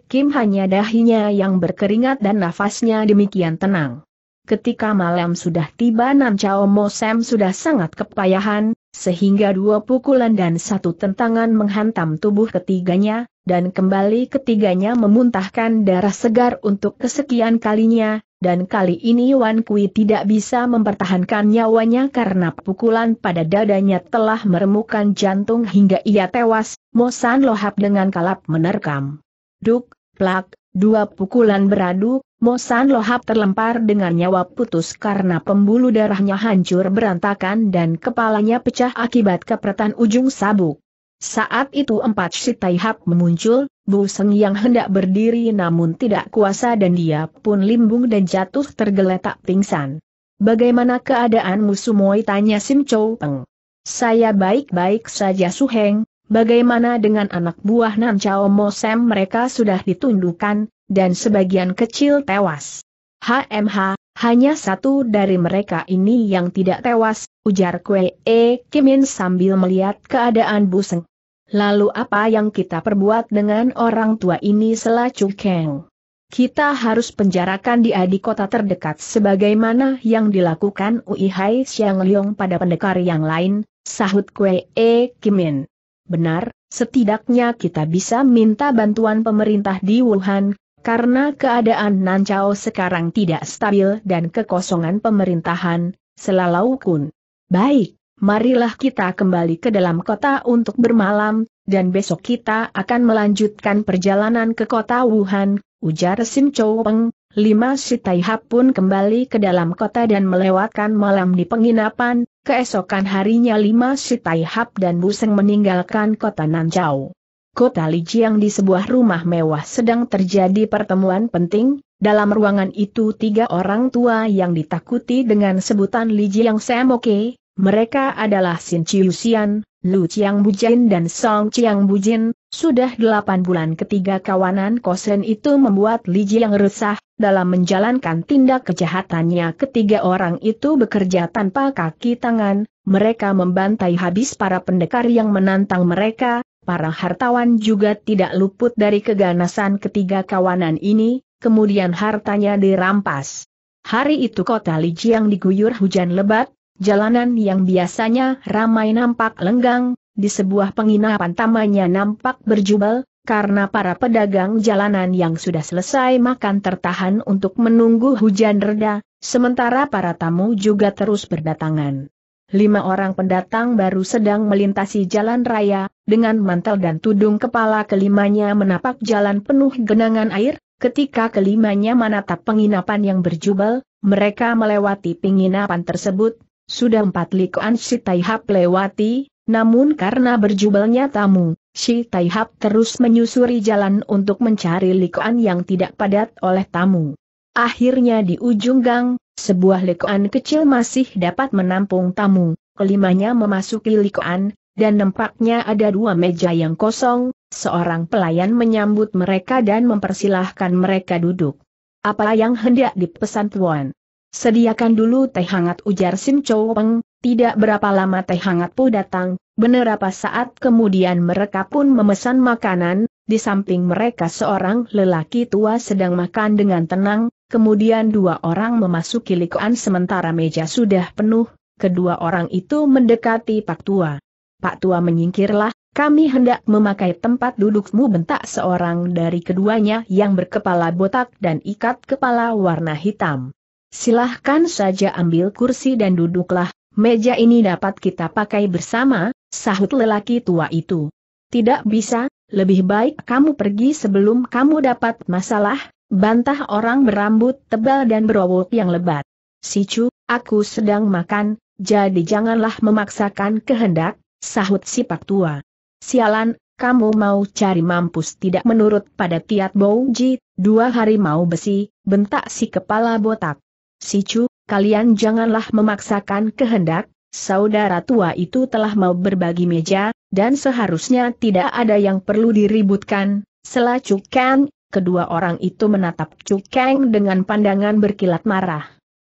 Kim hanya dahinya yang berkeringat dan nafasnya demikian tenang. Ketika malam sudah tiba Nam Chao Mo Sam sudah sangat kepayahan, sehingga dua pukulan dan satu tentangan menghantam tubuh ketiganya, dan kembali ketiganya memuntahkan darah segar untuk kesekian kalinya, dan kali ini Wan Kui tidak bisa mempertahankan nyawanya karena pukulan pada dadanya telah meremukkan jantung hingga ia tewas, Mosan Lohap dengan kalap menerkam. Duk, plak, dua pukulan beradu, Mosan Lohap terlempar dengan nyawa putus karena pembuluh darahnya hancur berantakan dan kepalanya pecah akibat kepretan ujung sabuk. Saat itu empat Sitaihap memuncul, Bu Seng yang hendak berdiri namun tidak kuasa dan dia pun limbung dan jatuh tergeletak pingsan. Bagaimana keadaanmu Moi tanya Sim Chou Peng. Saya baik-baik saja Su Heng, bagaimana dengan anak buah Nan Chao Mo Sam mereka sudah ditundukkan, dan sebagian kecil tewas. HMH, hanya satu dari mereka ini yang tidak tewas, ujar Kwe E Kimin sambil melihat keadaan Buseng. Lalu apa yang kita perbuat dengan orang tua ini selacu Keng? Kita harus penjarakan di di kota terdekat sebagaimana yang dilakukan Uihai Xiang Leong pada pendekar yang lain, sahut Kwe E Kimin. Benar, setidaknya kita bisa minta bantuan pemerintah di Wuhan, karena keadaan Nancao sekarang tidak stabil dan kekosongan pemerintahan, selalu kun. Baik, marilah kita kembali ke dalam kota untuk bermalam, dan besok kita akan melanjutkan perjalanan ke kota Wuhan, ujar Sim Chou Peng. Lima Sitaihap pun kembali ke dalam kota dan melewatkan malam di penginapan, keesokan harinya lima Sitaihap dan Buseng meninggalkan kota Nancao kota Lijiang di sebuah rumah mewah sedang terjadi pertemuan penting, dalam ruangan itu tiga orang tua yang ditakuti dengan sebutan Lijiang Semoke, mereka adalah Sin Chiusian, Lu Chiang Bujin dan Song Chiang Bujin, sudah delapan bulan ketiga kawanan Kosen itu membuat Lijiang resah, dalam menjalankan tindak kejahatannya ketiga orang itu bekerja tanpa kaki tangan, mereka membantai habis para pendekar yang menantang mereka, para hartawan juga tidak luput dari keganasan ketiga kawanan ini, kemudian hartanya dirampas. Hari itu kota Lijiang diguyur hujan lebat, jalanan yang biasanya ramai nampak lenggang, di sebuah penginapan tamannya nampak berjubel, karena para pedagang jalanan yang sudah selesai makan tertahan untuk menunggu hujan reda, sementara para tamu juga terus berdatangan lima orang pendatang baru sedang melintasi jalan raya, dengan mantel dan tudung kepala kelimanya menapak jalan penuh genangan air, ketika kelimanya menatap penginapan yang berjubel, mereka melewati penginapan tersebut, sudah empat likuan si Taihap lewati, namun karena berjubelnya tamu, si Taihap terus menyusuri jalan untuk mencari likuan yang tidak padat oleh tamu. Akhirnya di ujung gang, sebuah likoan kecil masih dapat menampung tamu, kelimanya memasuki likoan, dan nampaknya ada dua meja yang kosong, seorang pelayan menyambut mereka dan mempersilahkan mereka duduk. Apa yang hendak dipesan tuan? Sediakan dulu teh hangat ujar Sim Chow Peng, tidak berapa lama teh hangat pun datang, Bener apa saat kemudian mereka pun memesan makanan, di samping mereka seorang lelaki tua sedang makan dengan tenang, Kemudian dua orang memasuki likoan sementara meja sudah penuh, kedua orang itu mendekati Pak Tua. Pak Tua menyingkirlah, kami hendak memakai tempat dudukmu bentak seorang dari keduanya yang berkepala botak dan ikat kepala warna hitam. Silahkan saja ambil kursi dan duduklah, meja ini dapat kita pakai bersama, sahut lelaki tua itu. Tidak bisa, lebih baik kamu pergi sebelum kamu dapat masalah, Bantah orang berambut tebal dan berowok yang lebat. Sicu, aku sedang makan, jadi janganlah memaksakan kehendak, sahut si pak tua. Sialan, kamu mau cari mampus tidak menurut pada Tiat Ji, dua hari mau besi, bentak si kepala botak. Sicu, kalian janganlah memaksakan kehendak, saudara tua itu telah mau berbagi meja, dan seharusnya tidak ada yang perlu diributkan, selacukan kedua orang itu menatap Chu Kang dengan pandangan berkilat marah.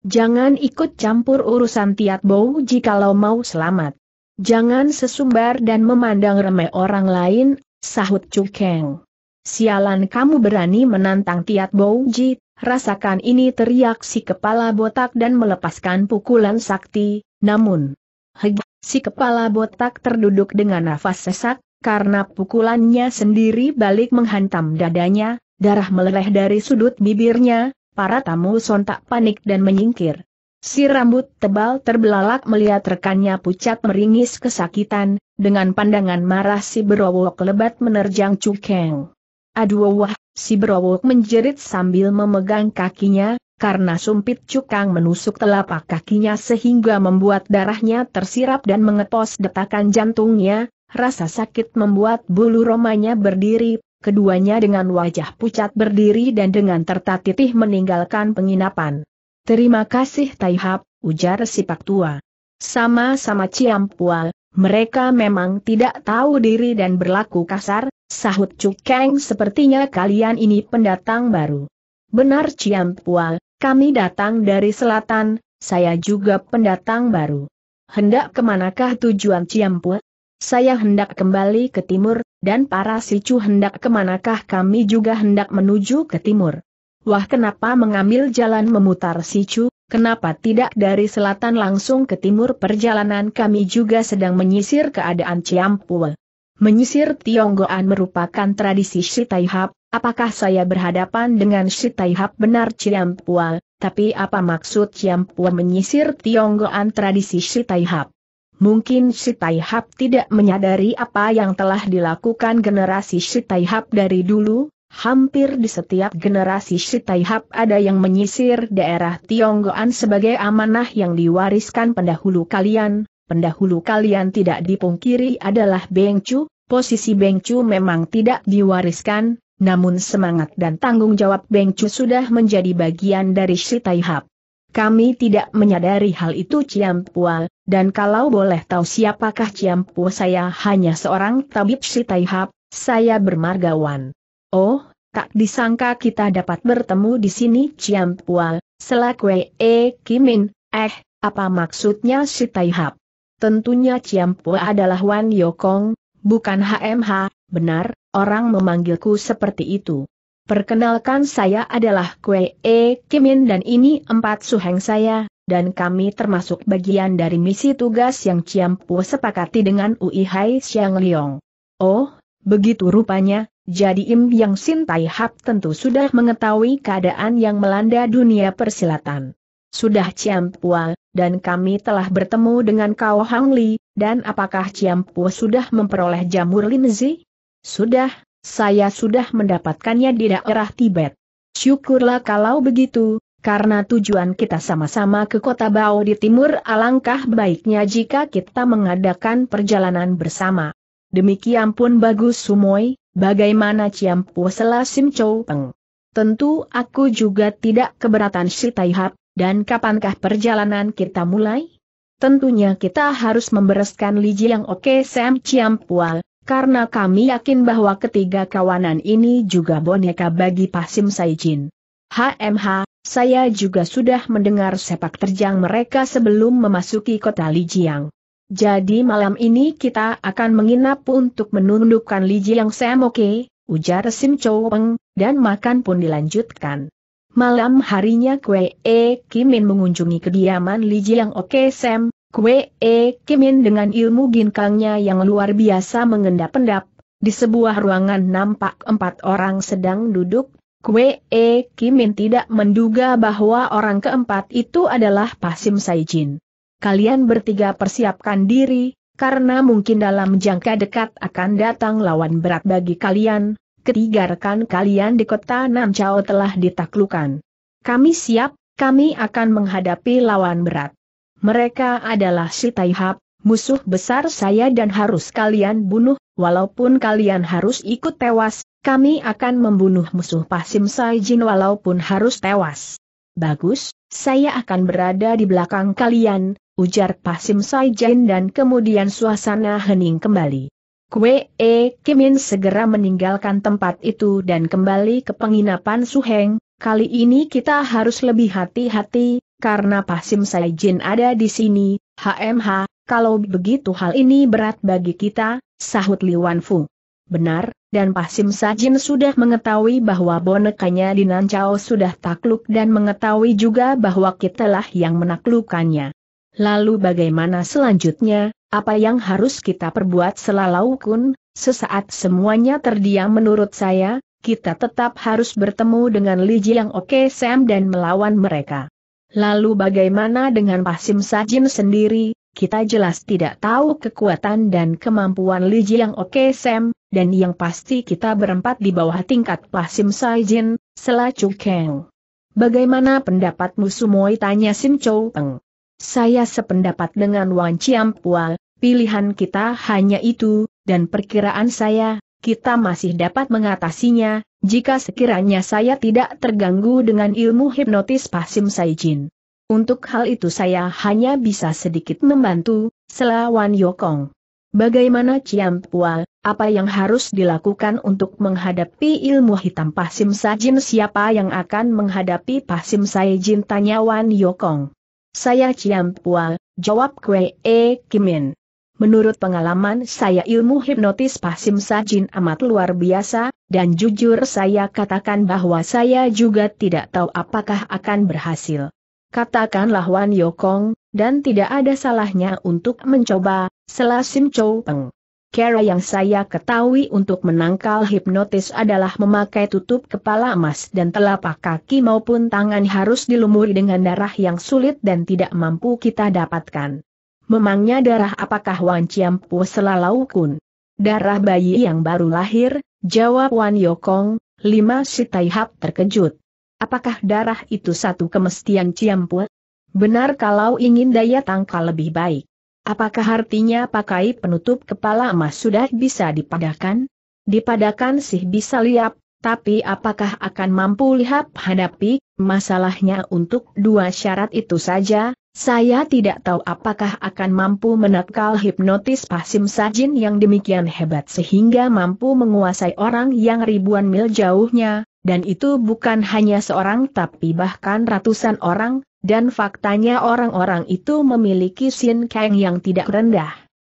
Jangan ikut campur urusan Tiat Bau jikalau mau selamat. Jangan sesumbar dan memandang remeh orang lain, sahut Chu Kang. Sialan kamu berani menantang Tiat Ji, rasakan ini teriak si kepala botak dan melepaskan pukulan sakti, namun. Heg, si kepala botak terduduk dengan nafas sesak, karena pukulannya sendiri balik menghantam dadanya, Darah meleleh dari sudut bibirnya, para tamu sontak panik dan menyingkir. Si rambut tebal terbelalak melihat rekannya pucat meringis kesakitan, dengan pandangan marah si berowok lebat menerjang cukeng. Aduh wah, si berowok menjerit sambil memegang kakinya, karena sumpit cukang menusuk telapak kakinya sehingga membuat darahnya tersirap dan mengepos detakan jantungnya, rasa sakit membuat bulu romanya berdiri, keduanya dengan wajah pucat berdiri dan dengan tertatitih meninggalkan penginapan. Terima kasih Taihap, ujar si Pak Tua. Sama-sama Ciampual, mereka memang tidak tahu diri dan berlaku kasar, sahut Cukeng sepertinya kalian ini pendatang baru. Benar Ciampual, kami datang dari selatan, saya juga pendatang baru. Hendak kemanakah tujuan Ciampual? Saya hendak kembali ke timur, dan para sicu hendak kemanakah kami juga hendak menuju ke timur. Wah kenapa mengambil jalan memutar sicu, kenapa tidak dari selatan langsung ke timur perjalanan kami juga sedang menyisir keadaan Ciampul. Menyisir Tionggoan merupakan tradisi Shitaihap, apakah saya berhadapan dengan Shitaihap benar Ciampual, tapi apa maksud Ciampual menyisir Tionggoan tradisi Shitaihap? Mungkin si Taihap tidak menyadari apa yang telah dilakukan generasi si Taihap dari dulu, hampir di setiap generasi si Taihap ada yang menyisir daerah Tionggoan sebagai amanah yang diwariskan pendahulu kalian, pendahulu kalian tidak dipungkiri adalah Bengcu, posisi Bengcu memang tidak diwariskan, namun semangat dan tanggung jawab Bengcu sudah menjadi bagian dari si Taihap. Kami tidak menyadari hal itu Ciampual, dan kalau boleh tahu siapakah Ciampu saya hanya seorang tabib si Taihab, saya bermargawan. Oh, tak disangka kita dapat bertemu di sini Ciampual, Selaku e kimin, eh, apa maksudnya si Taihab? Tentunya Ciampu adalah Wan Yokong, bukan HMH, benar, orang memanggilku seperti itu. Perkenalkan saya adalah Kwee E Kimin dan ini empat suheng saya, dan kami termasuk bagian dari misi tugas yang Ciampu sepakati dengan Ui Hai Xiang Liong. Oh, begitu rupanya, jadi Im Yang Sin Tai Hap tentu sudah mengetahui keadaan yang melanda dunia persilatan. Sudah Ciampu, dan kami telah bertemu dengan Kao Hang Li, dan apakah Ciampu sudah memperoleh jamur linzi? Sudah, saya sudah mendapatkannya di daerah Tibet. Syukurlah kalau begitu, karena tujuan kita sama-sama ke kota Bao di timur alangkah baiknya jika kita mengadakan perjalanan bersama. Demikian pun bagus Sumoy, bagaimana Ciampu Selasim Chow Peng. Tentu aku juga tidak keberatan si Taihap, dan kapankah perjalanan kita mulai? Tentunya kita harus membereskan liji yang oke Sam Ciampual, karena kami yakin bahwa ketiga kawanan ini juga boneka bagi Pasim Saijin. HMH, saya juga sudah mendengar sepak terjang mereka sebelum memasuki kota Lijiang. Jadi malam ini kita akan menginap untuk menundukkan Lijiang Semoke, ujar Sim Peng, dan makan pun dilanjutkan. Malam harinya Kwe E Kimin mengunjungi kediaman Li Jiang Oke Sam, Kwe E Kimin dengan ilmu ginkangnya yang luar biasa mengendap-endap, di sebuah ruangan nampak empat orang sedang duduk, Kue E Kimin tidak menduga bahwa orang keempat itu adalah Pasim Saijin. Kalian bertiga persiapkan diri, karena mungkin dalam jangka dekat akan datang lawan berat bagi kalian, ketiga rekan kalian di kota Namcao telah ditaklukan. Kami siap, kami akan menghadapi lawan berat. Mereka adalah si Taihap, musuh besar saya dan harus kalian bunuh, walaupun kalian harus ikut tewas, kami akan membunuh musuh Pasim Saijin walaupun harus tewas. Bagus, saya akan berada di belakang kalian, ujar Pasim Saijin dan kemudian suasana hening kembali. Kwe E Kimin segera meninggalkan tempat itu dan kembali ke penginapan Suheng, kali ini kita harus lebih hati-hati, karena Pasim Saijin ada di sini, HMH, kalau begitu hal ini berat bagi kita, sahut Li Wanfu. Benar, dan Pasim Sajin sudah mengetahui bahwa bonekanya di Nancao sudah takluk dan mengetahui juga bahwa kitalah yang menaklukkannya. Lalu bagaimana selanjutnya, apa yang harus kita perbuat selalau kun, sesaat semuanya terdiam menurut saya, kita tetap harus bertemu dengan Li Yang Oke Sam dan melawan mereka. Lalu bagaimana dengan Pasim Sajin sendiri, kita jelas tidak tahu kekuatan dan kemampuan Li yang Oke Sam, dan yang pasti kita berempat di bawah tingkat Pasim Saijin, Selacu Kang. Bagaimana pendapatmu Sumoy tanya Sim Chou Peng. Saya sependapat dengan Wan Chiam Pual, pilihan kita hanya itu, dan perkiraan saya, kita masih dapat mengatasinya, jika sekiranya saya tidak terganggu dengan ilmu hipnotis Pasim Saijin. Untuk hal itu saya hanya bisa sedikit membantu, selawan Yokong. Bagaimana Ciam Pua, apa yang harus dilakukan untuk menghadapi ilmu hitam Pasim Sajin siapa yang akan menghadapi Pasim Sajin tanya Wan Yokong. Saya Ciam Pua, jawab Kwe E Kimin. Menurut pengalaman saya ilmu hipnotis Pasim Sajin amat luar biasa, dan jujur saya katakan bahwa saya juga tidak tahu apakah akan berhasil katakanlah Wan Yokong, dan tidak ada salahnya untuk mencoba, selah Sim Chou Peng. Cara yang saya ketahui untuk menangkal hipnotis adalah memakai tutup kepala emas dan telapak kaki maupun tangan harus dilumuri dengan darah yang sulit dan tidak mampu kita dapatkan. Memangnya darah apakah Wan Po selalau kun? Darah bayi yang baru lahir, jawab Wan Yokong, lima si Taihap terkejut. Apakah darah itu satu kemestian ciampu? Benar kalau ingin daya tangkal lebih baik. Apakah artinya pakai penutup kepala emas sudah bisa dipadakan? Dipadakan sih bisa liap, tapi apakah akan mampu lihat hadapi, masalahnya untuk dua syarat itu saja, saya tidak tahu apakah akan mampu menekal hipnotis Pasim Sajin yang demikian hebat sehingga mampu menguasai orang yang ribuan mil jauhnya, dan itu bukan hanya seorang tapi bahkan ratusan orang, dan faktanya orang-orang itu memiliki Sin Kang yang tidak rendah.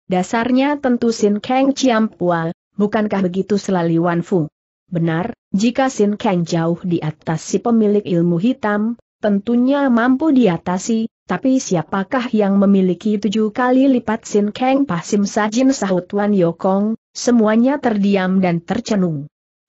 Dasarnya tentu Sin Kang ciampual, bukankah begitu selalu Wan Fu? Benar, jika Sin Kang jauh di atas si pemilik ilmu hitam, tentunya mampu diatasi, tapi siapakah yang memiliki tujuh kali lipat Sin Kang Pasim Sajin sahut Wan Yokong, semuanya terdiam dan tercenung.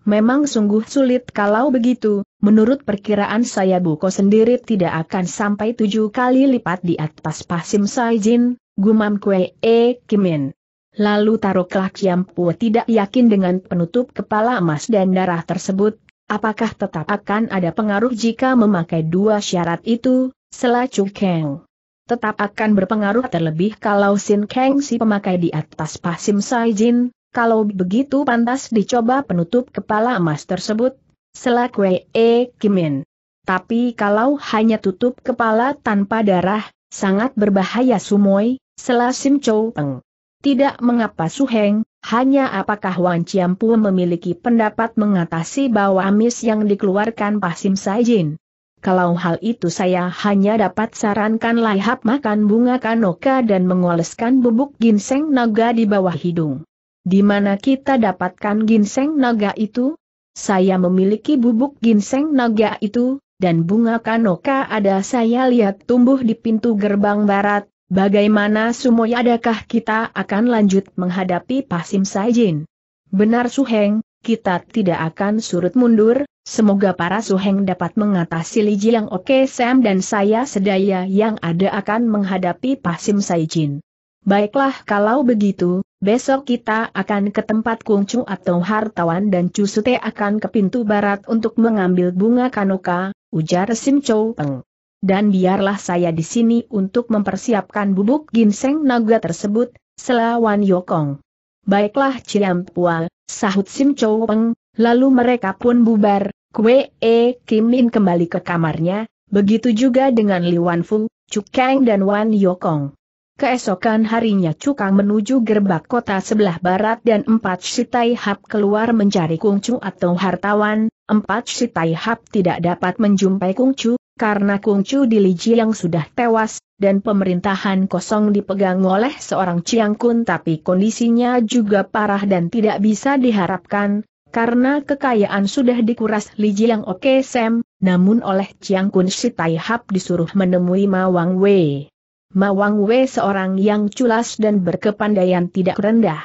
Memang sungguh sulit kalau begitu, menurut perkiraan saya Buko sendiri tidak akan sampai tujuh kali lipat di atas pasim Saijin, gumam kue E Kimin. Lalu taruhlah Kiampu tidak yakin dengan penutup kepala emas dan darah tersebut, apakah tetap akan ada pengaruh jika memakai dua syarat itu, selacu Keng. Tetap akan berpengaruh terlebih kalau Sin Keng si pemakai di atas pasim Saijin, kalau begitu pantas dicoba penutup kepala emas tersebut, selak E. Kimin. Tapi kalau hanya tutup kepala tanpa darah, sangat berbahaya Sumoi, selasim Chow Peng. Tidak mengapa Su Heng. hanya apakah Wan Ciampu memiliki pendapat mengatasi bau amis yang dikeluarkan Pasim Saijin. Kalau hal itu saya hanya dapat sarankan lahap makan bunga kanoka dan mengoleskan bubuk ginseng naga di bawah hidung. Di mana kita dapatkan ginseng naga itu? Saya memiliki bubuk ginseng naga itu, dan bunga kanoka ada saya lihat tumbuh di pintu gerbang barat. Bagaimana sumoy adakah kita akan lanjut menghadapi Pasim Saijin? Benar Suheng, kita tidak akan surut mundur, semoga para Suheng dapat mengatasi Li yang Oke Sam dan saya sedaya yang ada akan menghadapi Pasim Saijin. Baiklah kalau begitu, Besok kita akan ke tempat Kungcu atau Hartawan dan Cusute akan ke pintu barat untuk mengambil bunga kanoka, ujar Sim Chou Peng. Dan biarlah saya di sini untuk mempersiapkan bubuk ginseng naga tersebut, selawan Yokong. Baiklah Ciam Pua, sahut Sim Chou Peng, lalu mereka pun bubar, Kwe E Kim Min kembali ke kamarnya, begitu juga dengan Li Wan Fu, Chu Kang dan Wan Yokong. Keesokan harinya Cukang menuju gerbak kota sebelah barat dan empat Sitai Hap keluar mencari Kungcu atau hartawan, empat Sitai Hap tidak dapat menjumpai Kungcu, karena Kungcu di Liji yang sudah tewas, dan pemerintahan kosong dipegang oleh seorang Ciangkun tapi kondisinya juga parah dan tidak bisa diharapkan, karena kekayaan sudah dikuras Liji yang oke Sam, namun oleh Ciangkun Sitai Hap disuruh menemui Mawang Wei. Mawang Wei seorang yang culas dan berkepandaian tidak rendah.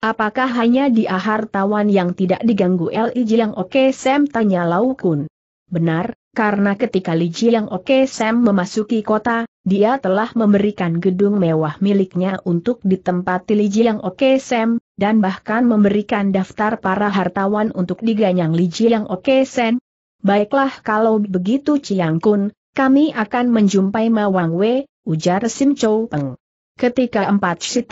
Apakah hanya di ahar tawan yang tidak diganggu Li Jiang Oke Sam tanya Lau Kun. Benar, karena ketika Li Jiang Oke Sam memasuki kota, dia telah memberikan gedung mewah miliknya untuk ditempati Li Jiang Oke Sam, dan bahkan memberikan daftar para hartawan untuk diganyang Li Jiang Oke Sam. Baiklah kalau begitu Chiang Kun, kami akan menjumpai Mawang Wei, ujar Sim Chow Peng. Ketika empat si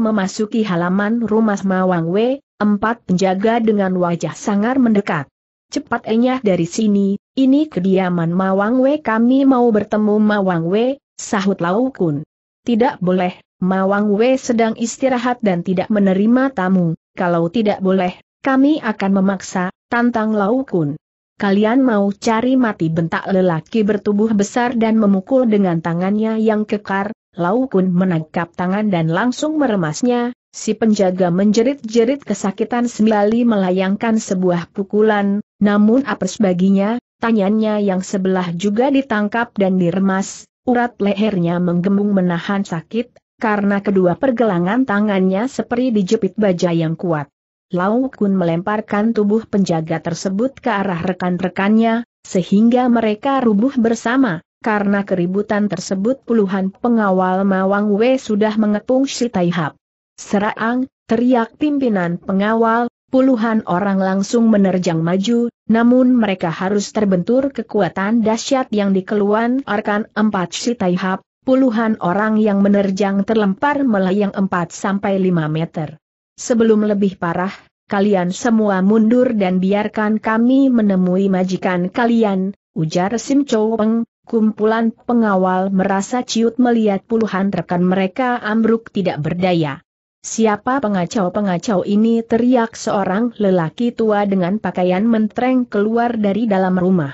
memasuki halaman rumah Mawang Wei, empat penjaga dengan wajah sangar mendekat. Cepat enyah dari sini, ini kediaman Mawang Wei kami mau bertemu Mawang Wei, sahut Lau Kun. Tidak boleh, Mawang Wei sedang istirahat dan tidak menerima tamu, kalau tidak boleh, kami akan memaksa, tantang Lau Kun kalian mau cari mati bentak lelaki bertubuh besar dan memukul dengan tangannya yang kekar, Laukun menangkap tangan dan langsung meremasnya, si penjaga menjerit-jerit kesakitan sembali melayangkan sebuah pukulan, namun apes baginya, tanyanya yang sebelah juga ditangkap dan diremas, urat lehernya menggembung menahan sakit, karena kedua pergelangan tangannya seperti dijepit baja yang kuat. Lau Kun melemparkan tubuh penjaga tersebut ke arah rekan-rekannya, sehingga mereka rubuh bersama. Karena keributan tersebut puluhan pengawal Mawang Wei sudah mengepung si Taihap. Serang, teriak pimpinan pengawal, puluhan orang langsung menerjang maju, namun mereka harus terbentur kekuatan dahsyat yang dikeluarkan empat si Taihap, puluhan orang yang menerjang terlempar melayang 4 sampai 5 meter. Sebelum lebih parah, kalian semua mundur dan biarkan kami menemui majikan kalian, ujar Sim Chow Peng. Kumpulan pengawal merasa ciut melihat puluhan rekan mereka ambruk tidak berdaya. Siapa pengacau-pengacau ini teriak seorang lelaki tua dengan pakaian mentreng keluar dari dalam rumah.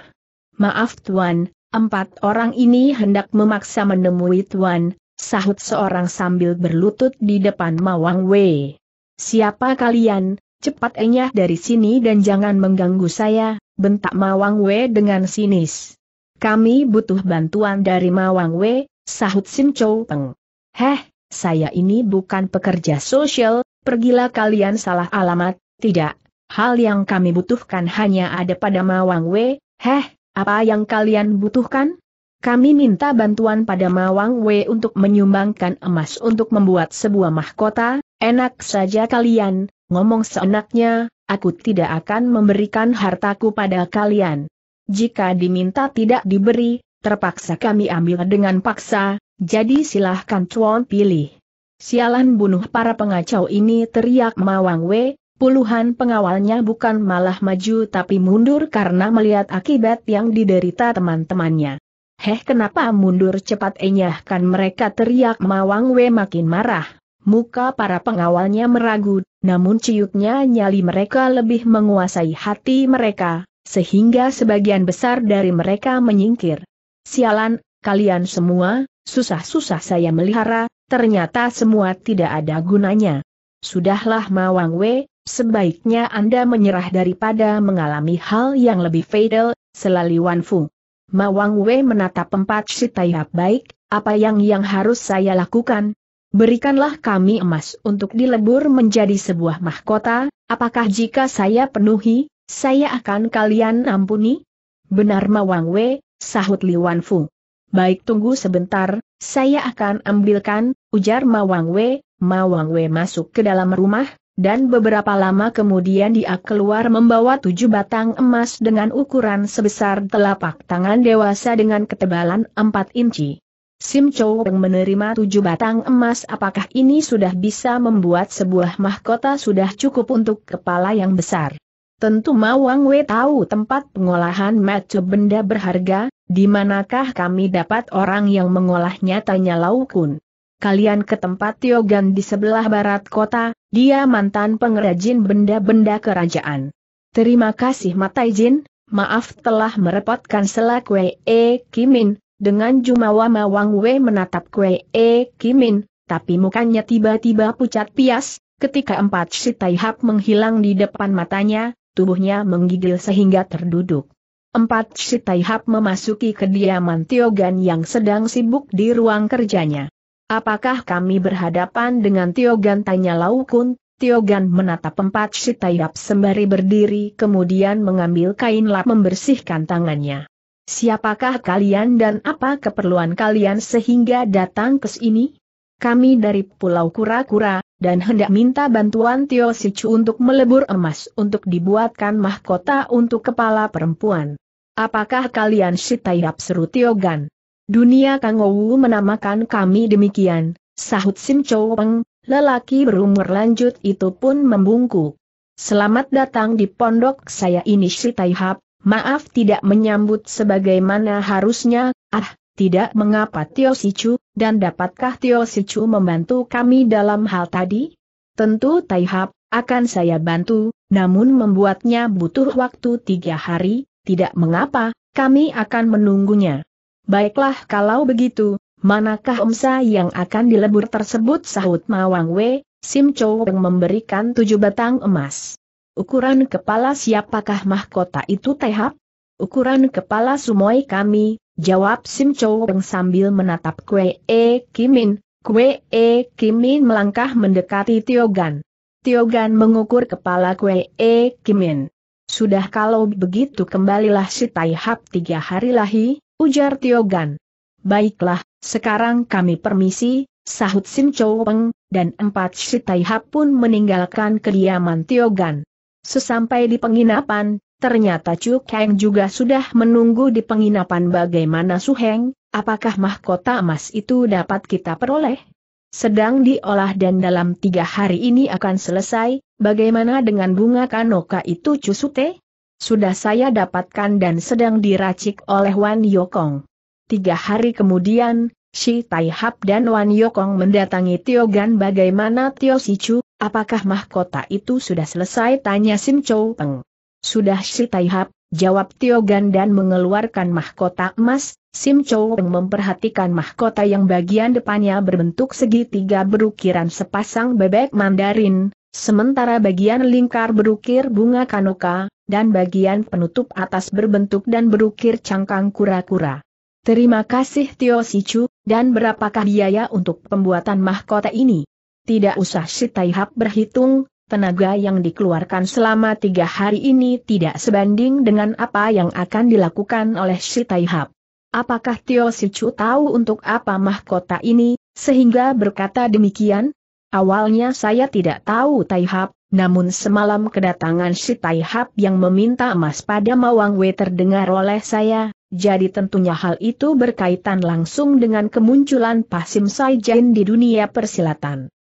Maaf tuan, empat orang ini hendak memaksa menemui tuan, sahut seorang sambil berlutut di depan Mawang Wei. Siapa kalian? Cepat enyah dari sini dan jangan mengganggu saya, bentak Mawang Wei dengan sinis. Kami butuh bantuan dari Mawang Wei, sahut Sim Chou Peng. Heh, saya ini bukan pekerja sosial, pergilah kalian salah alamat, tidak. Hal yang kami butuhkan hanya ada pada Mawang Wei. heh, apa yang kalian butuhkan? Kami minta bantuan pada Mawang Wei untuk menyumbangkan emas untuk membuat sebuah mahkota, Enak saja kalian, ngomong seenaknya, aku tidak akan memberikan hartaku pada kalian. Jika diminta tidak diberi, terpaksa kami ambil dengan paksa, jadi silahkan cuan pilih. Sialan bunuh para pengacau ini teriak Mawang Wei, Puluhan pengawalnya bukan malah maju tapi mundur karena melihat akibat yang diderita teman-temannya. Heh kenapa mundur cepat enyahkan mereka teriak Mawang Wei makin marah. Muka para pengawalnya meragu, namun ciutnya nyali mereka lebih menguasai hati mereka, sehingga sebagian besar dari mereka menyingkir. Sialan, kalian semua, susah-susah saya melihara, ternyata semua tidak ada gunanya. Sudahlah Mawang We, sebaiknya Anda menyerah daripada mengalami hal yang lebih fatal, selali Wan Fu. Mawang Wei menatap empat si baik, apa yang yang harus saya lakukan, berikanlah kami emas untuk dilebur menjadi sebuah mahkota, apakah jika saya penuhi, saya akan kalian ampuni? Benar Mawang Wei, sahut Li Fu. Baik tunggu sebentar, saya akan ambilkan, ujar Mawang Wei, Mawang Wei masuk ke dalam rumah, dan beberapa lama kemudian dia keluar membawa tujuh batang emas dengan ukuran sebesar telapak tangan dewasa dengan ketebalan empat inci. Sim Chow Peng menerima tujuh batang emas apakah ini sudah bisa membuat sebuah mahkota sudah cukup untuk kepala yang besar. Tentu Ma Wang Wei tahu tempat pengolahan macu benda berharga, di manakah kami dapat orang yang mengolahnya tanya Lau Kun. Kalian ke tempat Tiogan di sebelah barat kota, dia mantan pengrajin benda-benda kerajaan. Terima kasih Matai Jin, maaf telah merepotkan selak Wei e, Kimin, dengan jumawa Mawang Wei menatap Kwe E Kimin, tapi mukanya tiba-tiba pucat pias, ketika empat si Taihap menghilang di depan matanya, tubuhnya menggigil sehingga terduduk. Empat si Taihap memasuki kediaman Tiogan yang sedang sibuk di ruang kerjanya. Apakah kami berhadapan dengan Tiogan tanya Laukun, Tiogan menatap empat si Taihap sembari berdiri kemudian mengambil kain lap membersihkan tangannya. Siapakah kalian dan apa keperluan kalian sehingga datang ke sini? Kami dari Pulau Kura-Kura, dan hendak minta bantuan Tio Sichu untuk melebur emas untuk dibuatkan mahkota untuk kepala perempuan. Apakah kalian Shitayap seru Tiogan? Dunia Kangowu menamakan kami demikian, sahut Sim Chou Peng, lelaki berumur lanjut itu pun membungkuk. Selamat datang di pondok saya ini Shitayap, Maaf tidak menyambut sebagaimana harusnya, ah, tidak mengapa Tio Sichu, dan dapatkah Tio Sichu membantu kami dalam hal tadi? Tentu Taihap, akan saya bantu, namun membuatnya butuh waktu tiga hari, tidak mengapa, kami akan menunggunya. Baiklah kalau begitu, manakah omsa yang akan dilebur tersebut sahut Mawang Wei, Sim Chow yang memberikan tujuh batang emas. Ukuran kepala siapakah mahkota itu tehap? Ukuran kepala sumoi kami, jawab Sim Choweng sambil menatap Kwe E Kimin. Kwe E Kimin melangkah mendekati Tiogan. Tiogan mengukur kepala Kwe E Kimin. Sudah kalau begitu kembalilah si Taihap tiga hari lahi, ujar Tiogan. Baiklah, sekarang kami permisi, sahut Sim Choweng, dan empat si Taihap pun meninggalkan kediaman Tiogan. Sesampai di penginapan, ternyata Chu Kang juga sudah menunggu di penginapan bagaimana Su Heng, apakah mahkota emas itu dapat kita peroleh? Sedang diolah dan dalam tiga hari ini akan selesai, bagaimana dengan bunga kanoka itu Chu Sute? Sudah saya dapatkan dan sedang diracik oleh Wan Yokong. Tiga hari kemudian, Si Taihap dan Wan Yokong mendatangi Tio Gan bagaimana Tio Sichu, apakah mahkota itu sudah selesai tanya Sim Chou Peng. Sudah Si Taihap, jawab Tio Gan dan mengeluarkan mahkota emas, Sim Chou Peng memperhatikan mahkota yang bagian depannya berbentuk segitiga berukiran sepasang bebek mandarin, sementara bagian lingkar berukir bunga kanoka, dan bagian penutup atas berbentuk dan berukir cangkang kura-kura. Terima kasih Tio Sichu, dan berapakah biaya untuk pembuatan mahkota ini? Tidak usah si Taihap berhitung, tenaga yang dikeluarkan selama tiga hari ini tidak sebanding dengan apa yang akan dilakukan oleh si Taihap. Apakah Tio Sichu tahu untuk apa mahkota ini, sehingga berkata demikian? Awalnya saya tidak tahu Taihap, namun semalam kedatangan si Taihap yang meminta emas pada Mawang Wei terdengar oleh saya, jadi tentunya hal itu berkaitan langsung dengan kemunculan Pasim Saijen di dunia persilatan.